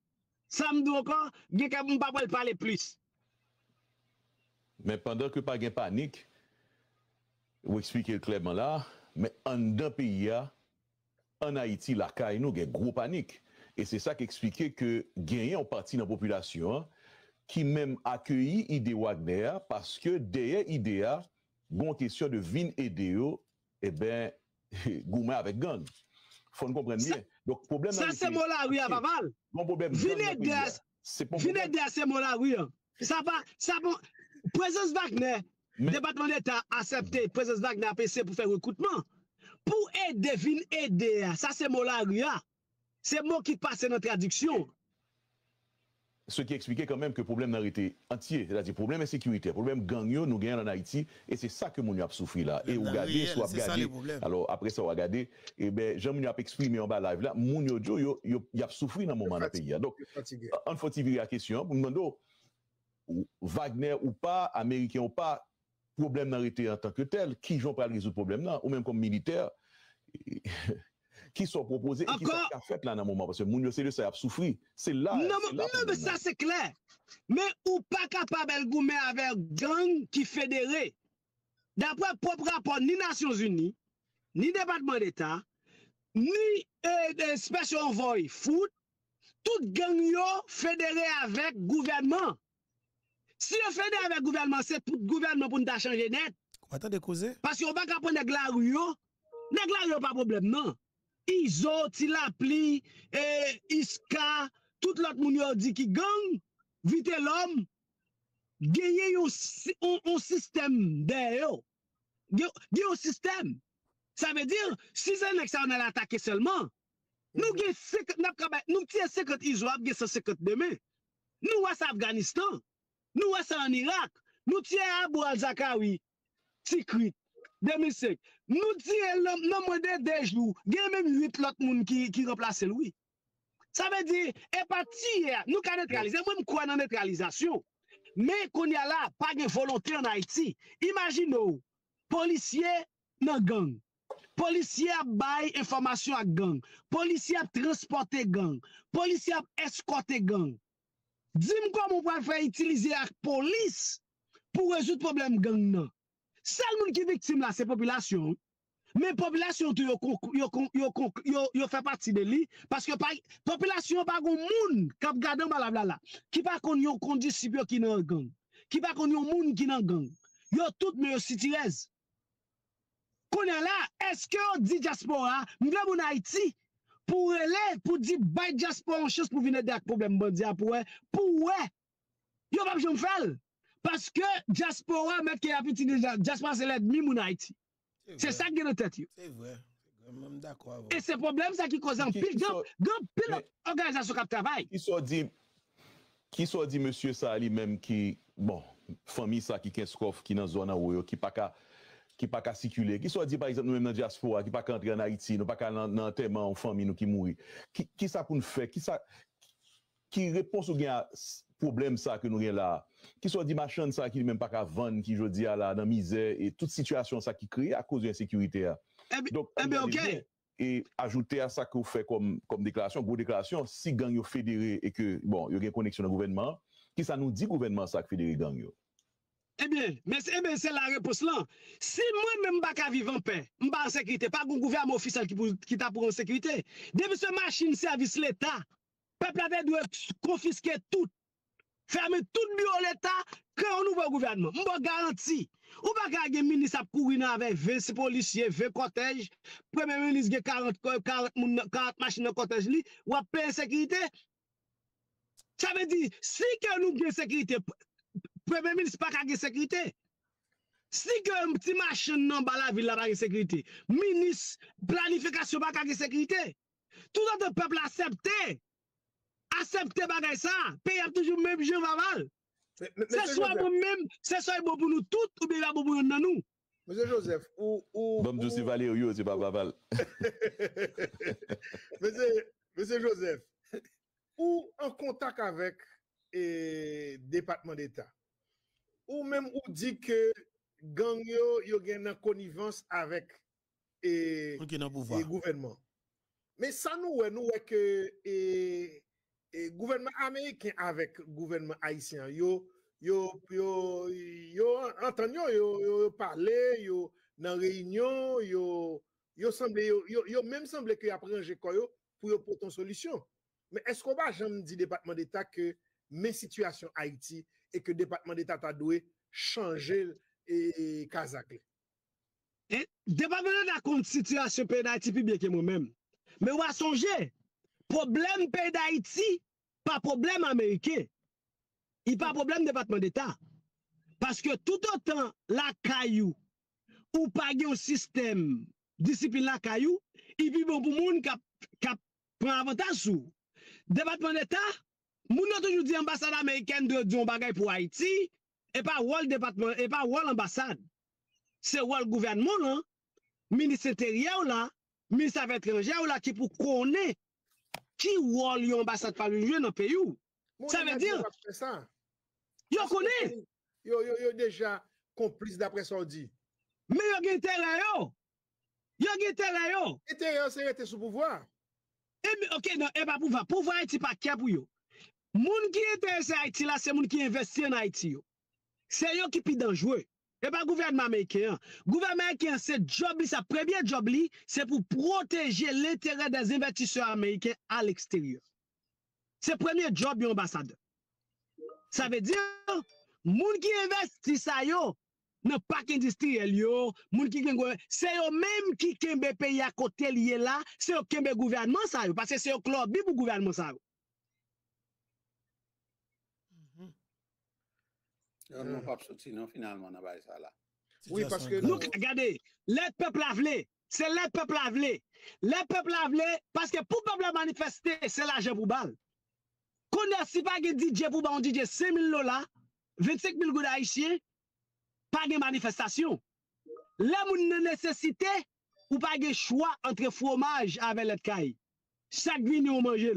G: Samdou ankon, gen ka moun pa bol pale plis.
F: Men pandan ke pa gen panik, wè eksplike l klebman la, men an dan piya, an Haiti la kainou gen gro panik. E se sa ki eksplike ke gen yon pati nan populasyon ki men akyeyi ide Wagner paske deye idea gon kesyon de vin ede yo e eh ben gouman avek gang. Fon kompren bien. Sa se mo la wia vaval, vine
G: de a se mo la wia, sa pa, sa pa, prezons Wagner, debatman et a acepte prezons Wagner apese pou fe rekoutman, pou e devine e de a, sa se mo la wia, se mo ki pase nan tradiksyon.
F: Ce qui expliquait quand même que le problème n'a été entier, c'est-à-dire le problème sécurité, le problème gangio, nous gagnons en Haïti, et c'est ça que nous avons souffert là. Et vous regardez, soit regardez. Alors après ça, vous regardez, et eh bien, j'ai nous a exprimé en bas live là, nous avons a dans le moment dans le pays. Hein. Donc, on faut tirer la question pour nous demander, Wagner ou pas, Américain ou pas, problème n'a été en tant que tel, qui va pas résoudre le problème là, ou même comme militaire. Ki sou proposi e ki sa ka fèt la nan mouman. Moun yose de sa ap soufri. Non, moun moun, sa
G: se kler. Me ou pa kapab el goumè avè gang ki federe. Dapre pop rapor ni Nasyons Uni, ni Departement d'Etat, ni euh, euh, Special Envoy Food, tout gang yo federe avè gouvernement. Si yo federe avè gouvernement, se tout gouvernement pou nou ta chanje net. Kou mwen ta de kouze? Pas yo pa kapab neglar yo, neglar yo pa problem nan. Izo, Tilapli, e, Iska, tout l'ot mouni ordi ki gang, vite l'om, genye yon sistem den yo. Genye yon sistem. Sa me dir, si zanek sa an alatake selman, nou genye sekot napkabè, nou tye sekot izwab genye se sekot deme. Nou wese Afganistan, nou wese an Irak, nou tye abou al-Zakawi, sikwit, demisek. Nou di, nan mwede dej nou, gen men 8 lot moun ki replase lou. Sa ve di, e pati e, nou ka netralize, mwen kwa nan netralizasyon. Men kon ya la, pa gen volonti an Haiti. Imagin nou, polisye nan gang. Polisye ap baye informasyon ak gang. Polisye ap transporte gang. Polisye ap eskote gang. Dime kwa mwen pa fe itilize ak polis pou rezout problem gang nan. Sel moun ki viktim la se populasyon, men populasyon yo fè pati de li, paske populasyon pa kon moun, kap gadan bala blala, ki pa kon yo kondi sipyo ki nan gang, ki pa kon yo moun ki nan gang, yo tout men yo sitirez. Konen la, eske yo di jaspo a, mwen vle moun Haiti, pou ele, pou di bay jaspo an chos moun vine de ak problem bandi a, pou we, pou we, yo pap jom fel. Parce que diaspora, mais qui a petit diaspora, c'est l'ennemi mon Haïti. C'est ça qui est dans tête. C'est vrai. Et ces problèmes, ça qui cause un pile de pile d'organisations qui travaillent.
F: Qui soit dit, qui soit dit, monsieur, sali même qui, bon, famille, ça qui qu'est ce est qui dans zone zone qui pas qui pas qu'à circuler, qui soit dit par exemple nous-mêmes dans la diaspora, qui pas qu'à entrer en Haïti, nous pas qu'à dans tellement en famille, nous qui mourir. Qui ça pour nous faire? Qui ça? Qui réponds ou bien problème ça que nous avons là, qui soit dit machin ça qui même pas qu'à vendre, qui je dis à la dans misère et toute situation ça qui crée à cause de l'insécurité. Hein. Eh Donc, eh ok. Et ajouter à ça que vous faites comme, comme déclaration, gros déclaration, si gang fédéré et que, bon, il y a une connexion au gouvernement, qui ça nous dit gouvernement ça que fédéré gang yo?
G: Eh bien, mais eh bien, c'est la réponse là. Si moi-même, pas ne vivre en paix, pas en sécurité, pas un gouvernement officiel qui, qui t'a pour en sécurité, depuis ce machine service l'État, peuple avait dû confisquer tout Ferme tout biyo l'Etat, kre yon nouve gouvernement. Mbo garanti, ou ba kage minis ap kou wina ave, ve se policye, ve kotej, preme minis ge 40 mashine kotej li, wap pre-sekrite. Chame di, si ke nou pre-sekrite, preme minis pa kage sekrite. Si ke mti mashine nan bala vil la vage sekrite, minis planifikasyon ba kage sekrite. Tout an de peple aseptè. Accepter bagay ça. payer toujours même Jean jè vaval. soit soit même c'est soit swa mou pou tout,
B: ou bien la pour nous. Monsieur Joseph, ou... ou
F: Bom Joussi Valerio, c'est pas monsieur,
B: Joseph, ou en contact avec le département d'État, ou même ou dit que gang yo, yo gen connivence avec le gouvernement. Mais ça nous, nous, que... Et, E gouvernment Ameriken avèk gouvernment Haitien, yo entan yo, yo parle, yo nan reynyon, yo mèm semble ki apre nje koyo pou yo poton solisyon. Mè es kon ba jèm di Departement d'Etat ke mè situasyon Haiti e ke Departement d'Etat ta douè chanje kazak lè?
G: De pa mè nan kont situasyon pe n'Haiti pi bè ke mè mèm. Mè wè sonje, problem pe n'Haiti, pa problem Amerike, e pa problem Departement d'Etat, paske tout an tan la kayou, ou pa gen ou sistem disipil la kayou, e pi bon pou moun ka pren avantaj sou. Departement d'Etat, moun an toujou di ambasade Ameriken di yon bagay pou Haiti, e pa wòl e ambasade. Se wòl gouvernmoun an, minis eteryè ou la, minis afet rengè ou la, ki pou konè, Ki wòl yon ambasade pa lounjè nan pe yon?
B: Sa mè dir? Yon konè? Yon yon yon deja komplis dapre sondi. Mè yon gen ten la yon? Yon gen ten la yon? Gen
G: ten la yon se yon ten sou pouvoir. E mè ok nan e pa pouvoir. Pouvoir yon ti pa ki apou yon. Moun ki yon ten sa Haiti la se moun ki investi nan Haiti yon. Se yon ki pi dan jwè. Mwen pa gouvernman Ameriken, gouvernman Ameriken se job li, sa premier job li, se pou proteje le terren dan zinvertisyon Ameriken al eksteryon. Se premier job yon ambasade. Sa ve di, moun ki investi sa yo, nan pak industri el yo, moun ki gen gwen, se yo menm ki ken be peyi akotel ye la, se yo ken be gouvernman sa yo, pase se yo klop bi pou gouvernman sa yo.
H: Euh, on ne pas non finalement dans bail ça là.
G: Oui parce que nous regardez, les peuples c'est les peuples avlés. Les peuples avlés parce que pour peuple manifester, c'est l'argent pour balle. on a si pas DJ pour on DJ 5000 dollars, 25 000 gouttes haïtiens, pas de manifestation. Les a nécessité ou pas de choix entre fromage avec les caille. Chaque vignon manger.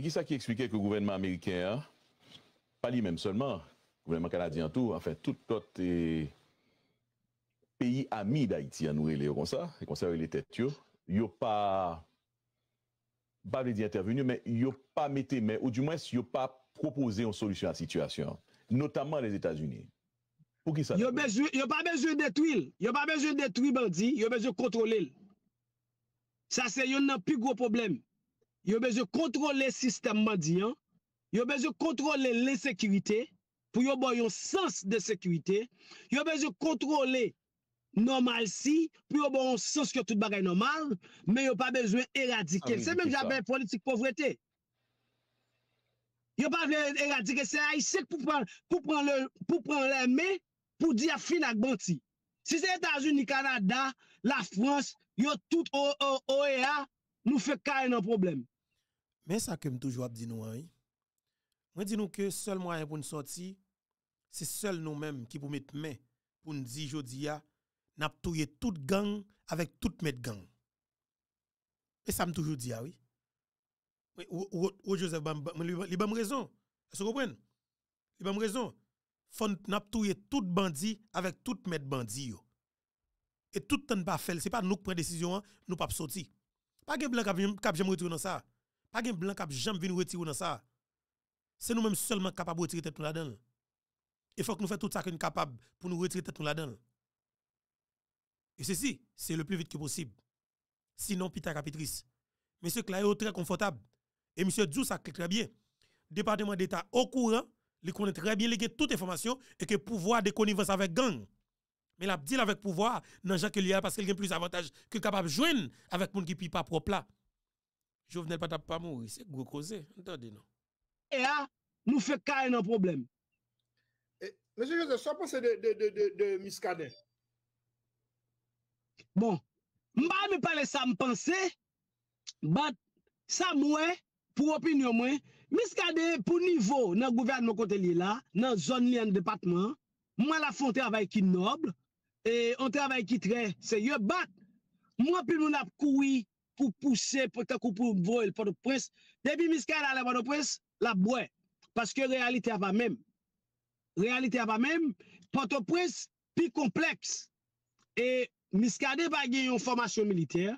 F: Et qui ça qui expliquait que le gouvernement américain, pas lui-même seulement, le gouvernement canadien tout, enfin, tout autre eh, pays ami d'Haïti, à nous, les comme ça, et comme ça, il était il pas, pas dit intervenir, mais il pas metté, mais, ou du moins, il pas proposé une solution à la situation, notamment les États-Unis. Pour qui ça? Il n'y a pas besoin détruire, il n'y a pas besoin détruire il y a besoin de contrôler. Ça, c'est un
G: plus gros problème. yo bez yo kontrole sistem madi an, yo bez yo kontrole le sekurite, pou yo bon yon sens de sekurite, yo bez yo kontrole normal si, pou yo bon sens ki yo tout bagay normal, me yo pa bez yo eradike. Se men j apen politik povrete. Yo pa vez eradike, se a isek pou pran le me, pou di a fin ak banti. Si se etajouni Kanada, la Frans, yo tout OEA, nou fe karen an probleme. Mais ça que je
A: toujours dit nous, hein? Moi dis nous que seul moyen pour nous sortir, c'est seul nous-mêmes qui pour mettre main pour nous dire jodi a n'a touyer toute gang avec toute mettre gang. Et ça me toujours dit oui. Ou, ou, ou Joseph il bam raison. Est-ce que vous comprenez Il bam raison. Faut n'a touyer toute bandit avec toute mettre bandit Et tout temps pas fait, c'est pas nous qui prenons décision, nous pas sortir. Pas que blanc cap jamais retourner dans ça. Pas de blanc qui jamais venir retirer dans ça. C'est nous-mêmes seulement capables de retirer tout là-dedans. Il faut que nous fassions tout ça que nous capables pour nous retirer tête là-dedans. Et ceci, c'est le plus vite que possible. Sinon, pita capitrice. Monsieur est très confortable. Et monsieur Djou, ça très bien. Département d'État au courant, il connaît très bien toutes les informations et que pouvoir de connivence avec gang. Mais la a avec pouvoir, que Jacques a parce qu'il a plus d'avantages que capable de jouer avec les gens qui ne pas propre là. Jou vnen pat ap pa mou, se gro kose, entendi non? nou.
B: E a, nou fe kare nan problem. E, monsen, so ponsen de miskade?
G: Bon, mba mi pale sa mpense, se mpense, bat, sa mwè pou opinyon mwen, miskade pou nivou nan gouvern mwen kote li la, nan zon li an depatman, mwen la fonte avay ki noble, e an travay ki tre, se yo bat, mwen pi nou nap koui, pou pousse, pou takou pou mwoy, pou mwoy, debi miska la la mwoy, la mwoy, paske realite ava mwem, realite ava mwem, pou an to pwese, pi kompleks, e miska de bagye yon formasyon militer,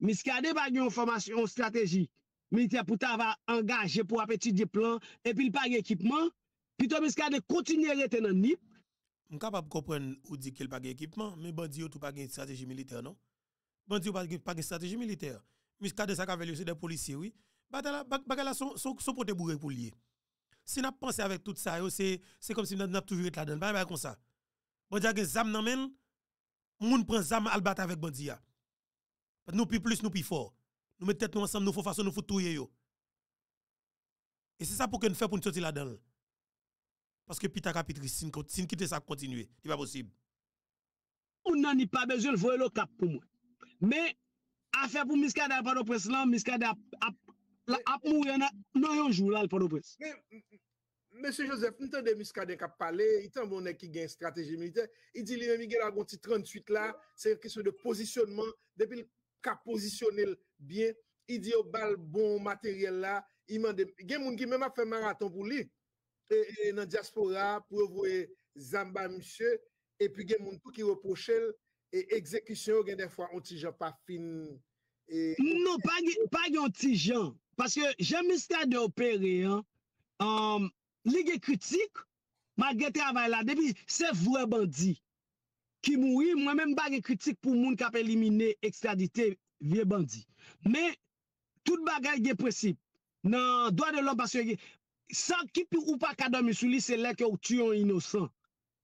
G: miska de bagye yon formasyon strategi, militer pou ta va angaje pou apetit di plan, epi l bagye
A: ekipman, pi to miska de kontinye retenan nip, m kapa pou kompren ou di ke l bagye ekipman, mi bandi ou tou bagye yon strategi militer non, bandits pas pas de stratégie militaire. de ça avec c'est des policiers oui. Bagala bagala son son son pote bourré pour lier. Si n'a pensé avec tout ça c'est c'est comme si n'a toujours été là-dedans, pas comme ça. Bandi a gen zam nan men, moun prend zam al bat avec bandi a. Nous plus plus nous plus fort. Nous mettons tête nous ensemble, nous faut façon nous faut touyer yo. Et c'est ça pour que nous faisons pour nous sortir là-dedans. Parce que pita capitule, si nous quitter ça continuer, c'est pas possible. On n'a pas besoin de voir le cap pour moi. Mais, affaire pour Miskad à Port-au-Prince,
G: là, Miskada a y dans un jour là, à port au
B: Monsieur Joseph, nous avons des il qui parlent, ils ont une stratégie militaire. Il dit lui-même, il a 38 là, c'est une question de positionnement, depuis qu'il a positionné bien, il dit au oh, bal bon matériel là, il m'a dit, il y a des qui même fait marathon pour lui. Et dans la diaspora, pour voir Zamba, monsieur, et puis il y a des gens qui reproché. E ekzekisyon gen defwa ontijan pa fin. Non, pa
G: gen ontijan. Paske jen mista de opere, li gen kritik, euh, ma gen te avay la. Depi, se vwe bandi, ki moui, mwen men bagen kritik pou moun kap elimine ekstradite vwe bandi. Men, tout bagay gen presip. Nan, doan de lom paske gen. San ki pou ou pa kada misouli, se lè ke ou tuyon inosan.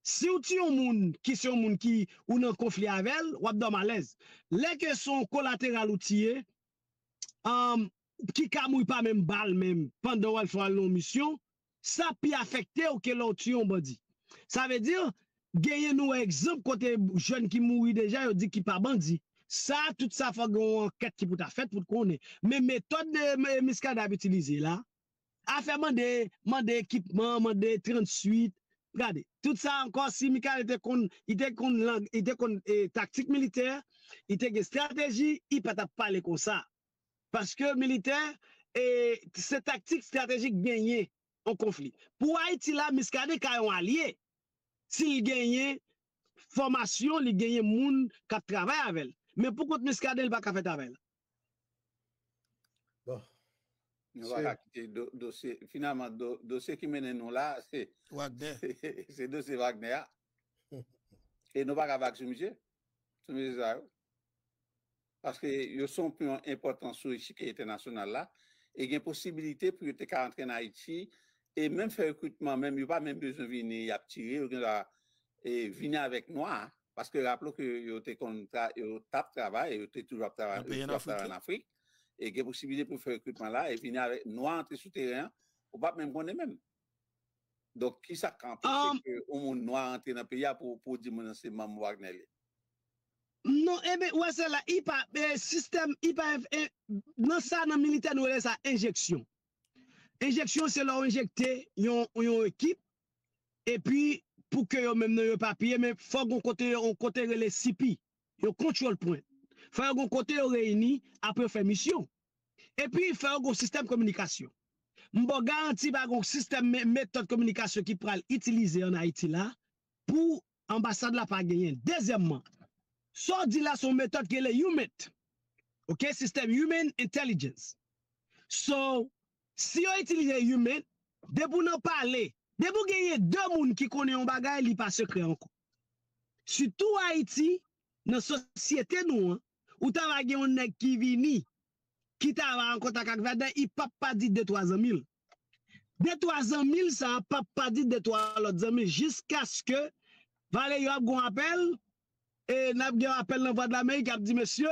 G: Si ou ti yon moun, ki si yon moun ki ou nan konflik avel, wap do malez. Le ke son kolateral ou ti ye, ki ka moui pa men bal men, pandan wal fwa loun misyon, sa pi afekte ou ke lout yon body. Sa ve dir, geye nou ekzimp kote joun ki moui deja, yo di ki pa bandi. Sa, tout sa fwa goun ket ki pout afet pout konen. Me metode miska dap itilize la, a fe mande ekipman, mande 38, Gade, tout sa ankon si Mikal ite kon e, taktik militer, ite gen strategi, i patap pale kon sa. Paske militer, e, se taktik strategik genye an konflik. Pou ay ti la miskade kayon alye, si genye formasyon, li genye moun kat travay avel. Men pou kont miskade, li baka fayt avel.
H: Nous va dossier. Finalement, dossier qui mène nous là, c'est Wagner. C'est dossier Wagner. Et nous pas avec ce monsieur. Parce que sont plus importants sur l'échiquier international là. Et il y a une possibilité pour être rentrer en Haïti. Et même faire recrutement, même, il n'y pas même besoin de venir tirer, et venir avec nous. Hein. Parce que rappelons que il y a travail, il y a toujours travaillé en Afrique. e gen posibilite pou fè rekrutman la, e vini avè nou an te souterien, pou bap menm konnen menm. Dok ki sa kan pou se um, ke ou moun nou an te nan piya pou di moun an se mam wagnel.
G: Non, ebe, eh wè se la, i pa, bè, eh, sistem, i pa, eh, nan sa nan militer nou wè sa injeksyon. Injeksyon se lò injekte yon ekip, e pi pou ke yon menm nou yon papye, mè fò goun kote, yon kote relè sipi, yon kontrol pwè. Fò goun kote yon reyni apè fè misyon. epi fè an goun sistem komunikasyon. Mbo garanti bagon sistem metode komunikasyon ki pral itilize an Haiti la pou ambasade la pa genyen. Dezemman, son dilasyon metode genye le human, ok, sistem human intelligence. So, si yo itilize human, debou nan pale, debou genye demoun ki konye an bagay li pa sekre an kou. Situ Haiti, nan sosyete nou, ou tan bagye an ekivini kita an konta kak vade, i pap pa dit de 3 an 1000. De 3 an 1000, sa an pap pa dit de 3 an 1000, jisk aske vale yo ap gon apel, e nap gen apel nan vade la me, ki ap di, monsye,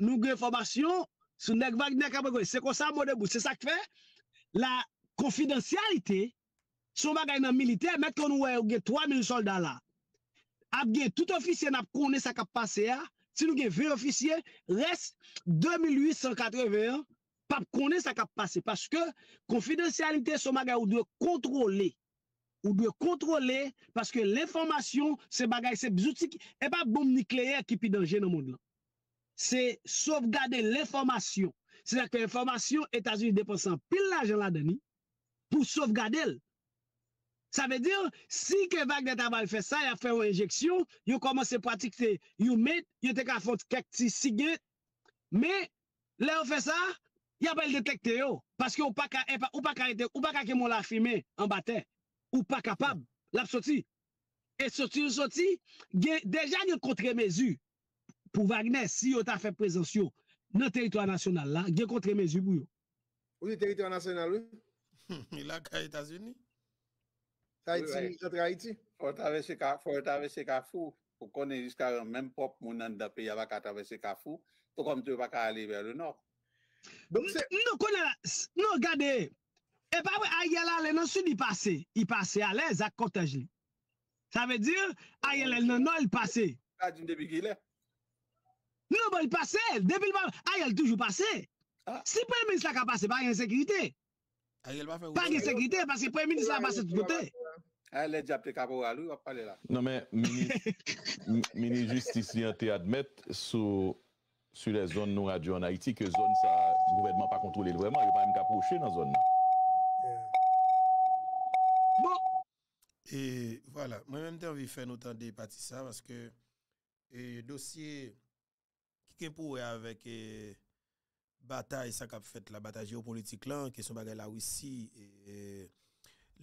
G: nou gen formation, sou nek vage nek ap goye. Se kon sa mou debou, se sak fe, la konfidansialite, sou bagay nan milite, met kon nou wè ou gen 3 000 solda la. Ap gen tout ofisyen ap kon ne sak ap pase ya, Si nou gen ver ofisye, res, 2881, pap konen sa kap pase. Paske konfidensyalite sou magay ou dwe kontrole, ou dwe kontrole paske l'informasyon, se bagay se bzoutik, e pa bom nikleye ki pi denje nan moun lan. Se sovgade l'informasyon, se lakpe l'informasyon, Etats-Unis depensan pil la jen la deni pou sovgade l. Sa ve dir, si ke Wagner tabal fè sa, ya fè ou injeksyon, yo komanse pratik se, yo met, yo te ka fòt kèk ti siget, me, lè ou fè sa, ya bèl detekte yo, paske ou pa ka kèm ou la fîmè, an batè, ou pa kapab, la soti. E soti ou soti, gen, deja yon kontre mezu, pou Wagner, si yo ta fè prezonsyon, nan teritwa nasyonal la, gen kontre mezu pou yo.
H: Ou yon teritwa nasyonal ou? Il a ka Etats-Unis. Ta iti mi, ta ta iti? Foye ta vese ka fou. Foye ta vese ka fou. Foye ta vese ka fou. Foye ta vese ka fou.
G: Nou kone la, nou gade, e pa wè, a ye la lè nan sou di pase. I pase a lè, zak kotej li. Sa vè dir, a ye lè nan nan lè pase. A jim debi ki lè? Nou wè, lè pase, debi lè, a ye lè toujou pase. Si pou e menis la ka pase, pa yon sekritè.
H: A ye lè pa fè wè? Pa yon sekritè, pasi pou e menis la pase tout pote. A ye lè pa fè wè? Ha, eh, le diap te kapou alou, wap pale la.
F: Nan men, mini justisyen te admet sou, sou le zon nou adyo an Haiti ke zon sa, gouverdman pa kontrole lwèman, yon pa yon kapou chè nan zon
B: nan.
A: Bon. E, wala, mwen men ten vi fè nou tan de patisa maske, e, dosye ki ke pou wè avèk e batay sa kap fèt la batay geopolitik lan ki sou bagay la wisi e...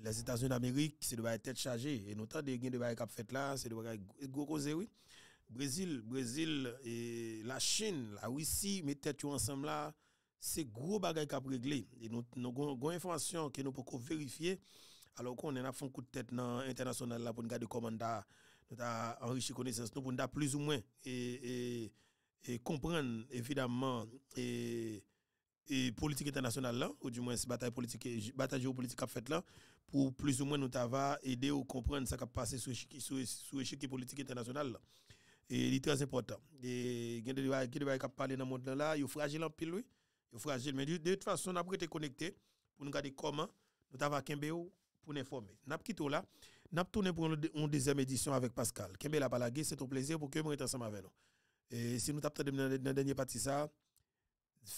A: les États-Unis d'Amérique, c'est de la tête chargée. Et notamment, des gains de la cap fait là, c'est de la gros cause, oui. Brésil, Brésil, et la Chine, la Russie, mes têtes ensemble là, c'est gros bagaille qui a réglé. Et nous, avons des informations que nous pouvons vérifier. Alors qu'on est fait un coup de tête dans international là pour nous garder comment nous avons enrichi connaissances, nous pour nous plus ou moins et, comprendre évidemment et, et politique internationale là, ou du moins ces batailles politique, bataille géopolitique a fait là pour plus ou moins nous aider à comprendre ce qui a passé sur l'échiquier politique international. Et c'est très important. Et il y a des gens qui parlent dans le monde là, ils sont fragiles en pile, Ils sont Mais de toute façon, nous a été connecté pour nous garder comment nous avons Kembeo pour nous informer. Nous avons là. Nous avons tourné pour une deuxième édition avec Pascal. Kembe la balagué c'est un plaisir pour que nous soyons ensemble avec nous. Et si nous t'attendons dans la dernière partie, ça,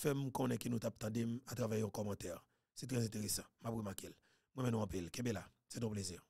A: avons moi nous à travailler en commentaire. C'est très intéressant. Ma moi, maintenant, appelle. C'est ton plaisir.